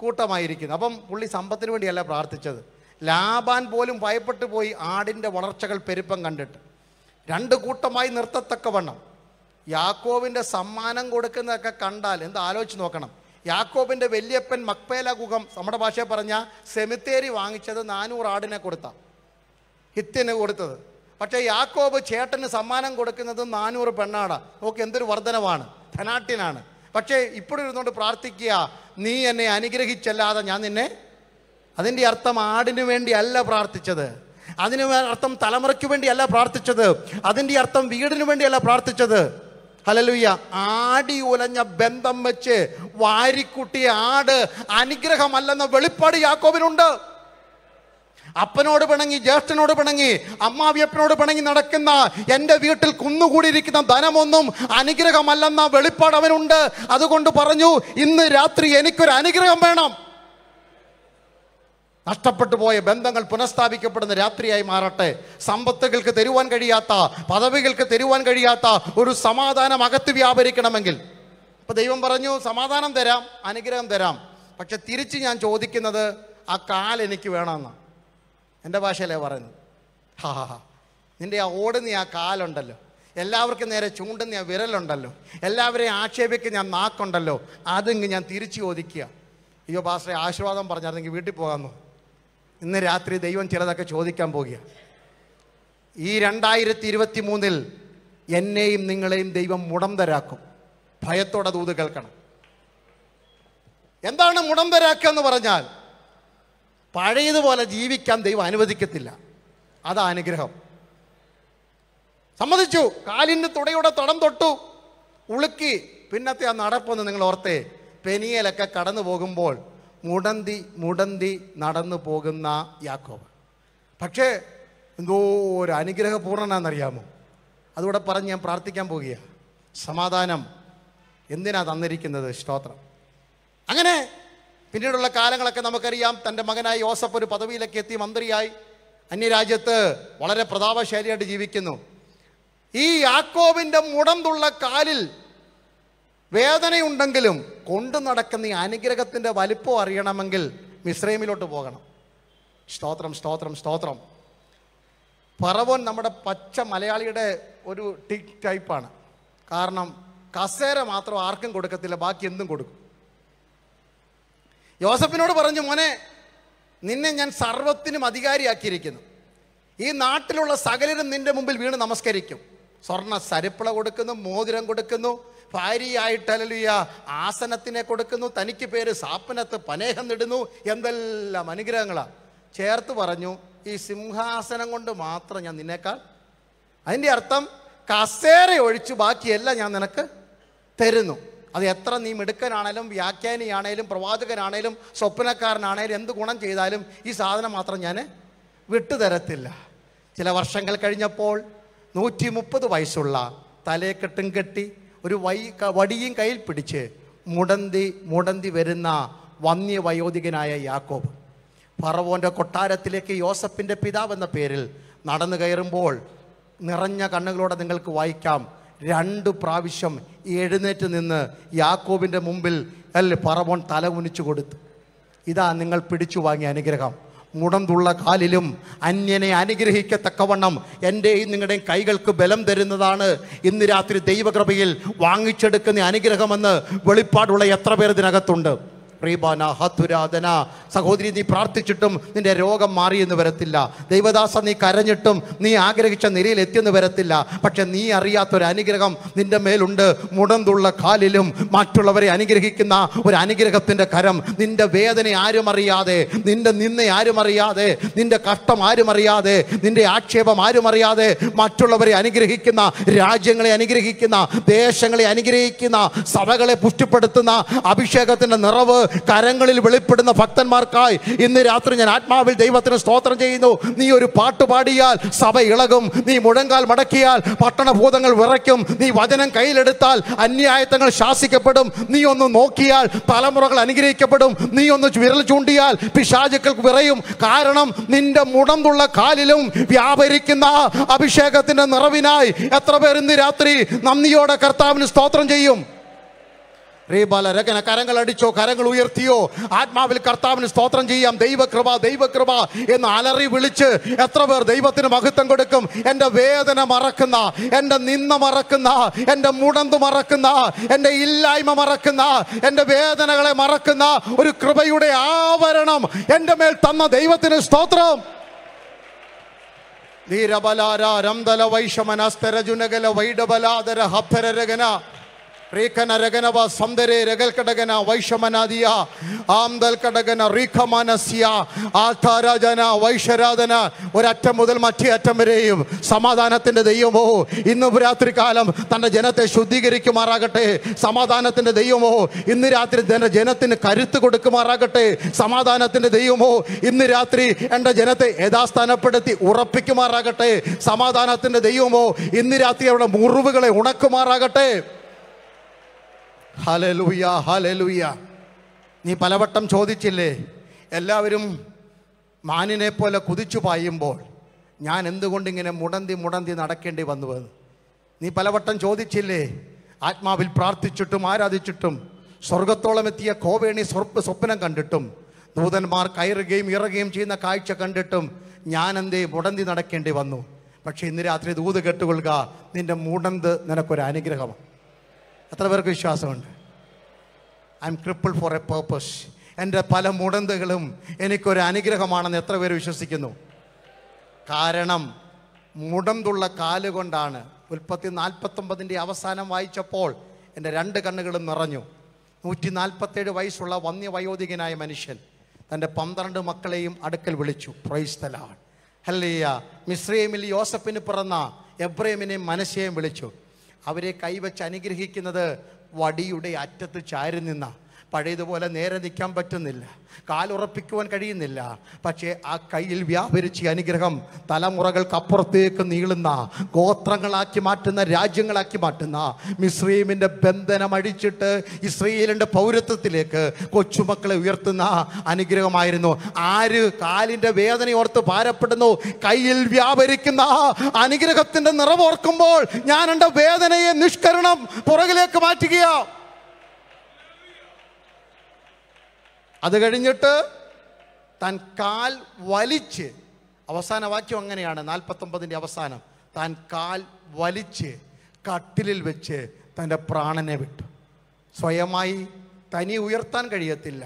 കൂട്ടമായിരിക്കുന്നു അപ്പം പുള്ളി സമ്പത്തിന് വേണ്ടിയല്ല പ്രാർത്ഥിച്ചത് ലാബാൻ പോലും ഭയപ്പെട്ടു പോയി ആടിൻ്റെ വളർച്ചകൾ പെരുപ്പം കണ്ടിട്ട് രണ്ട് കൂട്ടമായി നിർത്തത്തക്കവണ്ണം യാക്കോവിൻ്റെ സമ്മാനം കൊടുക്കുന്നതൊക്കെ കണ്ടാൽ എന്ത് ആലോചിച്ച് നോക്കണം യാക്കോബിൻ്റെ വല്യപ്പൻ മക്പേല ഗുഹം നമ്മുടെ ഭാഷയിൽ പറഞ്ഞ സെമിത്തേരി വാങ്ങിച്ചത് നാനൂറ് ആടിനെ കൊടുത്ത ഹിത്യന് കൊടുത്തത് പക്ഷേ യാക്കോബ് ചേട്ടന് സമ്മാനം കൊടുക്കുന്നത് നാനൂറ് പെണ്ണാണ് ഓക്കെ എന്തൊരു വർധനമാണ് ധനാട്ടിനാണ് പക്ഷേ ഇരുന്നുകൊണ്ട് പ്രാർത്ഥിക്കുക നീ എന്നെ അനുഗ്രഹിച്ചല്ലാതെ ഞാൻ നിന്നെ അതിൻ്റെ അർത്ഥം ആടിനു വേണ്ടി അല്ല പ്രാർത്ഥിച്ചത് അതിന് അർത്ഥം തലമുറയ്ക്ക് വേണ്ടിയല്ല പ്രാർത്ഥിച്ചത് അതിൻ്റെ അർത്ഥം വീടിനു വേണ്ടിയല്ല പ്രാർത്ഥിച്ചത് ഹലലുയ്യ ആടി ഉലഞ്ഞ ബന്ധം വെച്ച് വാരിക്കുട്ടിയ ആട് അനുഗ്രഹമല്ലെന്ന വെളിപ്പാട് യാക്കോബിനുണ്ട് അപ്പനോട് പിണങ്ങി ജ്യേഷ്ഠനോട് പിണങ്ങി അമ്മാവിയപ്പനോട് പിണങ്ങി നടക്കുന്ന എൻ്റെ വീട്ടിൽ കുന്നുകൂടിയിരിക്കുന്ന ധനമൊന്നും അനുഗ്രഹമല്ലെന്ന വെളിപ്പാട് അവനുണ്ട് അതുകൊണ്ട് പറഞ്ഞു ഇന്ന് രാത്രി എനിക്കൊരു അനുഗ്രഹം വേണം നഷ്ടപ്പെട്ടു പോയ ബന്ധങ്ങൾ പുനഃസ്ഥാപിക്കപ്പെടുന്ന രാത്രിയായി മാറട്ടെ സമ്പത്തുകൾക്ക് തരുവാൻ കഴിയാത്ത പദവികൾക്ക് തരുവാൻ കഴിയാത്ത ഒരു സമാധാനം അകത്ത് വ്യാപരിക്കണമെങ്കിൽ അപ്പോൾ ദൈവം പറഞ്ഞു സമാധാനം തരാം അനുഗ്രഹം തരാം പക്ഷെ തിരിച്ച് ഞാൻ ചോദിക്കുന്നത് ആ കാൽ എനിക്ക് വേണമെന്നാണ് എൻ്റെ ഭാഷയിലേ പറയുന്നത് ഹാ ഹാ നിൻ്റെ ആ ഓടുന്ന ആ കാലുണ്ടല്ലോ എല്ലാവർക്കും നേരെ ചൂണ്ടുന്ന ആ വിരലുണ്ടല്ലോ എല്ലാവരെയും ആക്ഷേപിക്കുന്ന ഞാൻ നാക്കുണ്ടല്ലോ അതിങ്ങ് ഞാൻ തിരിച്ചു ചോദിക്കുക അയ്യോ പാസ്റ്ററെ ആശീർവാദം പറഞ്ഞായിരുന്നെങ്കിൽ വീട്ടിൽ പോകാമെന്ന് ഇന്ന് രാത്രി ദൈവം ചിലതൊക്കെ ചോദിക്കാൻ പോകുക ഈ രണ്ടായിരത്തി ഇരുപത്തി മൂന്നിൽ എന്നെയും നിങ്ങളെയും ദൈവം മുടന്തരാക്കും ഭയത്തോടെ ദൂത് കേൾക്കണം എന്താണ് മുടംബരാക്കുക എന്ന് പറഞ്ഞാൽ പഴയതുപോലെ ജീവിക്കാൻ ദൈവം അനുവദിക്കത്തില്ല അതാ അനുഗ്രഹം സമ്മതിച്ചു കാലിൻ്റെ തുടയുടെ തടം തൊട്ടു ഉളുക്കി പിന്നത്തെ ആ നടപ്പൊന്ന് നിങ്ങൾ ഓർത്തേ പെനിയലൊക്കെ കടന്നു പോകുമ്പോൾ മുടന്തി മുടന്തി നടന്നു പോകുന്ന യാക്കോബ് പക്ഷേ എന്തോ ഒരു അനുഗ്രഹപൂർണ്ണനാണെന്നറിയാമോ അതുകൂടെ പറഞ്ഞ് ഞാൻ പ്രാർത്ഥിക്കാൻ പോകുകയാണ് സമാധാനം എന്തിനാ തന്നിരിക്കുന്നത് സ്തോത്രം അങ്ങനെ പിന്നീടുള്ള കാലങ്ങളൊക്കെ നമുക്കറിയാം തൻ്റെ മകനായ യോസഫ് ഒരു പദവിയിലേക്ക് എത്തി മന്ത്രിയായി അന്യരാജ്യത്ത് വളരെ പ്രതാപശാലിയായിട്ട് ജീവിക്കുന്നു ഈ യാക്കോവിൻ്റെ മുടന്തുള്ള കാലിൽ വേദനയുണ്ടെങ്കിലും കൊണ്ടു നടക്കുന്ന ഈ അനുഗ്രഹത്തിൻ്റെ വലിപ്പം അറിയണമെങ്കിൽ മിശ്രൈമിലോട്ട് പോകണം സ്തോത്രം സ്തോത്രം സ്തോത്രം പറവോൻ നമ്മുടെ പച്ച മലയാളിയുടെ ഒരു ടിക് ടൈപ്പാണ് കാരണം കസേര മാത്രം ആർക്കും കൊടുക്കത്തില്ല ബാക്കി എന്തും കൊടുക്കും യോസഫിനോട് പറഞ്ഞു മോനെ നിന്നെ ഞാൻ സർവത്തിനും അധികാരിയാക്കിയിരിക്കുന്നു ഈ നാട്ടിലുള്ള സകലരും നിന്റെ മുമ്പിൽ വീണ് നമസ്കരിക്കും സ്വർണ്ണ സരിപ്പിള കൊടുക്കുന്നു മോതിരം കൊടുക്കുന്നു ഭാര്യയായിട്ടലലിയ ആസനത്തിനെ കൊടുക്കുന്നു തനിക്ക് പേര് സാപ്പനത്ത് പനേഹം നിടുന്നു എന്തെല്ലാം അനുഗ്രഹങ്ങളാണ് ചേർത്ത് പറഞ്ഞു ഈ സിംഹാസനം കൊണ്ട് മാത്രം ഞാൻ നിന്നേക്കാൾ അതിൻ്റെ അർത്ഥം കസേര ഒഴിച്ചു ബാക്കിയെല്ലാം ഞാൻ നിനക്ക് തരുന്നു അത് എത്ര നീ മിടുക്കനാണേലും വ്യാഖ്യാനിയാണേലും പ്രവാചകനാണേലും സ്വപ്നക്കാരനാണേലും എന്ത് ഗുണം ചെയ്താലും ഈ സാധനം മാത്രം ഞാൻ വിട്ടുതരത്തില്ല ചില വർഷങ്ങൾ കഴിഞ്ഞപ്പോൾ നൂറ്റി മുപ്പത് വയസ്സുള്ള തലയെക്കെട്ടും കെട്ടി ഒരു വൈ വടിയും കയ്യിൽ പിടിച്ച് മുടന്തി മുടന്തി വരുന്ന വന്യവയോധികനായ യാക്കോബ് ഫറവോൻ്റെ കൊട്ടാരത്തിലേക്ക് യോസഫിൻ്റെ പിതാവ് എന്ന പേരിൽ നടന്നു കയറുമ്പോൾ നിറഞ്ഞ കണ്ണുകളോടെ നിങ്ങൾക്ക് വായിക്കാം രണ്ട് പ്രാവശ്യം എഴുന്നേറ്റ് നിന്ന് യാക്കോബിൻ്റെ മുമ്പിൽ അല്ലെ പറവോൺ തല കുനിച്ചു കൊടുത്തു ഇതാ നിങ്ങൾ പിടിച്ചു വാങ്ങിയ അനുഗ്രഹം മുടന്തുള്ള കാലിലും അന്യനെ അനുഗ്രഹിക്കത്തക്കവണ്ണം എൻ്റെയും നിങ്ങളുടെയും കൈകൾക്ക് ബലം തരുന്നതാണ് ഇന്ന് രാത്രി ദൈവകൃപയിൽ വാങ്ങിച്ചെടുക്കുന്ന അനുഗ്രഹമെന്ന് വെളിപ്പാടുള്ള എത്ര പേർ ഇതിനകത്തുണ്ട് റീബാന ഹതുരാധന സഹോദരി നീ പ്രാർത്ഥിച്ചിട്ടും നിന്റെ രോഗം മാറിയെന്ന് വരത്തില്ല ദൈവദാസ നീ കരഞ്ഞിട്ടും നീ ആഗ്രഹിച്ച നിലയിൽ എത്തിയെന്ന് വരത്തില്ല പക്ഷെ നീ അറിയാത്തൊരു അനുഗ്രഹം നിന്റെ മേലുണ്ട് മുടന്തുള്ള കാലിലും മറ്റുള്ളവരെ അനുഗ്രഹിക്കുന്ന ഒരു അനുഗ്രഹത്തിൻ്റെ കരം നിന്റെ വേദന ആരും അറിയാതെ നിന്റെ നിന്നെ ആരും അറിയാതെ നിന്റെ കഷ്ടം ആരും അറിയാതെ നിന്റെ ആക്ഷേപം ആരും അറിയാതെ മറ്റുള്ളവരെ അനുഗ്രഹിക്കുന്ന രാജ്യങ്ങളെ അനുഗ്രഹിക്കുന്ന ദേശങ്ങളെ അനുഗ്രഹിക്കുന്ന സഭകളെ പുഷ്ടിപ്പെടുത്തുന്ന അഭിഷേകത്തിൻ്റെ നിറവ് കരങ്ങളിൽ വെളിപ്പെടുന്ന ഭക്തന്മാർക്കായി ഇന്ന് രാത്രി ഞാൻ ആത്മാവിൽ ദൈവത്തിന് സ്തോത്രം ചെയ്യുന്നു നീ ഒരു പാട്ട് പാടിയാൽ സഭ ഇളകും നീ മുഴങ്കാൽ മടക്കിയാൽ പട്ടണഭൂതങ്ങൾ വിറയ്ക്കും നീ വചനം കയ്യിലെടുത്താൽ അന്യായത്തങ്ങൾ ശാസിക്കപ്പെടും നീ ഒന്ന് നോക്കിയാൽ തലമുറകൾ അനുഗ്രഹിക്കപ്പെടും നീ ഒന്ന് വിരൽ ചൂണ്ടിയാൽ പിശാചുക്കൾ വിറയും കാരണം നിന്റെ മുടന്തുള്ള കാലിലും വ്യാപരിക്കുന്ന അഭിഷേകത്തിന്റെ നിറവിനായി എത്ര പേർ ഇന്ന് രാത്രി നന്ദിയോടെ കർത്താവിന് സ്തോത്രം ചെയ്യും രകന കരങ്ങൾ അടിച്ചോ കരങ്ങൾ ഉയർത്തിയോ ആത്മാവിൽ കർത്താവിന് സ്തോത്രം ചെയ്യാം ദൈവകൃപ ദൈവകൃപ എന്ന് അലറി വിളിച്ച് എത്ര പേർ ദൈവത്തിന് മഹത്വം കൊടുക്കും എൻ്റെ വേദന മറക്കുന്ന എൻ്റെ നിന്ന മറക്കുന്ന എൻ്റെ മുടന്തു മറക്കുന്ന എൻ്റെ ഇല്ലായ്മ മറക്കുന്ന എൻ്റെ വേദനകളെ മറക്കുന്ന ഒരു കൃപയുടെ ആവരണം എൻ്റെ മേൽ തന്ന ദൈവത്തിന് സ്തോത്രം ധീരബലാര രംതല വൈഷമനസ്തരജുനകല വൈഡബലാദര ഹഫരരകന റീഖന രഗനവ സൗന്ദര്യ രഗൽ കടകന വൈഷമനാദിയ ആംദൽ കടകന റീഖമാനസ്യ ആസ്ഥാരാജന ഒരറ്റം മുതൽ മറ്റേ അറ്റം വരെയും സമാധാനത്തിൻ്റെ ദൈവമോ ഇന്ന് കാലം തന്റെ ജനത്തെ ശുദ്ധീകരിക്കുമാറാകട്ടെ സമാധാനത്തിന്റെ ദൈവമോ ഇന്ന് രാത്രി തന്റെ ജനത്തിന് കരുത്ത് കൊടുക്കുമാറാകട്ടെ സമാധാനത്തിന്റെ ദൈവമോ ഇന്ന് രാത്രി എൻ്റെ ജനത്തെ യഥാസ്ഥാനപ്പെടുത്തി ഉറപ്പിക്കുമാറാകട്ടെ സമാധാനത്തിന്റെ ദൈവമോ ഇന്ന് രാത്രി അവരുടെ മുറിവുകളെ ഉണക്കുമാറാകട്ടെ ഹലലൂയ ഹലലൂയ നീ പലവട്ടം ചോദിച്ചില്ലേ എല്ലാവരും മാനിനെ പോലെ കുതിച്ചു പായുമ്പോൾ ഞാൻ എന്തുകൊണ്ടിങ്ങനെ മുടന്തി മുടന്തി നടക്കേണ്ടി വന്നു നീ പലവട്ടം ചോദിച്ചില്ലേ ആത്മാവിൽ പ്രാർത്ഥിച്ചിട്ടും ആരാധിച്ചിട്ടും സ്വർഗത്തോളം എത്തിയ കോവേണി സ്വർപ്പ് സ്വപ്നം കണ്ടിട്ടും നൂതന്മാർ കയറുകയും ഇറങ്ങുകയും ചെയ്യുന്ന കാഴ്ച കണ്ടിട്ടും ഞാൻ എന്തേ മുടന്തി നടക്കേണ്ടി വന്നു പക്ഷേ ഇന്ന് രാത്രി ദൂത് കെട്ടുകൊള്ളുക നിന്റെ മുടന്ത് നിനക്കൊരു അനുഗ്രഹമാണ് എത്ര പേർക്ക് വിശ്വാസമുണ്ട് I am cripple for a purpose എൻ്റെ പല മുടന്തകളും എനിക്കൊരു അനുഗ്രഹമാണെന്ന് എത്ര പേര് വിശ്വസിക്കുന്നു കാരണം മുടന്തുള്ള കാലുകൊണ്ടാണ് ഉൽപ്പത്തി നാൽപ്പത്തൊമ്പതിൻ്റെ അവസാനം വായിച്ചപ്പോൾ എൻ്റെ രണ്ട് കണ്ണുകളും നിറഞ്ഞു നൂറ്റി നാൽപ്പത്തേഴ് വയസ്സുള്ള വന്യ വയോധികനായ മനുഷ്യൻ തൻ്റെ പന്ത്രണ്ട് മക്കളെയും അടുക്കൽ വിളിച്ചു പ്രൈസ്തലാണ് ഹല്ലയ്യ മിശ്രീമിൽ യോസഫിന് പിറന്ന എബ്രഹീമിനെയും മനസ്സെയും വിളിച്ചു അവരെ കൈവച്ച് അനുഗ്രഹിക്കുന്നത് വടിയുടെ അറ്റത്ത് ചാരി നിന്നാണ് പഴയതുപോലെ നേരെ നിൽക്കാൻ പറ്റുന്നില്ല കാലുറപ്പിക്കുവാൻ കഴിയുന്നില്ല പക്ഷേ ആ കയ്യിൽ വ്യാപരിച്ച അനുഗ്രഹം തലമുറകൾക്കപ്പുറത്തേക്ക് നീളുന്ന ഗോത്രങ്ങളാക്കി മാറ്റുന്ന രാജ്യങ്ങളാക്കി മാറ്റുന്ന മിസ്രീമിൻ്റെ ബന്ധനം അഴിച്ചിട്ട് ഇസ്രയേലിൻ്റെ പൗരത്വത്തിലേക്ക് കൊച്ചുമക്കളെ ഉയർത്തുന്ന അനുഗ്രഹമായിരുന്നു ആര് കാലിൻ്റെ വേദന ഓർത്ത് ഭാരപ്പെടുന്നു കയ്യിൽ വ്യാപരിക്കുന്ന അനുഗ്രഹത്തിൻ്റെ നിറവോർക്കുമ്പോൾ ഞാൻ എൻ്റെ വേദനയെ നിഷ്കരണം പുറകിലേക്ക് മാറ്റുകയാണ് അത് കഴിഞ്ഞിട്ട് താൻ കാൽ വലിച്ച് അവസാന വാക്യം അങ്ങനെയാണ് നാൽപ്പത്തൊമ്പതിൻ്റെ അവസാനം താൻ കാൽ വലിച്ച് കട്ടിലിൽ വെച്ച് തൻ്റെ പ്രാണനെ വിട്ടു സ്വയമായി തനി ഉയർത്താൻ കഴിയത്തില്ല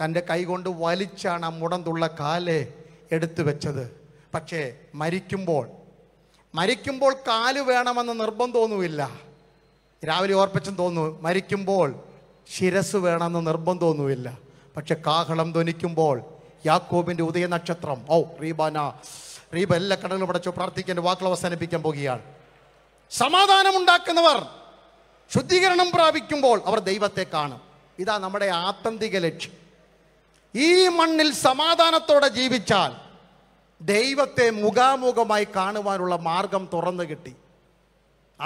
തൻ്റെ കൈകൊണ്ട് വലിച്ചാണ് ആ മുടന്തുള്ള കാലെ എടുത്തു വെച്ചത് പക്ഷേ മരിക്കുമ്പോൾ മരിക്കുമ്പോൾ കാല് വേണമെന്ന് നിർബന്ധമൊന്നുമില്ല രാവിലെ ഓർപ്പിച്ചും തോന്നുന്നു മരിക്കുമ്പോൾ ശിരസ് വേണമെന്ന് നിർബന്ധമൊന്നുമില്ല പക്ഷെ കാഹളം ധ്വനിക്കുമ്പോൾ യാക്കോബിന്റെ ഉദയ നക്ഷത്രം ഓ റീബാന റീബ എല്ലാ കടകളും പഠിച്ചു പ്രാർത്ഥിക്കേണ്ട വാക്കുകൾ അവസാനിപ്പിക്കാൻ പോകുകയാണ് സമാധാനമുണ്ടാക്കുന്നവർ ശുദ്ധീകരണം പ്രാപിക്കുമ്പോൾ അവർ ദൈവത്തെ കാണും ഇതാ നമ്മുടെ ആത്യന്തിക ലക്ഷ്യം ഈ മണ്ണിൽ സമാധാനത്തോടെ ജീവിച്ചാൽ ദൈവത്തെ മുഖാമുഖമായി കാണുവാനുള്ള മാർഗം തുറന്നു കിട്ടി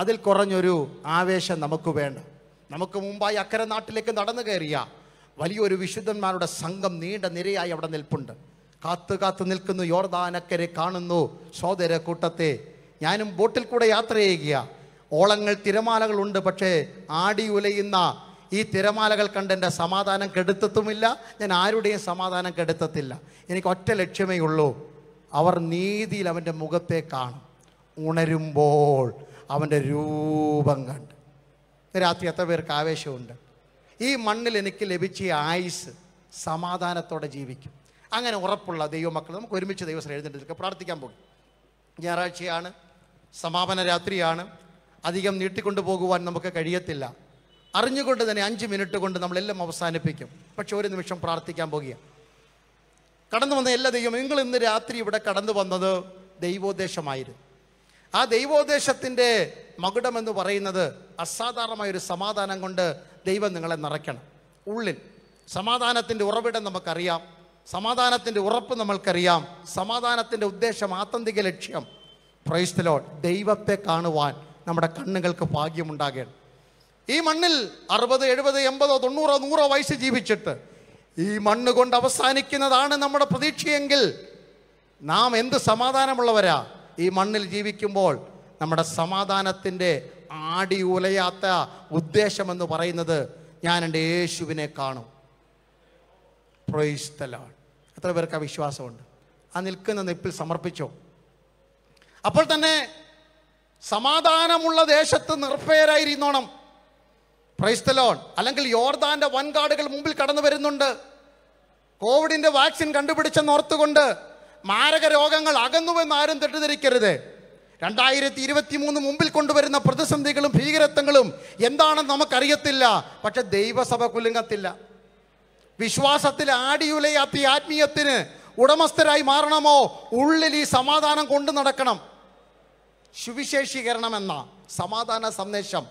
അതിൽ കുറഞ്ഞൊരു ആവേശം നമുക്ക് വേണം നമുക്ക് മുമ്പായി അക്കരെ നാട്ടിലേക്ക് നടന്നു കയറിയ വലിയൊരു വിശുദ്ധന്മാരുടെ സംഘം നീണ്ട നിരയായി അവിടെ നിൽപ്പുണ്ട് കാത്തു കാത്തു നിൽക്കുന്നു യോർദാനക്കരെ കാണുന്നു സോദര കൂട്ടത്തെ ഞാനും ബോട്ടിൽ കൂടെ യാത്ര ചെയ്യുക ഓളങ്ങൾ തിരമാലകളുണ്ട് പക്ഷേ ആടി ഉലയുന്ന ഈ തിരമാലകൾ കണ്ട് എൻ്റെ സമാധാനം കെടുത്തത്തുമില്ല ഞാൻ ആരുടെയും സമാധാനം കെടുത്തത്തില്ല എനിക്ക് ഒറ്റ ലക്ഷ്യമേ ഉള്ളൂ അവർ നീതിയിൽ അവൻ്റെ മുഖത്തെ കാണും ഉണരുമ്പോൾ അവൻ്റെ രൂപം കണ്ട് രാത്രി എത്ര പേർക്ക് ആവേശമുണ്ട് ഈ മണ്ണിൽ എനിക്ക് ലഭിച്ച ആയുസ് സമാധാനത്തോടെ ജീവിക്കും അങ്ങനെ ഉറപ്പുള്ള ദൈവമക്കൾ നമുക്ക് ഒരുമിച്ച് ദൈവസ്ഥ എഴുന്നേറ്റ് പ്രാർത്ഥിക്കാൻ പോകും ഞായറാഴ്ചയാണ് സമാപന രാത്രിയാണ് അധികം നീട്ടിക്കൊണ്ടു പോകുവാൻ നമുക്ക് കഴിയത്തില്ല അറിഞ്ഞുകൊണ്ട് തന്നെ അഞ്ച് മിനിറ്റ് കൊണ്ട് നമ്മളെല്ലാം അവസാനിപ്പിക്കും പക്ഷെ ഒരു നിമിഷം പ്രാർത്ഥിക്കാൻ പോകുക കടന്നു വന്ന എല്ലാ ദൈവം നിങ്ങൾ ഇന്ന് രാത്രി ഇവിടെ കടന്നു വന്നത് ദൈവോദ്ദേശമായിരുന്നു ആ ദൈവോദ്ദേശത്തിൻ്റെ മകുടമെന്ന് പറയുന്നത് അസാധാരണമായൊരു സമാധാനം കൊണ്ട് ദൈവം നിങ്ങളെ നിറയ്ക്കണം ഉള്ളിൽ സമാധാനത്തിൻ്റെ ഉറവിടം നമുക്കറിയാം സമാധാനത്തിൻ്റെ ഉറപ്പ് നമ്മൾക്കറിയാം സമാധാനത്തിൻ്റെ ഉദ്ദേശം ആത്യന്തിക ലക്ഷ്യം പ്രൈസ്തലോ ദൈവത്തെ കാണുവാൻ നമ്മുടെ കണ്ണുകൾക്ക് ഭാഗ്യമുണ്ടാകണം ഈ മണ്ണിൽ അറുപത് എഴുപത് എൺപതോ തൊണ്ണൂറോ നൂറോ വയസ്സ് ജീവിച്ചിട്ട് ഈ മണ്ണ് കൊണ്ട് അവസാനിക്കുന്നതാണ് നമ്മുടെ പ്രതീക്ഷയെങ്കിൽ നാം എന്ത് സമാധാനമുള്ളവരാ ഈ മണ്ണിൽ ജീവിക്കുമ്പോൾ നമ്മുടെ സമാധാനത്തിൻ്റെ ആടി ഉലയാത്ത ഉദ്ദേശമെന്ന് പറയുന്നത് ഞാൻ എൻ്റെ യേശുവിനെ കാണും പ്രൊയിസ്തലാണ് എത്ര പേർക്ക് ആ വിശ്വാസമുണ്ട് ആ നിൽക്കുന്ന നിപ്പിൽ സമർപ്പിച്ചോ അപ്പോൾ തന്നെ സമാധാനമുള്ള ദേശത്ത് നിർഭയരായിരുന്നോണം പ്രൈസ്തലോൺ അല്ലെങ്കിൽ യോർദാന്റെ വൻകാടുകൾ മുമ്പിൽ കടന്നു വരുന്നുണ്ട് കോവിഡിന്റെ വാക്സിൻ ഓർത്തുകൊണ്ട് മാരക രോഗങ്ങൾ അകന്നുവെന്ന് ആരും തെറ്റിദ്ധരിക്കരുത് രണ്ടായിരത്തി ഇരുപത്തി മൂന്ന് മുമ്പിൽ കൊണ്ടുവരുന്ന പ്രതിസന്ധികളും ഭീകരത്വങ്ങളും എന്താണെന്ന് നമുക്കറിയത്തില്ല പക്ഷെ ദൈവസഭ കുലുങ്ങത്തില്ല വിശ്വാസത്തിൽ ആടിയുലയാത്തി ആത്മീയത്തിന് ഉടമസ്ഥരായി മാറണമോ ഉള്ളിൽ ഈ സമാധാനം കൊണ്ടു നടക്കണം സുവിശേഷീകരണം എന്ന സമാധാന സന്ദേശം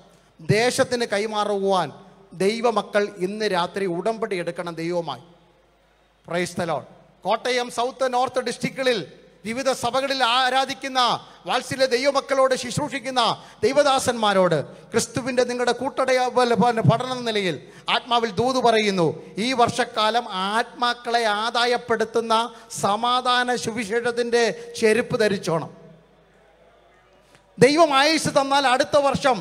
ദേശത്തിന് കൈമാറുവാൻ ദൈവമക്കൾ ഇന്ന് രാത്രി ഉടമ്പടി എടുക്കണം ദൈവമായി പ്രൈസ്തലോൺ കോട്ടയം സൗത്ത് നോർത്ത് ഡിസ്ട്രിക്റ്റുകളിൽ വിവിധ സഭകളിൽ ആരാധിക്കുന്ന വാത്സല്യ ദൈവമക്കളോട് ശുശ്രൂഷിക്കുന്ന ദൈവദാസന്മാരോട് ക്രിസ്തുവിൻ്റെ നിങ്ങളുടെ കൂട്ടടയ പഠന നിലയിൽ ആത്മാവിൽ ദൂത് പറയുന്നു ഈ വർഷക്കാലം ആത്മാക്കളെ ആദായപ്പെടുത്തുന്ന സമാധാന സുവിശേഷത്തിൻ്റെ ചെരുപ്പ് ധരിച്ചോണം ദൈവം ആയുസ് തന്നാൽ അടുത്ത വർഷം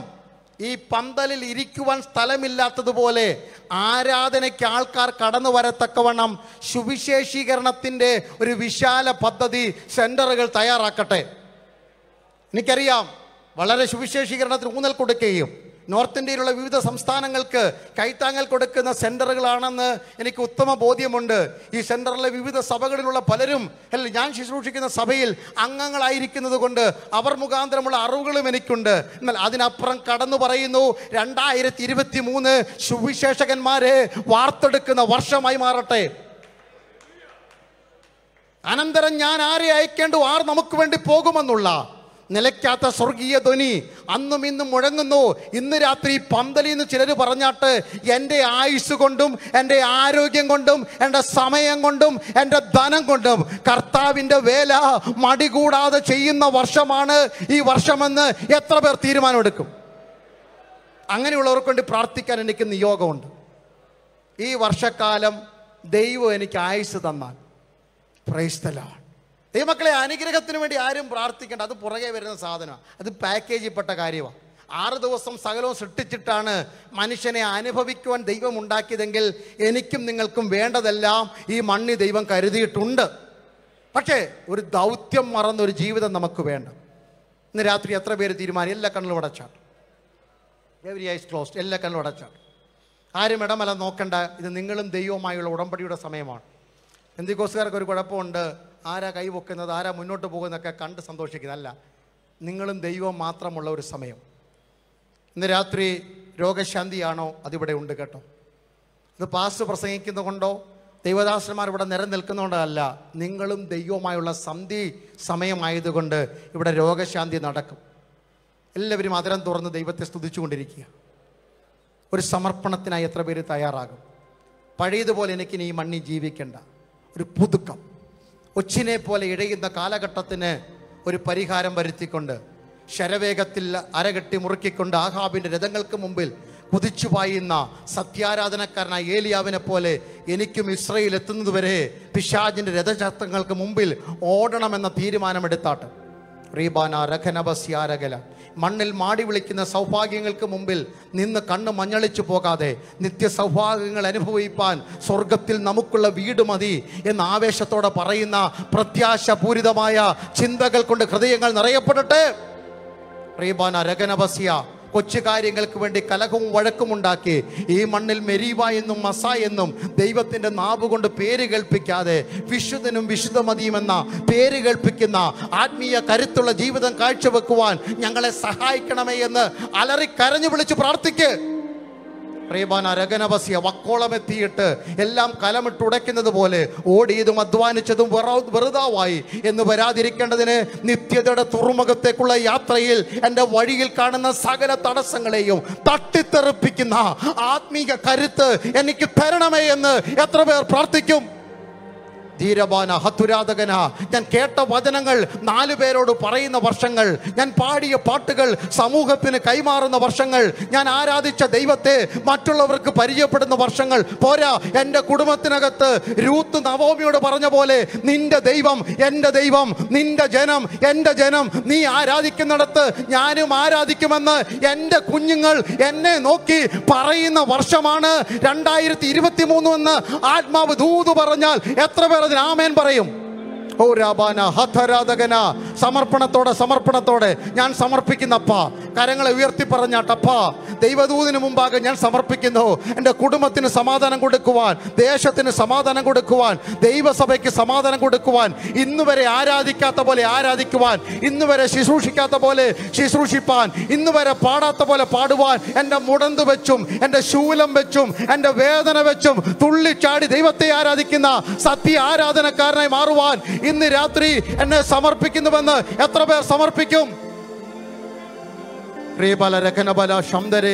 ഈ പന്തലിൽ ഇരിക്കുവാൻ സ്ഥലമില്ലാത്തതുപോലെ ആരാധനയ്ക്ക് ആൾക്കാർ കടന്നു വരത്തക്കവണ്ണം സുവിശേഷീകരണത്തിൻ്റെ ഒരു വിശാല പദ്ധതി സെൻറ്ററുകൾ തയ്യാറാക്കട്ടെ എനിക്കറിയാം വളരെ സുവിശേഷീകരണത്തിന് ഊന്നൽ കൊടുക്കുകയും നോർത്ത് ഇന്ത്യയിലുള്ള വിവിധ സംസ്ഥാനങ്ങൾക്ക് കൈത്താങ്ങൽ കൊടുക്കുന്ന സെൻറ്ററുകളാണെന്ന് എനിക്ക് ഉത്തമ ബോധ്യമുണ്ട് ഈ സെൻറ്ററിലെ വിവിധ സഭകളിലുള്ള പലരും അല്ല ഞാൻ ശുശ്രൂഷിക്കുന്ന സഭയിൽ അംഗങ്ങളായിരിക്കുന്നത് കൊണ്ട് അവർ മുഖാന്തരമുള്ള അറിവുകളും എനിക്കുണ്ട് എന്നാൽ അതിനപ്പുറം കടന്നു പറയുന്നു രണ്ടായിരത്തി ഇരുപത്തി മൂന്ന് സുവിശേഷകന്മാരെ വാർത്തെടുക്കുന്ന വർഷമായി മാറട്ടെ അനന്തരം ഞാൻ ആരെ അയക്കേണ്ടു ആർ നമുക്ക് വേണ്ടി പോകുമെന്നുള്ള നിലയ്ക്കാത്ത സ്വർഗീയ ധ്വനി അന്നും ഇന്നും മുഴങ്ങുന്നു ഇന്ന് രാത്രി പന്തലി എന്ന് ചിലർ പറഞ്ഞാട്ട് എൻ്റെ ആയുസ് കൊണ്ടും എൻ്റെ ആരോഗ്യം കൊണ്ടും എൻ്റെ സമയം കൊണ്ടും എൻ്റെ ധനം കൊണ്ടും കർത്താവിൻ്റെ വേല മടികൂടാതെ ചെയ്യുന്ന വർഷമാണ് ഈ വർഷമെന്ന് എത്ര പേർ തീരുമാനമെടുക്കും അങ്ങനെയുള്ളവർക്ക് വേണ്ടി പ്രാർത്ഥിക്കാൻ എനിക്ക് നിയോഗമുണ്ട് ഈ വർഷക്കാലം ദൈവം എനിക്ക് ആയുസ് തന്നാൽ പ്രൈസ്തലാണ് ദൈവമക്കളെ അനുഗ്രഹത്തിന് വേണ്ടി ആരും പ്രാർത്ഥിക്കേണ്ട അത് പുറകെ വരുന്ന സാധനമാണ് അത് പാക്കേജിൽപ്പെട്ട കാര്യമാണ് ആറ് ദിവസം സകലവും സൃഷ്ടിച്ചിട്ടാണ് മനുഷ്യനെ അനുഭവിക്കുവാൻ ദൈവം ഉണ്ടാക്കിയതെങ്കിൽ എനിക്കും നിങ്ങൾക്കും വേണ്ടതെല്ലാം ഈ മണ്ണി ദൈവം കരുതിയിട്ടുണ്ട് പക്ഷേ ഒരു ദൗത്യം മറന്നൊരു ജീവിതം നമുക്ക് വേണ്ട ഇന്ന് രാത്രി എത്ര പേര് തീരുമാനം എല്ലാ കണ്ണിലും അടച്ചാട്ട് എവരി ഐസ് ക്ലോസ്ഡ് എല്ലാ കണ്ണിലും അടച്ചാട്ട് ആരും ഇടമല നോക്കണ്ട ഇത് നിങ്ങളും ദൈവവുമായുള്ള ഉടമ്പടിയുടെ സമയമാണ് എന്തിക്കോസുകാർക്ക് ഒരു കുഴപ്പമുണ്ട് ആരാ കൈവക്കുന്നത് ആരാ മുന്നോട്ട് പോകുന്നതൊക്കെ കണ്ട് സന്തോഷിക്കുന്നതല്ല നിങ്ങളും ദൈവം മാത്രമുള്ള ഒരു സമയം ഇന്ന് രാത്രി രോഗശാന്തിയാണോ അതിവിടെ ഉണ്ട് കേട്ടോ ഇത് പാസ് പ്രസംഗിക്കുന്നത് കൊണ്ടോ ദൈവദാസന്മാർ ഇവിടെ നിരം നിൽക്കുന്നതുകൊണ്ടല്ല നിങ്ങളും ദൈവവുമായുള്ള സന്ധി സമയമായതുകൊണ്ട് ഇവിടെ രോഗശാന്തി നടക്കും എല്ലാവരും അതിരം തുറന്ന് ദൈവത്തെ സ്തുതിച്ചുകൊണ്ടിരിക്കുക ഒരു സമർപ്പണത്തിനായി എത്ര പേര് തയ്യാറാകും പഴയതുപോലെ എനിക്കിനി ഈ മണ്ണി ജീവിക്കേണ്ട ഒരു പുതുക്കം ഒച്ചിനെ പോലെ ഇഴയുന്ന കാലഘട്ടത്തിന് ഒരു പരിഹാരം വരുത്തിക്കൊണ്ട് ശരവേഗത്തിൽ അരകെട്ടി മുറുക്കിക്കൊണ്ട് ആഹാബിൻ്റെ രഥങ്ങൾക്ക് മുമ്പിൽ കുതിച്ചു പായുന്ന സത്യാരാധനക്കാരനായ ഏലിയാവിനെ പോലെ എനിക്കും ഇസ്രയേൽ എത്തുന്നതുവരെ പിശാജിൻ്റെ രഥശാസ്ത്രങ്ങൾക്ക് മുമ്പിൽ ഓടണമെന്ന തീരുമാനമെടുത്താട്ട് റീബാന രഘനബസ്യാരകല മണ്ണിൽ മാടി വിളിക്കുന്ന സൗഭാഗ്യങ്ങൾക്ക് മുമ്പിൽ നിന്ന് കണ്ണ് മഞ്ഞളിച്ചു പോകാതെ നിത്യ സൗഭാഗ്യങ്ങൾ അനുഭവിപ്പാൻ സ്വർഗത്തിൽ നമുക്കുള്ള വീട് മതി എന്ന ആവേശത്തോടെ പറയുന്ന പ്രത്യാശപൂരിതമായ ചിന്തകൾ കൊണ്ട് ഹൃദയങ്ങൾ നിറയപ്പെടട്ടെ റീബാന രഖനബസ്യ കൊച്ചു കാര്യങ്ങൾക്ക് വേണ്ടി കലഹവും വഴക്കും ഉണ്ടാക്കി ഈ മണ്ണിൽ മെരീവ എന്നും മസ എന്നും ദൈവത്തിൻ്റെ നാവ് കൊണ്ട് പേര് കേൾപ്പിക്കാതെ വിശുദ്ധനും വിശുദ്ധമതിയുമെന്ന പേര് കേൾപ്പിക്കുന്ന ആത്മീയ കരുത്തുള്ള ജീവിതം കാഴ്ചവെക്കുവാൻ ഞങ്ങളെ സഹായിക്കണമേ എന്ന് അലറി കരഞ്ഞു വിളിച്ച് പ്രാർത്ഥിക്കുക റീബാന രഗനവസ്യ വക്കോളമെത്തിയിട്ട് എല്ലാം ഉടയ്ക്കുന്നത് പോലെ ഓടിയതും അധ്വാനിച്ചതും വെറുതാവായി എന്ന് വരാതിരിക്കേണ്ടതിന് നിത്യതയുടെ തുറമുഖത്തേക്കുള്ള യാത്രയിൽ എൻ്റെ വഴിയിൽ കാണുന്ന സകല തടസ്സങ്ങളെയും തട്ടിത്തെറിപ്പിക്കുന്ന ആത്മീക കരുത്ത് എനിക്ക് തരണമേ എന്ന് എത്ര പേർ പ്രാർത്ഥിക്കും ധീരബാന ഹതുരാതകന ഞാൻ കേട്ട വചനങ്ങൾ നാലു പേരോട് പറയുന്ന വർഷങ്ങൾ ഞാൻ പാടിയ പാട്ടുകൾ സമൂഹത്തിന് കൈമാറുന്ന വർഷങ്ങൾ ഞാൻ ആരാധിച്ച ദൈവത്തെ മറ്റുള്ളവർക്ക് പരിചയപ്പെടുന്ന വർഷങ്ങൾ പോരാ എൻ്റെ കുടുംബത്തിനകത്ത് രൂത്ത് നവോമിയോട് പറഞ്ഞ പോലെ നിന്റെ ദൈവം എൻ്റെ ദൈവം നിന്റെ ജനം എൻ്റെ ജനം നീ ആരാധിക്കുന്നിടത്ത് ഞാനും ആരാധിക്കുമെന്ന് എൻ്റെ കുഞ്ഞുങ്ങൾ എന്നെ നോക്കി പറയുന്ന വർഷമാണ് രണ്ടായിരത്തി ഇരുപത്തി മൂന്ന് എന്ന് ആത്മാവ് ദൂത് പറഞ്ഞാൽ എത്ര പേർ ആരാധകൻ ആമേൻ പറയും ഓ രാബാന ഹതരാധകന സമർപ്പണത്തോടെ സമർപ്പണത്തോടെ ഞാൻ സമർപ്പിക്കുന്നപ്പ കരങ്ങളെ ഉയർത്തി പറഞ്ഞാട്ടപ്പ ദൈവദൂതിന് മുമ്പാകെ ഞാൻ സമർപ്പിക്കുന്നു എൻ്റെ കുടുംബത്തിന് സമാധാനം കൊടുക്കുവാൻ ദേശത്തിന് സമാധാനം കൊടുക്കുവാൻ ദൈവസഭയ്ക്ക് സമാധാനം കൊടുക്കുവാൻ ഇന്നുവരെ ആരാധിക്കാത്ത പോലെ ആരാധിക്കുവാൻ ഇന്നുവരെ ശുശ്രൂഷിക്കാത്ത പോലെ ശുശ്രൂഷിപ്പാൻ ഇന്നുവരെ പാടാത്ത പോലെ പാടുവാൻ എൻ്റെ മുടന്ത് വെച്ചും എൻ്റെ ശൂലം വെച്ചും എൻ്റെ വേദന വെച്ചും തുള്ളിച്ചാടി ദൈവത്തെ ആരാധിക്കുന്ന സത്യ ആരാധനക്കാരനായി മാറുവാൻ ഇന്ന് രാത്രി എന്നെ സമർപ്പിക്കുന്നുവെന്ന് എത്ര പേർ സമർപ്പിക്കും റീബല രകനബല ശംദരെ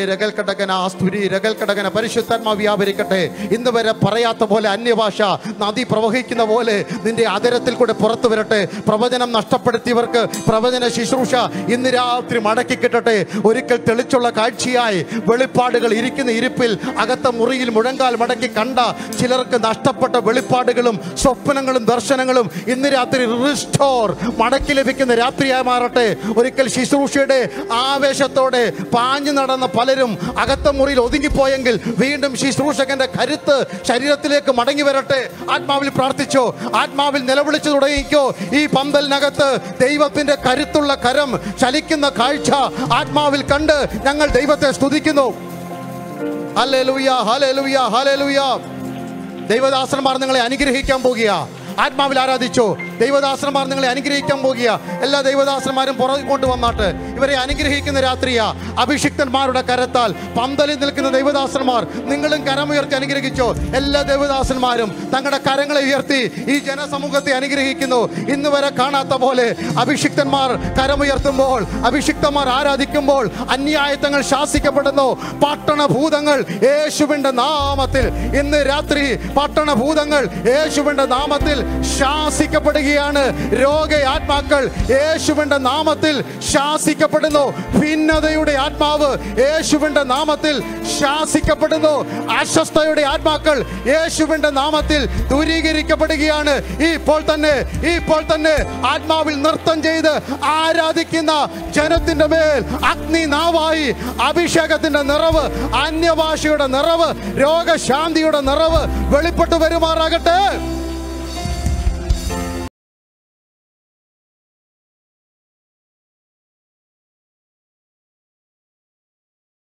അസ്തുരി രകൽ കടകന പരിശുദ്ധാത്മാ വ്യാപരിക്കട്ടെ ഇന്ന് വരെ പറയാത്ത പോലെ അന്യഭാഷ നദി പ്രവഹിക്കുന്ന പോലെ നിന്റെ അതരത്തിൽ കൂടെ പുറത്തു വരട്ടെ പ്രവചനം നഷ്ടപ്പെടുത്തിയവർക്ക് പ്രവചന ശുശ്രൂഷ ഇന്ന് രാത്രി മടക്കി കിട്ടട്ടെ ഒരിക്കൽ തെളിച്ചുള്ള കാഴ്ചയായി വെളിപ്പാടുകൾ ഇരിക്കുന്ന ഇരിപ്പിൽ അകത്ത മുറിയിൽ മുഴങ്കാൽ മടക്കി കണ്ട ചിലർക്ക് നഷ്ടപ്പെട്ട വെളിപ്പാടുകളും സ്വപ്നങ്ങളും ദർശനങ്ങളും ഇന്ന് രാത്രി റിസ്റ്റോർ മടക്കി ലഭിക്കുന്ന രാത്രിയായി മാറട്ടെ ഒരിക്കൽ ശുശ്രൂഷയുടെ ആവേശ ഭയത്തോടെ പാഞ്ഞു നടന്ന പലരും അകത്ത മുറിയിൽ ഒതുങ്ങിപ്പോയെങ്കിൽ വീണ്ടും ശുശ്രൂഷകന്റെ കരുത്ത് ശരീരത്തിലേക്ക് മടങ്ങി വരട്ടെ ആത്മാവിൽ പ്രാർത്ഥിച്ചോ ആത്മാവിൽ നിലവിളിച്ചു തുടങ്ങിക്കോ ഈ പന്തലിനകത്ത് ദൈവത്തിന്റെ കരുത്തുള്ള കരം ചലിക്കുന്ന കാഴ്ച ആത്മാവിൽ കണ്ട് ഞങ്ങൾ ദൈവത്തെ സ്തുതിക്കുന്നു ഹലേ ലൂയ ഹലേ ലൂയ ഹലേ ലൂയ ദൈവദാസന്മാർ നിങ്ങളെ അനുഗ്രഹിക്കാൻ പോകുക ആത്മാവിൽ ആരാധിച്ചോ ദൈവദാസന്മാർ നിങ്ങളെ അനുഗ്രഹിക്കാൻ പോകുക എല്ലാ ദൈവദാസന്മാരും പുറകെ കൊണ്ടുവന്നാട്ട് ഇവരെ അനുഗ്രഹിക്കുന്ന രാത്രിയാ അഭിഷിക്തന്മാരുടെ കരത്താൽ പന്തലിൽ നിൽക്കുന്ന ദൈവദാസന്മാർ നിങ്ങളും കരമുയർത്തി അനുഗ്രഹിച്ചോ എല്ലാ ദൈവദാസന്മാരും തങ്ങളുടെ കരങ്ങളെ ഉയർത്തി ഈ ജനസമൂഹത്തെ അനുഗ്രഹിക്കുന്നു ഇന്ന് വരെ കാണാത്ത പോലെ അഭിഷിക്തന്മാർ കരമുയർത്തുമ്പോൾ അഭിഷിക്തന്മാർ ആരാധിക്കുമ്പോൾ അന്യായത്തങ്ങൾ ശാസിക്കപ്പെടുന്നു ഭൂതങ്ങൾ യേശുവിൻ്റെ നാമത്തിൽ ഇന്ന് രാത്രി ഭൂതങ്ങൾ യേശുവിൻ്റെ നാമത്തിൽ ശാസിക്കപ്പെടുകയാണ് രോഗ ആത്മാക്കൾ യേശുവിൻ്റെ നാമത്തിൽ ശാസിക്കപ്പെടുന്നു ഭിന്നതയുടെ ആത്മാവ് യേശുവിൻ്റെ നാമത്തിൽ ശാസിക്കപ്പെടുന്നു അസ്വസ്ഥയുടെ ആത്മാക്കൾ യേശുവിൻ്റെ നാമത്തിൽ ദൂരീകരിക്കപ്പെടുകയാണ് ഇപ്പോൾ തന്നെ ഇപ്പോൾ തന്നെ ആത്മാവിൽ നൃത്തം ചെയ്ത് ആരാധിക്കുന്ന ജനത്തിൻ്റെ മേൽ അഗ്നി നാവായി അഭിഷേകത്തിൻ്റെ നിറവ് അന്യഭാഷയുടെ നിറവ് രോഗശാന്തിയുടെ നിറവ് വെളിപ്പെട്ടു വരുമാറാകട്ടെ